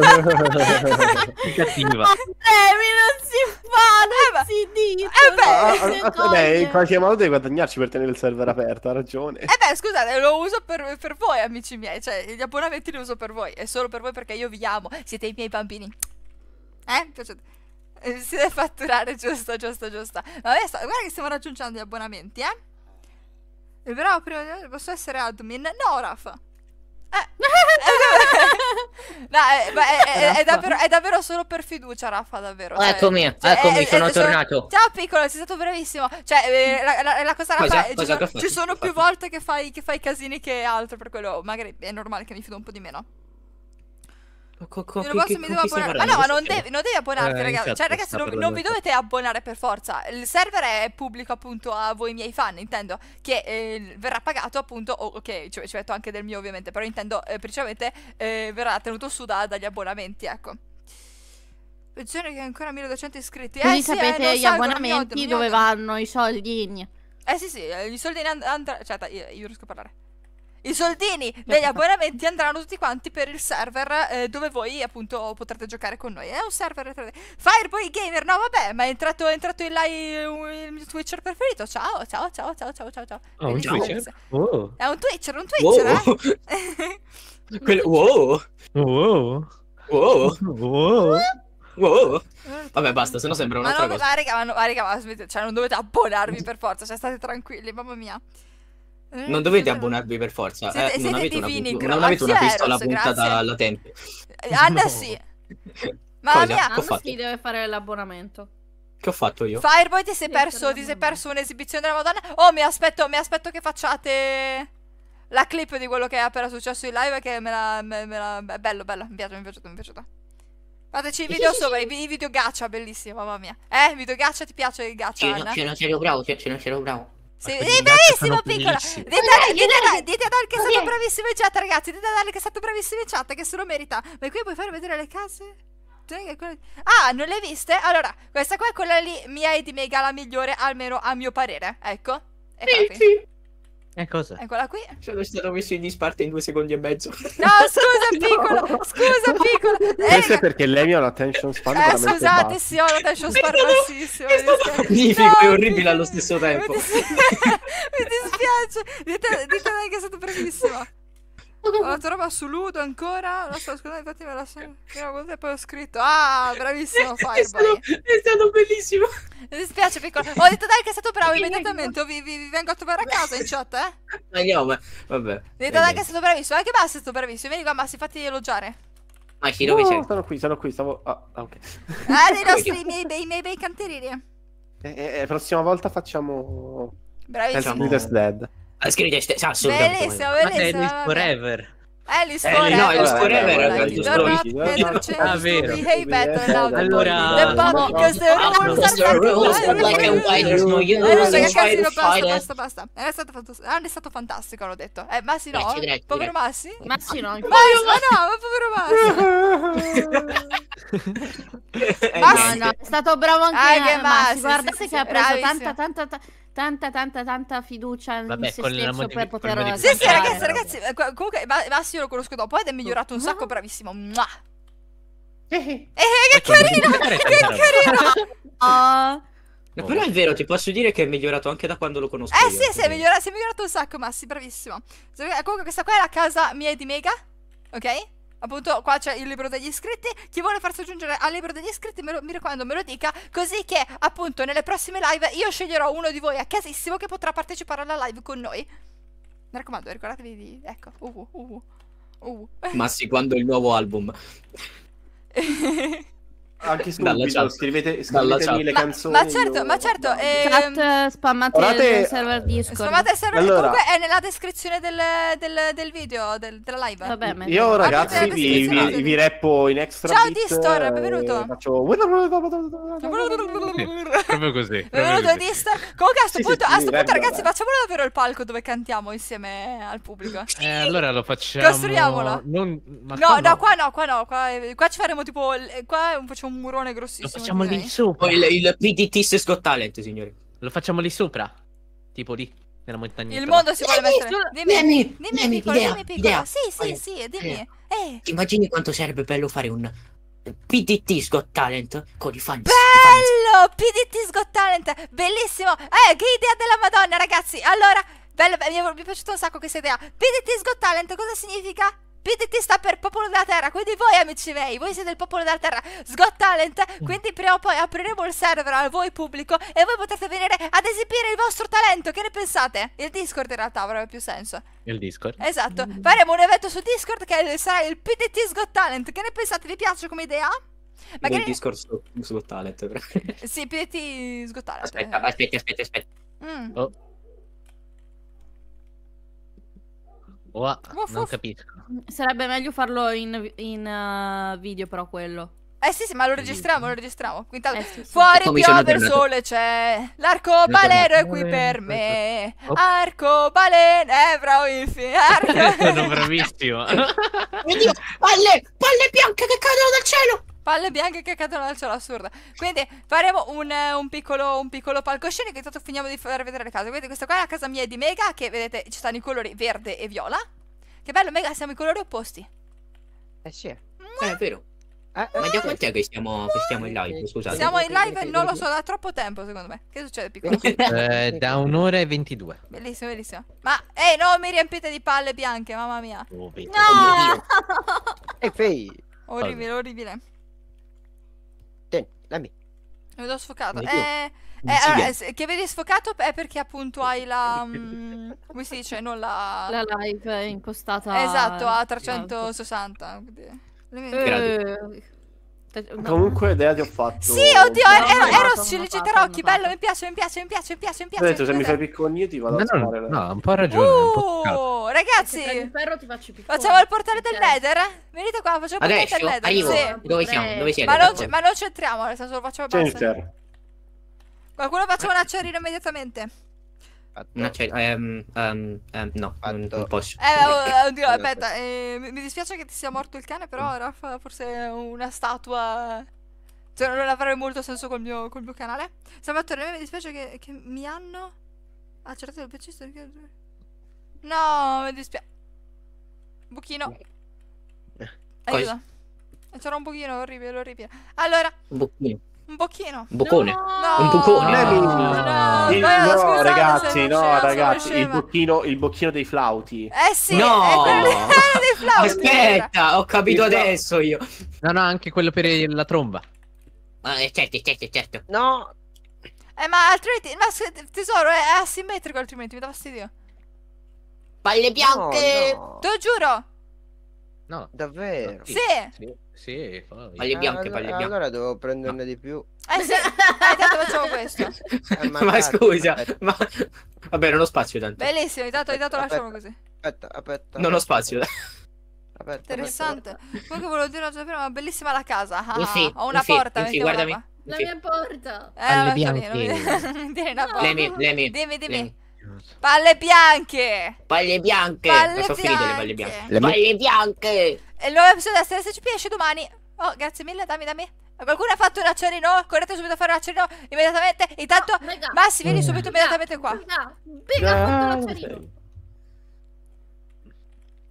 Eh, mi non si fa, non eh, si dice. Eh beh, cioè, ah, ah, ah, beh, in qualche modo devi guadagnarci per tenere il server aperto, ha ragione. Eh beh, scusate, lo uso per, per voi, amici miei, cioè gli abbonamenti li uso per voi, è solo per voi perché io vi amo, siete i miei bambini. Eh? Piacete. Eh, si deve fatturare, giusto, giusto, giusto. Adesso, guarda che stiamo raggiungendo gli abbonamenti, eh? Però prima di posso essere admin? No, Rafa. Eh. [LAUGHS] Eh, è, davvero, solo per fiducia, Raffa, davvero. Eccomi, cioè, eccomi, cioè, ecco sono tornato. Sono... Ciao piccolo, sei stato bravissimo. Cioè, la, la, la cosa, Raffa, cosa, ci, cosa sono, ci, sono, più volte che fai, che fai casini che altro, per quello magari è normale che mi fido un po' di meno. Co- co- non posso, mi devo abbonare. Ma no, ma non, devi, non devi abbonarti, eh, ragazzi. Cioè, ragazzi, non, non vi dovete abbonare per forza. Il server è pubblico appunto a voi miei fan, intendo. Che eh, verrà pagato appunto. Oh, ok, ci, ci metto anche del mio, ovviamente. Però intendo, eh, principalmente eh, verrà tenuto su da, dagli abbonamenti, ecco. Attenzione che ancora 1200 iscritti. Quindi eh, eh sapete sì, gli salgo, abbonamenti non mi odio, dove vanno i soldi. Eh sì, sì, eh, i soldi andranno. Cioè, io, io riesco a parlare i soldini degli [LAUGHS] abbonamenti andranno tutti quanti per il server eh, dove voi appunto potrete giocare con noi. È un server 3D. Fireboy Gamer, no vabbè, ma è entrato, è entrato in live eh, il mio Twitcher preferito. Ciao, ciao, ciao, ciao, ciao, ciao. ciao. Oh, un Twitcher? Oh. È un Twitcher, un Twitcher, eh? wow. eh. [LAUGHS] Quello, wow. Wow. Wow. wow. Wow. Vabbè, basta, no sembra un'altra ma no, cosa. Ma raga, ma, no, raga, ma smettete, cioè non dovete abbonarvi per forza, cioè state tranquilli, mamma mia. Eh, non dovete abbonarvi per forza. Siete, eh, siete non avete, divini, una, non avete una pistola Eros, puntata grazie. alla tempia. Eh, Anna no. [LAUGHS] sì. Ma mia, deve fare l'abbonamento. Che ho fatto io? Fireboy ti sei perso, ti sei perso un'esibizione della Madonna. Oh, mi aspetto, mi aspetto che facciate la clip di quello che è appena successo in live che me la, me, me la... È bello, bello, mi piace, mi piace, mi piace. piaciuto. Fateci i video [LAUGHS] sopra, i, video gaccia, bellissimo, mamma mia. Eh, video gaccia, ti piace il gaccia, C'è, Anna? C'è, c'ero bravo, c'ero bravo. Sì, è bravissimo, piccola! Dite, allora, dite, dare... dite ad Al che è stato bravissimo in chat, ragazzi! Dite a Al che è stato bravissimo in chat, che se lo merita! Ma qui puoi far vedere le case? Ah, non le hai viste? Allora, questa qua è quella lì mia e di Mega la migliore, almeno a mio parere. Ecco. È sì, sì. E cosa? Eccola qui. Ce l'ho stato messo in disparte in due secondi e mezzo. No, scusa, [LAUGHS] piccolo. no. Scusa, piccolo. Questo è perché lei ha un attention span. Eh, scusate, sì, ho un attention span bassissimo. È magnifico e orribile allo stesso [LAUGHS] tempo. Mi dispiace. mi Dite, dite che è stato bravissimo. [LAUGHS] Ho roba su Ludo ancora, la sto scusando, infatti me la sono guardata e poi ho scritto, ah, bravissimo [LAUGHS] Fireball. È, stato, è stato bellissimo. Mi dispiace piccolo, ho detto dai che è stato bravo [LAUGHS] immediatamente, vi, vi, vi, vengo a trovare a casa in chat, eh. Ma io, ma, vabbè. Ho detto dai che è stato bravissimo, anche eh, Bass è stato bravissimo, vieni qua Bass, fatti elogiare. Ma chi dove no, Sono qui, sono qui, stavo... Ah, ah ok. Ah, dei nostri, miei bei, miei bei canterini. E, eh, e, eh, prossima volta facciamo... Bravissimo. Facciamo Dead. Scrivete, sì, assolutamente. Bellissimo, bellissimo. Ma è Forever. Alice eh, Forever. No, Alice Forever. Giornata, ah, vero. Hey, Battle, allora... The podcast, the rules are black and white, eh, no, you know, ragazzi, no, basta, basta, basta. Eh, è stato fantastico, ah, è stato fantastico, l'ho detto. Eh, Massi no, povero Massi. Massi no. Ma no, ma povero Massi. [LAUGHS] Massi. No, no, è stato bravo anche Massi. Guardate che ha preso tanta, tanta, tanta tanta tanta tanta fiducia Vabbè, in se stesso per poter... Sì, sì, ragazzi, ragazzi, eh, comunque Massi io lo conosco dopo ed è migliorato un sacco, bravissimo. Mua. Eh, eh, eh, eh che carino! Che carino! Oh. [LAUGHS] No, però è vero, ti posso dire che è migliorato anche da quando lo conosco. Eh io, sì, sì, è migliorato, si è migliorato un sacco, Massi, bravissimo. Comunque questa qua è la casa mia di Mega, ok? appunto qua c'è il libro degli iscritti, chi vuole farsi aggiungere al libro degli iscritti lo, mi raccomando me lo dica, così che appunto nelle prossime live io sceglierò uno di voi a casissimo che potrà partecipare alla live con noi. Mi raccomando, ricordatevi di... ecco, uh, uh, uh, uh. ma sì quando il nuovo album. [LAUGHS] anche subito scrivete, scrivetemi le ma, canzoni ma certo, io... ma certo ehm... chat eh, spammate Orate... il server Discord spammate il server allora... comunque è nella descrizione del, del, del video del, della live Vabbè, io ragazzi Guardate vi, vi, vi rappo in extra ciao Distor eh, benvenuto faccio proprio così benvenuto Distor comunque a questo sì, punto, sì, a sto punto ragazzi facciamolo davvero il palco dove cantiamo insieme al pubblico eh, allora lo facciamo costruiamolo non... no, no, no qua no qua no qua, eh, qua ci faremo tipo qua facciamo un murone grossissimo. Lo facciamo lì sopra. Il, il PDT Six Talent, signori. Lo facciamo lì sopra. Tipo lì, nella montagna. Il mondo si vuole eh, mettere. Su... Dimmi, dimmi, dimmi, dimmi, idea, dimmi piccolo. Idea. Sì, sì, sì, eh. dimmi. Eh. immagini quanto sarebbe bello fare un PDT Got Talent con i fan. Bello! PDT Got Talent, bellissimo. Eh, che idea della Madonna, ragazzi. Allora, bello, mi è piaciuto un sacco questa idea. PDT Got Talent, cosa significa? PTT sta per popolo della terra, quindi voi amici miei, voi siete il popolo della terra, Sgot Talent, mm. quindi prima o poi apriremo il server a voi pubblico e voi potrete venire ad esibire il vostro talento, che ne pensate? Il Discord in realtà avrebbe più senso. Il Discord. Esatto, mm. faremo un evento su Discord che sarà il PDT Sgot Talent, che ne pensate? Vi piace come idea? Magari... Il Discord su, su Talent. sì, PTT Sgot Talent. Aspetta, aspetta, aspetta, aspetta. Mm. Oh. Boh, non fof... capisco. Sarebbe meglio farlo in, in uh, video, però quello. Eh sì, sì, ma lo registriamo, lo registriamo. Intanto, eh sì, sì. fuori piove il sole c'è, l'arcobaleno è qui per me. Oh. Arcobaleno, eh, bravo Infi. Arco... Sono bravissimo. Oddio, palle, palle bianche che cadono dal cielo palle bianche che cadono dal cielo assurda. Quindi faremo un, un, piccolo, un piccolo palcoscenico. Intanto finiamo di far vedere le case. Vedete, questa qua è la casa mia di Mega, che vedete ci stanno i colori verde e viola. Che bello, Mega, siamo i colori opposti. Eh sì, Mua. Eh, è vero. Eh, eh ma da quant'è che siamo, che siamo in live? Scusate. Siamo in live e non lo so, da troppo tempo secondo me. Che succede, piccolo? [LAUGHS] eh, da un'ora e 22. Bellissimo, bellissimo. Ma, ehi, hey, no, mi riempite di palle bianche, mamma mia. Oh, no! [LAUGHS] E fei. Orribile, orribile. La me. L'ho sfocato. Eh, eh, allora, che vedi sfocato è perché appunto hai la... Um, [LAUGHS] come si dice? Non la... La live è impostata... Esatto, a 360. Quindi... Eh, Comunque idea ti ho fatto. Sì, oddio, no, ero, ero, ero su Legiterocchi, bello, mi piace, mi piace, mi piace, mi piace, mi piace. Ho detto, se mi fai piccone io ti vado no, a fare. No, no, un po' ha ragione, uh, Ragazzi, il ti faccio Facciamo il portale del Nether? Venite qua, facciamo il portale del Nether. Arrivo. Sì. Dove siamo? Dove siete? Ma non, ma non c'entriamo, adesso lo facciamo abbastanza. Qualcuno faccia un acciarino immediatamente. Fatto. No, um, um, um, no non, posso. Eh, oddio, oh, oh, oh, aspetta, eh, mi dispiace che ti sia morto il cane, però mm. Rafa forse è una statua... Cioè, non avrebbe molto senso col mio, col mio canale. Salvatore, mi dispiace che, che mi hanno accertato il PC. No, mi dispiace. Buchino. Eh. Aiuto. C'era un buchino orribile, orribile. Allora... Un buchino. Un bocchino. Un boccone. No, un boccone. No, no, il, no, no scusate, ragazzi, no, ragazzi, il bocchino, il bocchino dei flauti. Eh sì, no. [LAUGHS] flauti, Aspetta, ho capito il adesso io. No, no, anche quello per la tromba. Ah, eh, certo, certo, certo. No. Eh, ma altrimenti, ma tesoro, è asimmetrico altrimenti, mi dà fastidio. Palle bianche. No, no. Te lo giuro. No. Davvero? Sì. Sì. sì paglie bianche, paglie bianche. Allora devo prenderne no. di più. Eh sì, intanto [LAUGHS] eh, facciamo questo. [LAUGHS] ma, scusa, ma... Vabbè, non ho spazio tanto. Bellissimo, intanto, intanto lasciamo così. Aspetta, aspetta. Non ho spazio. Aspetta, Interessante. Aspetta. Comunque volevo dire una cosa prima, ma bellissima la casa. Ah, sì, ho una sì, porta, sì, guardami. Qua. La mia porta. Eh, Alle Lemi, Lemi. [LAUGHS] Dimmi, dimmi. Lemi. Palle bianche! Palle bianche! Palle bianche! palle bianche. palle bianche! E nuova episodio della SCP esce domani. Oh, grazie mille, dammi, dammi. Qualcuno ha fatto un acciarino? Correte subito a fare un acciarino immediatamente. Intanto, no, Massi, vieni mm. subito immediatamente qua. Venga, ha fatto un acciarino.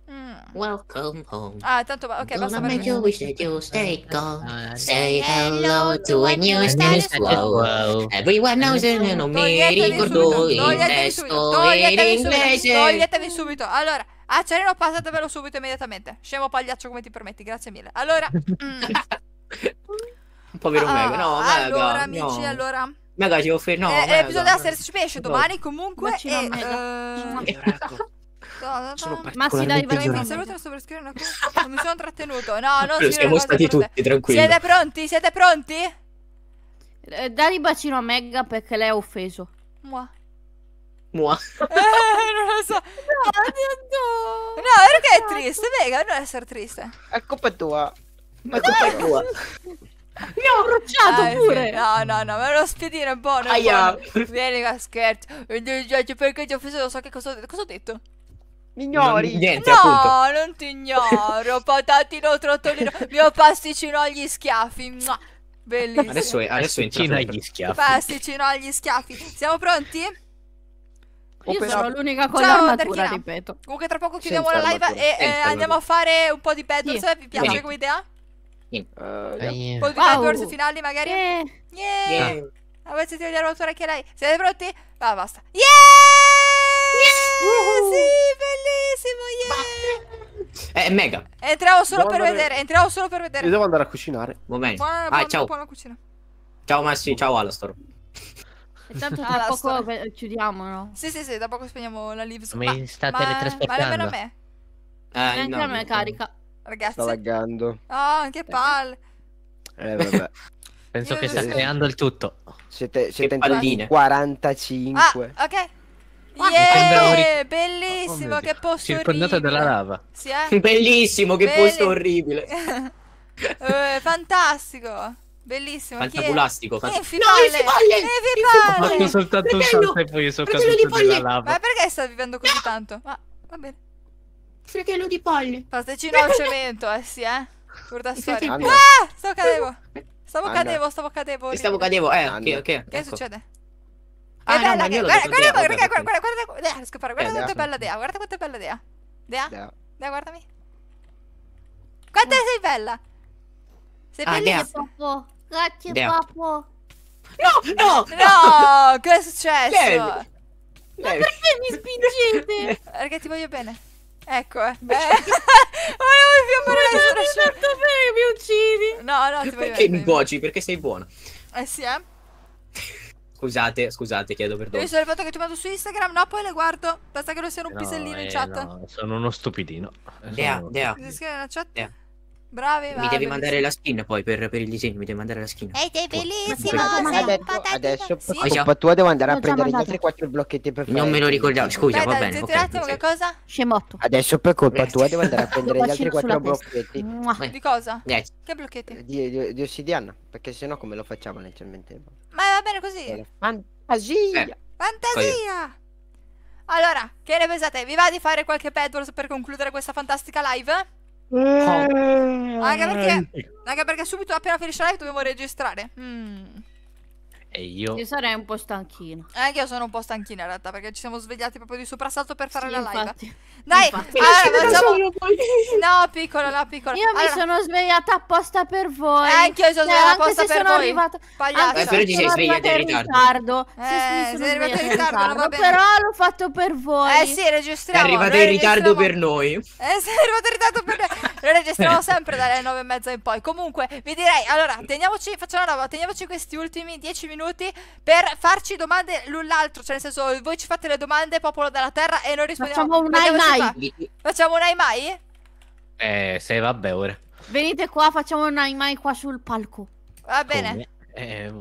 Mm. Welcome home. Ah, tanto ok, Don't basta per you wish that you stay gone. Say hello to a new status quo. Everyone knows it and non mi ricordo il testo in inglese. Toglietevi subito. Allora, Ah, Cerino, passatevelo subito immediatamente. Scemo pagliaccio come ti permetti, grazie mille. Allora... Mm. [LAUGHS] Povero ah, Mega, no, Mega. Allora, amici, no. allora... Mega ci offre... No, eh, eh Mega. L'episodio della serie si domani comunque. Bacino e, uh... Ma sì, dai, vai, mi saluta sto per scrivere una cosa. Non [LAUGHS] mi sono trattenuto. No, non Siamo stati tutti, tranquilli. Siete pronti? Siete pronti? Eh, dai bacino a Mega perché lei ha offeso. Mua. Mua. Eh, non lo so. No, no, perché è triste, Mega? Non essere triste. È colpa tua. Ma è colpa tua. [LAUGHS] Mi ha bruciato ah, pure! Sì. No, no, no, ma lo spiedino è buono. È buono. Vieni, scherzo. Perché ti ho offeso, lo so che cosa, ho detto. cosa ho detto. Mi ignori? Non, niente, no, appunto. non ti ignoro. [LAUGHS] Patatino, trottolino, mio pasticcino agli schiaffi. Bellissimo. Adesso, è, adesso entra agli schiaffi. Pasticcino agli schiaffi. Siamo pronti? Io Opera... sono l'unica con Ciao, l'armatura, Darchina. ripeto. Comunque tra poco chiudiamo Senza la live e, e andiamo a fare un po' di battles, sì. vi piace sì. come idea? Sì. Uh, eh, yeah. Un po' di battles finali magari? Yeah. Yeah. Yeah. Avete yeah. tirato anche lei. Siete pronti? Va, basta. Yeah! Yeah! Uh -huh. Sì, bellissimo, yeah! È eh, mega. Eh, entravo solo Buon per andare... vedere, entravo solo per vedere. Io devo andare a cucinare. Momento. Buona, buona, ah, ciao. Buona cucina. Ciao Massi, ciao Alastor. Intanto tra ah, poco storia. Eh, chiudiamo, no? Sì, sì, sì, da poco spegniamo la live Mi sta teletrasportando. Ma nemmeno a me. Eh, Neanche no, a me no. carica. Ragazzi. Sta laggando. Oh, che palle. Eh, vabbè. Penso Io che sta creando il tutto. Siete, siete entrati 45. Ah, ok. Yeah, bellissimo, oh, che posto Circondata orribile. dalla lava. Sì, eh? [LAUGHS] Bellissimo, che Belli... posto orribile. uh, [LAUGHS] fantastico. Bellissimo. Fantaculastico. Chi è? Infipale. No, infipale! Eh, infipale! soltanto un salto e poi sono caduto nella lava. Ma perché sta vivendo così no. tanto? Ma, va bene. Fratello di polli. Fatecino al cemento, eh, sì, eh. Guarda, storia. Ah, sto cadevo. Stavo Anna. cadevo, stavo cadevo. Stavo cadevo, eh, ok, ok. Che ecco. succede? Ah, bella eh, no, che... Guarda, guarda, guarda, guarda, guarda, guarda, guarda, riesco a fare. Guarda eh, bella Dea, guarda quanto è bella Dea. Dea? Dea, guardami. Quanto sei bella. Sei ah, bellissima. Dea. Grazie, Dea. papo. No, no, no. No, che è successo? Lei. Ma perché mi spingete? [LAUGHS] Perché ti voglio bene. Ecco, eh. Beh. [LAUGHS] Volevo fiammare la sua scena. Mi uccidi. No, no, ti voglio perché bene. Perché mi cuoci? Perché sei buona. Eh sì, eh. [LAUGHS] Scusate, scusate, chiedo perdono. Io sono il fatto che ti mando su Instagram, no, poi le guardo. Basta che non siano un no, pisellino eh, in chat. No, sono uno stupidino. Dea, Dea. Sono... Dea. Brave, Mi devi mandare la skin poi per, per il disegno, mi devi mandare la skin. Ehi, sei bellissimo, ma sei adesso, adesso per sì. colpa tua devo andare a prendere gli altri quattro blocchetti per fare. Non me lo ricordavo, scusa, Aspetta, va bene. Aspetta, okay, un attimo, che cosa? Scemotto. Adesso per colpa tua devo andare a [LAUGHS] prendere gli altri quattro blocchetti. Di cosa? Che blocchetti? Di, di, ossidiana, perché sennò come lo facciamo leggermente? Ma va bene così. Fantasia. Eh, fantasia. Allora, che ne pensate? Vi va di fare qualche pedwars per concludere questa fantastica live? Raga perché, raga perché subito appena finisce live dobbiamo registrare. Mm. E io? Io sarei un po' stanchino. Eh, anche io sono un po' stanchina in realtà, perché ci siamo svegliati proprio di soprassalto per fare sì, la live. Infatti. Dai, infatti. allora facciamo... No, piccola, no, piccola. Io allora... mi sono svegliata apposta per voi. Eh, cioè, anche io sono svegliata eh, apposta per sono voi. Arrivata... Pagliaccia. Eh, però ti sei svegliata in ritardo. Eh, sei arrivata in ritardo, ritardo va bene. Però l'ho fatto per voi. Eh sì, registriamo. È arrivata in ritardo per noi. Eh, sei arrivata in ritardo per noi. Lo registriamo [LAUGHS] sempre dalle nove e mezza in poi. Comunque, vi direi, allora, teniamoci, facciamo una roba, teniamoci questi ultimi dieci minuti minuti per farci domande l'un l'altro. Cioè, nel senso, voi ci fate le domande, popolo della terra, e noi rispondiamo. Facciamo un ai mai. Facciamo un ai mai? Eh, se vabbè, ora. Venite qua, facciamo un ai mai qua sul palco. Va bene. Come? Eh,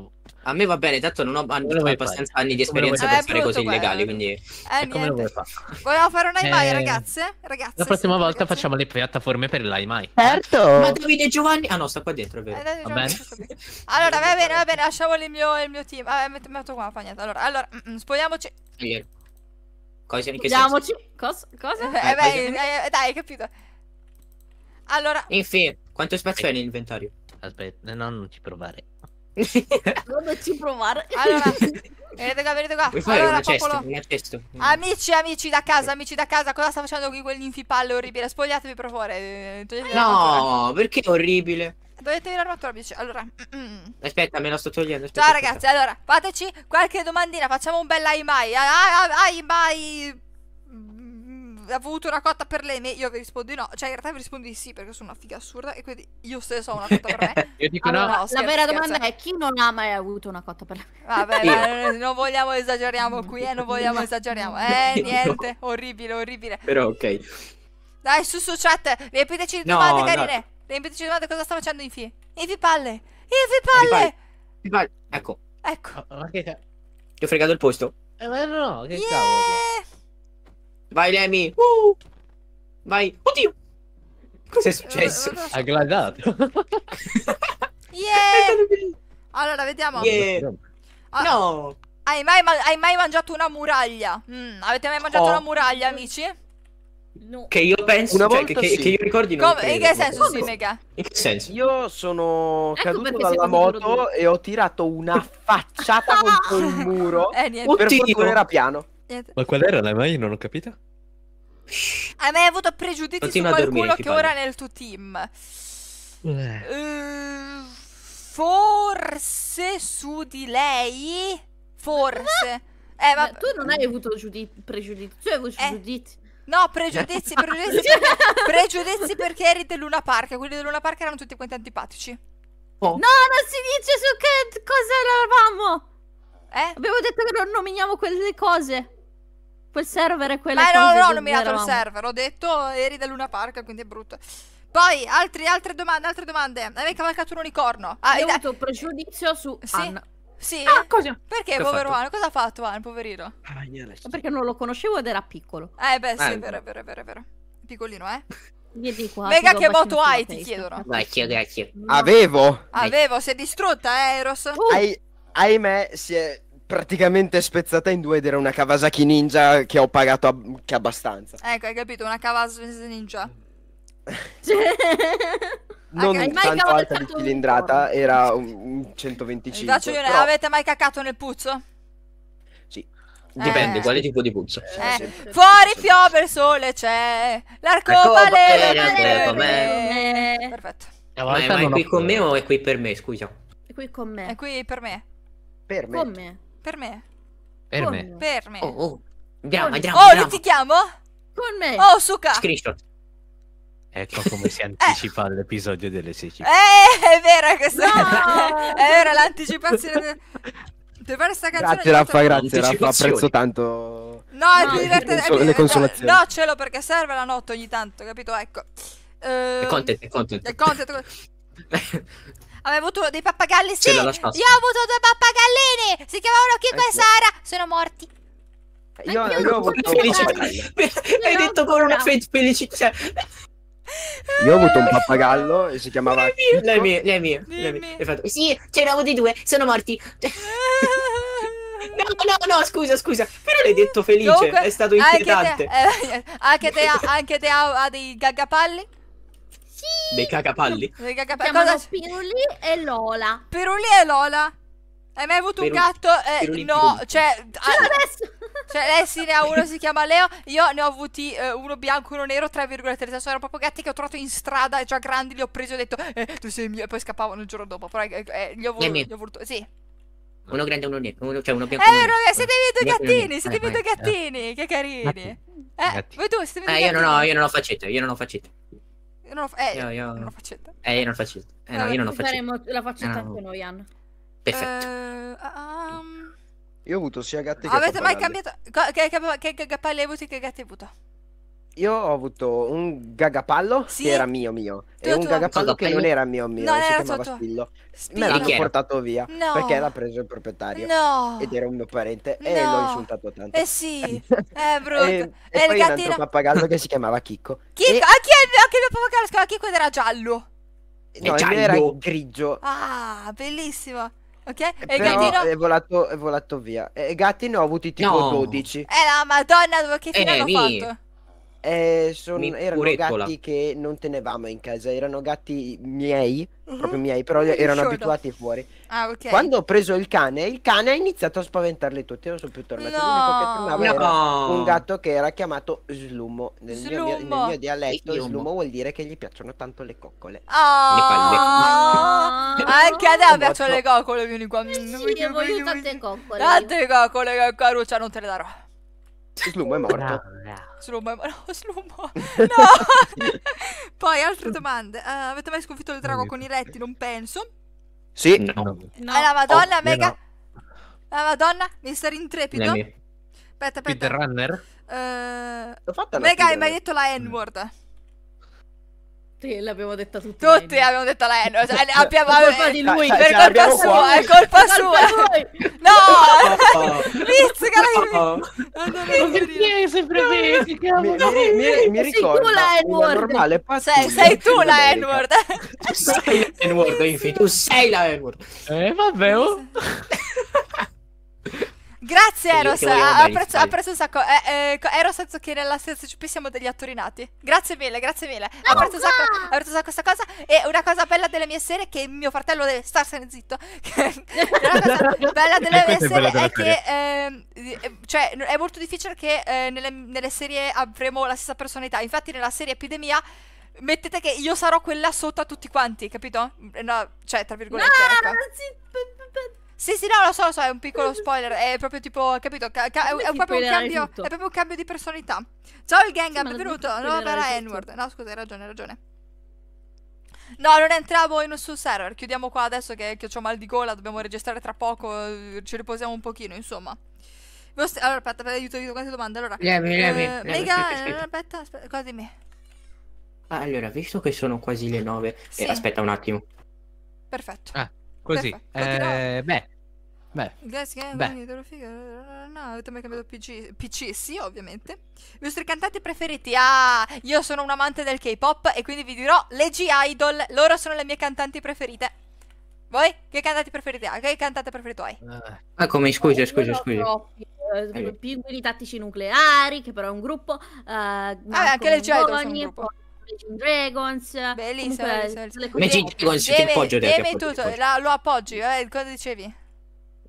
a me va bene, tanto non ho an- abbastanza fare. anni di esperienza per eh, fare cose quello. illegali, quindi... Eh, come lo vuoi fare? Volevo fare un AIMAI, eh... ragazze? ragazze? La prossima sì, volta ragazze. facciamo le piattaforme per l'AIMAI. Certo! Eh, ma Davide Giovanni... Ah no, sta qua dentro, è vero. Eh, va bene. Allora, va bene, va bene, lasciamo il mio, il mio team. Vabbè, metto, metto qua, fa niente. Allora, allora mm, mm spogliamoci. Cosa? In che spogliamoci. Cosa? Eh, eh, beh, dai, hai capito. Allora... Infine, quanto spazio hai nell'inventario? Aspetta, no, non ci provare. [LAUGHS] Doveci provare. Allora, [LAUGHS] vedete qua, vedete qua. Puoi fare allora, popolo... Cesto, amici, amici da casa, amici da casa, cosa sta facendo qui quell'infipalle orribile? Spogliatevi per favore. Eh, no, perché è orribile? Toglietevi l'armatura, amici. Allora, mm, mm. aspetta, me la sto togliendo. Aspetta, Ciao, ragazzi. Aspetta. Allora, fateci qualche domandina. Facciamo un bel ai mai. Ai mai avuto una cotta per lei? Io vi rispondo di no. Cioè, in realtà vi rispondo di sì, perché sono una figa assurda e quindi io stesso ho una cotta per me. [LAUGHS] io dico allora, no. no scherzo, la vera scherzo. domanda è chi non ha mai avuto una cotta per lei? Vabbè, vabbè non vogliamo esageriamo qui, eh, non vogliamo [LAUGHS] esageriamo. Eh, niente, no. orribile, orribile. Però ok. Dai, su su chat, riempiteci le domande no, carine. No. Riempiteci le domande cosa sta facendo Infi. Infi palle. Infi palle. Infi palle. Ecco. Ecco. Oh, oh, che... Ti ho fregato il posto. Eh, ma no, che yeah! cavolo. Vai, Lemmy. Uh! Vai. Oddio. Cos'è successo? Ha gladato. [LAUGHS] [LAUGHS] yeah. Allora, vediamo. Yeah. Allora, ah. no. Hai mai, hai mai, mangiato una muraglia? Mm, avete mai mangiato oh. una muraglia, amici? No. Che io penso, una cioè, che, sì. che, io ricordi non Come, In che senso, sì, mega? In che senso? Io sono ecco caduto dalla moto e ho tirato una facciata contro il muro. [LAUGHS] Eh, niente. Per fortuna era piano. Ma qual era la mai? Non ho capito. Hai mai avuto pregiudizi Continua su qualcuno dormire, che ora è nel tuo team? Eh. Uh, forse su di lei? Forse. Ma... Eh, ma... Tu non hai avuto pregiudizi. Tu hai avuto eh. giudizi. No, pregiudizi, [LAUGHS] pregiudizi, perché, pregiudizi perché eri del Luna Park. Quelli del Luna Park erano tutti quanti antipatici. Oh. No, non si dice su che cosa eravamo. Eh? Abbiamo detto che non nominiamo quelle cose quel server è quello. Ma no, no, non ho mirato il server, ho detto eri da Luna Park, quindi è brutto. Poi, altri, altre domande, altre domande. Avevi cavalcato un unicorno? Ah, Hai avuto un pregiudizio su sì. Anna. Sì? Ah, cosa? Perché, povero Anna? Cosa ha fatto Anna, poverino? Ah, perché non lo conoscevo ed era piccolo. Eh, beh, sì, eh, è vero, è vero, è vero, è vero. Piccolino, eh? Vieni qua. Ah, Mega che moto hai, ti chiedono. Vecchio, vecchio. Avevo. Avevo, si è distrutta, eh, Eros? Uh. ahimè, si è praticamente spezzata in due ed era una Kawasaki Ninja che ho pagato ab che abbastanza. Ecco, hai capito, una Kawasaki Ninja. [LAUGHS] non okay, tanto alta di cilindrata, era un 125. però... avete mai cacato nel puzzo? Sì. Eh. Dipende, eh. quale tipo di puzzo. Eh. Fuori piove, il sole c'è, l'arcobaleno. Ecco, eh, eh, perfetto. Ma è, ma è qui con me o è qui per me, scusa? È qui con me. È qui per me. Per me. Con me. Per me. Per Con me. me. Per me. Oh, oh. Andiamo, Con... andiamo. Oh, andiamo. litighiamo? Con me. Oh, suca. Screenshot. Ecco come si [LAUGHS] anticipa eh. l'episodio delle 16. Eh, è vero questo. No! [LAUGHS] è vero l'anticipazione. Per [LAUGHS] fare sta canzone. Grazie Raffa, grazie Raffa, apprezzo tanto. No, no è più divertente. Cons le consolazioni. No, ce l'ho perché serve la notte ogni tanto, capito? Ecco. Uh, è content, è content. È content. Avevo avuto dei pappagalli, sì. Io ho avuto due pappagallini. Si chiamavano Kiko ecco. e Sara. Sono morti. Io, io, io ho avuto felicità. Hai detto con una felicità. Cioè, io ho avuto un pappagallo e si chiamava. Lei mio, lei mio. Lei mio. E fatto, sì, ce ne avuti due, sono morti. [LAUGHS] No, no, no, scusa, scusa. Però l'hai detto felice, Dunque, è stato inquietante. Anche te, eh, anche te, anche te ha, ha dei gagapalli? Sì! Dei cacapalli? Dei cacapalli. Cosa... Pirulì e Lola. Pirulì e Lola? Hai mai avuto Pirulì. un gatto? Eh, Pirulì, no, Pirulì. cioè... Ce ah, adesso! Cioè, Lessi ne ha uno, si chiama Leo. Io ne ho avuti eh, uno bianco, uno nero, 3,3. Sono proprio gatti che ho trovato in strada, già grandi, li ho presi e ho detto, eh, tu sei mio. E poi scappavano il giorno dopo. Però eh, eh li, ho voluto, li ho voluto. Sì. Uno grande e uno nero. Uno, cioè uno bianco. Eh, uno raga, siete i due gattini. Siete i due eh. gattini. Che carini. Eh, voi due siete i eh, due gattini. Eh, io non ho, io non ho faccetto. Io non ho faccetto. Io non ho, eh, io, io... Non ho faccetta. Eh, io non ho faccetta. Eh, no, io non ho eh, faccetta. Eh, la faccetta eh, no. anche noi, Anna. Perfetto. Uh, um... Io ho avuto sia gatti che gatti. Avete mai cambiato? Che, gatti hai avuto che, gatti hai avuto? Io ho avuto un gagapallo sì. che era mio mio tu, e un tu, gagapallo che non era mio mio, non si chiamava Spillo. Me l'hanno portato via no. perché l'ha preso il proprietario no. ed era un mio parente no. e l'ho insultato tanto. Eh sì, è [LAUGHS] eh, brutto. e, eh, e, e poi gattina... un altro pappagallo che si chiamava Chicco. Chicco, e... anche, il, anche il mio pappagallo si chiamava Chicco ed era giallo. No, giallo. era grigio. Ah, bellissimo. Ok? E Però gattino... è, volato, è volato via. E gatti ne ho avuti tipo no. 12. Eh la madonna, dove che fine eh, hanno fatto? Eh, son, erano gatti che non tenevamo in casa, erano gatti miei, uh mhm. -huh. proprio miei, però erano Short abituati fuori. Ah, okay. Quando ho preso il cane, il cane ha iniziato a spaventarli tutti. Non sono più tornato. No. L'unico che tornava no. un gatto che era chiamato Slumo. Nel, Slummo. Mio, nel mio dialetto, Slummo. Slumo vuol dire che gli piacciono tanto le coccole. Oh. Le ah, Anche a te piacciono le coccole, vieni qua. Sì, voglio tante coccole. Tante coccole, caruccia, cioè, non te le darò. Slumo è morto. Slumo è morto. Slum. [LAUGHS] No! [LAUGHS] Poi altre domande. Uh, avete mai sconfitto il drago con i retti? Non penso. Sì. No. no. Alla ah, Madonna, oh, mega. No. La Madonna, Mister Intrepido. Nelly. Aspetta, aspetta. Speedrunner. Uh, Mega, hai mai detto la N-word? tutte l'abbiamo detta tutte. Tutte detto la lei. No, abbiamo, eh, cioè, cioè, è colpa di lui. Per colpa sua, qua. è colpa sua. No! Pizzica [LAUGHS] lei. Perché sempre vedi? Mi ricordo una normale pazzia. Sei tu la N-word. Sei la N-word, Tu sei la N-word. Eh, vabbè. Oh. [LAUGHS] Grazie Eros, apprezzo, apprezzo, un sacco. Eh, eh, Eros senso che nella CSCP siamo degli attori nati. Grazie mille, grazie mille. No, apprezzo, un sacco, apprezzo un sacco questa cosa. E una cosa bella delle mie serie è che mio fratello deve starsene zitto. [LAUGHS] una cosa [LAUGHS] bella delle mie serie è, è che ehm, eh, cioè, è molto difficile che eh, nelle, nelle serie avremo la stessa personalità. Infatti nella serie Epidemia mettete che io sarò quella sotto a tutti quanti, capito? No, cioè, tra virgolette. No, ecco. Sì, sì, no, lo so, lo so, è un piccolo [LAUGHS] spoiler. È proprio tipo, capito? Ca- ca- è, proprio cambio, è, proprio un cambio, di personalità. Ciao il gang, sì, benvenuto. No, era N-word. No, scusa, hai ragione, hai ragione. No, non entriamo in, nessun server. Chiudiamo qua adesso che, che ho mal di gola. Dobbiamo registrare tra poco. Ci riposiamo un pochino, insomma. Vostri... Allora, aspetta, aspetta, aiuto, aiuto, quante domande. Allora, levi, levi, eh, levi, Mega, aspetta, aspetta, aspetta, cosa me? Ah, allora, visto che sono quasi le nove, eh, sì. eh, aspetta un attimo. Perfetto. Ah, così. Perfetto. Eh, beh, Beh. Grazie, guys, eh, Beh. No, avete mai cambiato PG, PC? Sì, ovviamente. I vostri cantanti preferiti? Ah, io sono un amante del K-pop e quindi vi dirò le G-Idol. Loro sono le mie cantanti preferite. Voi? Che cantanti preferite? Ah, che cantante preferito hai? Eh, ah, come? Scusa, scusa, scusa. Eh, pinguini tattici nucleari, che però è un gruppo. Uh, eh, ah, anche le G-Idol sono un gruppo. Imagine Dragons. Bellissimo. Imagine Dragons, ti appoggio. Deve tutto, lo appoggi, eh, cosa dicevi?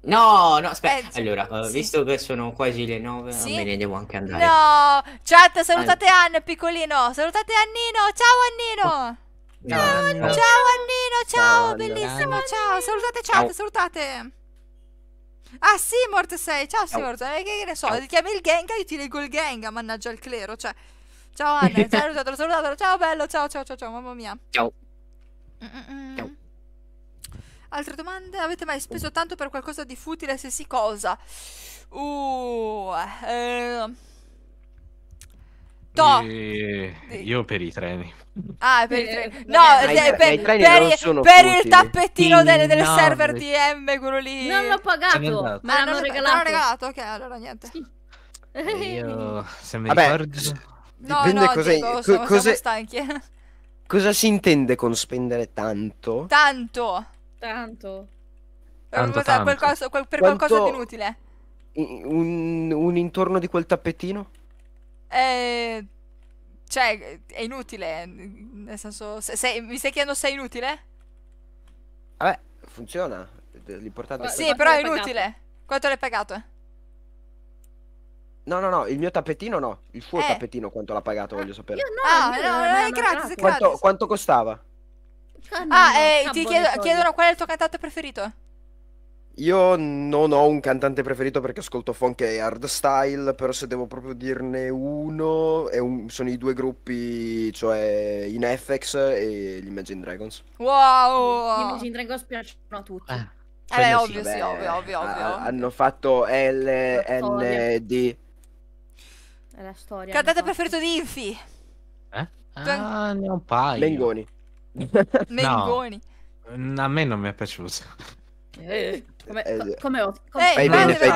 No, no, aspetta. Eh, allora, eh, sì. visto che sono quasi le nove, sì? me ne devo anche andare. No, chat, salutate allora. Ann, piccolino. Salutate Annino. Ciao, Annino. Oh. No, ciao, no. ciao, Annino. Ciao, ciao bellissimo. Ciao. ciao, salutate chat, ciao. Oh. salutate. Ah, Simort sei. Ciao, Simort. Eh, che, ne so, ti chiami il Genga, io ti leggo il Genga, mannaggia il clero. Cioè. Ciao, [LAUGHS] Anne. salutatelo, salutatelo. Ciao, bello. Ciao, ciao, ciao, ciao. Mamma mia. Ciao. Mm -mm. mm. Ciao. Altre domande? Avete mai speso tanto per qualcosa di futile? Se sì, cosa? Uh, eh. No. io per i treni. Ah, per i eh, treni. No, eh, per, i treni per, per il tappettino del, del no, server eh. di M, quello lì. Non l'ho pagato, ma l'hanno ah, regalato. regalato. ok, allora niente. Eh, io, [LAUGHS] se mi Vabbè, ricordo... No, Dipende no, cosa, dico, siamo, cosa, stanchi. [LAUGHS] Cosa si intende con spendere tanto? Tanto! Tanto. Tanto, tanto. Qualcosa, qual, per Quanto... qualcosa di inutile. Un, un, intorno di quel tappetino? Eh, cioè, è inutile. Nel senso, se, se, mi stai chiedendo se è inutile? Vabbè, funziona. L'importante è Sì, però è inutile. Pagato? Quanto l'hai pagato? No, no, no, il mio tappetino no. Il suo eh. tappetino quanto l'ha pagato, voglio ah, sapere. Io no, ah, no, no, no, è gratis, è gratis. Quanto, quanto costava? Ah, ah eh, ti chiedo, chiedono qual è il tuo cantante preferito. Io non ho un cantante preferito perché ascolto funk e hardstyle, però se devo proprio dirne uno, un, sono i due gruppi, cioè in FX e gli Imagine Dragons. Wow! Gli Imagine Dragons piacciono a tutti. Ah, eh, eh sì, ovvio, vabbè, sì, ovvio, ovvio, ovvio. Hanno fatto LND. È la storia. Cantante preferito di Infi? Eh? Ah, ne ho un paio. Mengoni. Mengoni. No, mm, a me non mi è piaciuto. Eh, come, eh, eh, come ho fai bene, fai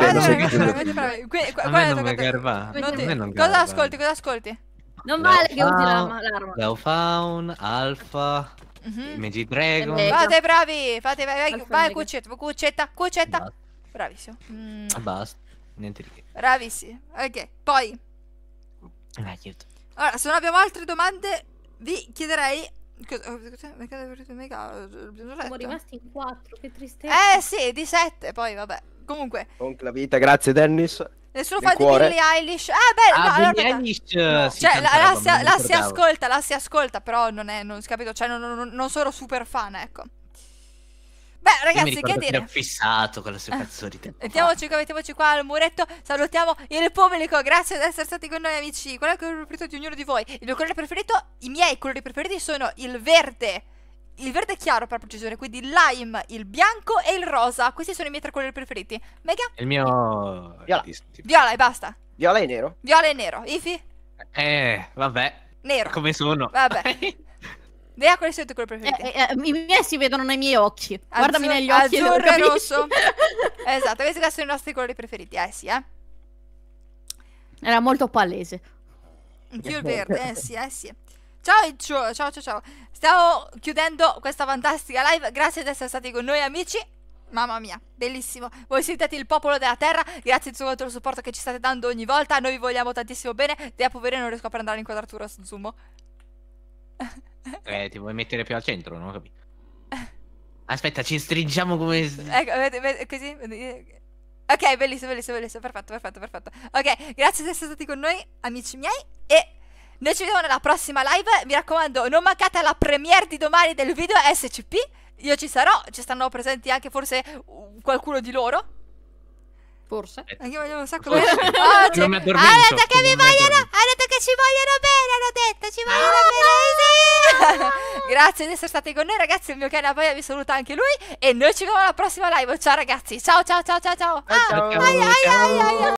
bene, Cosa ascolti? Cosa ascolti? Non vale che usi l'arma. Laufaun, Alfa, Mm-hmm. Magi Dragon. Fate bravi, fate vai, vai, vai cucetta, cucetta, cucetta. Bravissimo. Mm. Basta, niente di che. Bravissimo. Ok, poi. Allora, se non abbiamo altre domande, vi chiederei eh, eh, Siamo rimasti in 4, che tristezza. Eh sì, di 7 poi, vabbè. Comunque. Con la vita, grazie Dennis. Nessuno fa di Billie Eilish. Ah, beh, ah, no, allora, Eilish, no. Sì, cioè, la, la, la, la si ascolta, la si ascolta, però non è, non, capito, cioè non, non, non sono super fan, ecco. Beh, ragazzi, che dire? Mi ha fissato con le sue ah, canzoni. Mettiamoci qua, mettiamoci qua al muretto. Salutiamo il pubblico. Grazie di essere stati con noi, amici. Qual è il colore preferito di ognuno di voi? Il mio colore preferito, i miei colori preferiti sono il verde. Il verde chiaro per precisione, quindi il lime, il bianco e il rosa. Questi sono i miei tre colori preferiti. Mega? Il mio... Viola. Viola e basta. Viola e nero. Viola e nero. Ifi? Eh, vabbè. Nero. Come sono? Vabbè. [LAUGHS] Dea, quali sono le tue colori eh, preferite? Eh, eh, I miei si vedono nei miei occhi. Azzur- Guardami negli occhi. Azzurro e, e rosso. [LAUGHS] esatto, questi sono i nostri colori preferiti. Eh sì, eh. Era molto palese. Più il verde, eh sì, eh sì. Ciao, ciao, ciao, ciao. Stavo chiudendo questa fantastica live. Grazie di essere stati con noi, amici. Mamma mia, bellissimo. Voi siete il popolo della terra. Grazie di tutto il supporto che ci state dando ogni volta. Noi vi vogliamo tantissimo bene. Dea poverino non riesco a prendere l'inquadratura su Zoom. Eh, ti vuoi mettere più al centro, non ho capito. Aspetta, ci stringiamo come... Ecco, così. Eh. Ok, bellissimo, bellissimo, bellissimo, perfetto, perfetto, perfetto. Ok, grazie di essere stati con noi, amici miei, e... Noi ci vediamo nella prossima live, mi raccomando, non mancate alla premiere di domani del video SCP, io ci sarò, ci stanno presenti anche forse uh, qualcuno di loro, Forse. Eh, anche Io voglio un sacco di bene. Oggi. Hanno detto che mi vogliono, hanno detto che ci vogliono bene, hanno detto ci vogliono ah! bene. Sì. [LAUGHS] Grazie di essere stati con noi ragazzi, il mio cane poi vi saluta anche lui e noi ci vediamo alla prossima live. Ciao ragazzi. Ciao ciao ciao ciao ciao. Ah, ciao. Aia, aia, aia,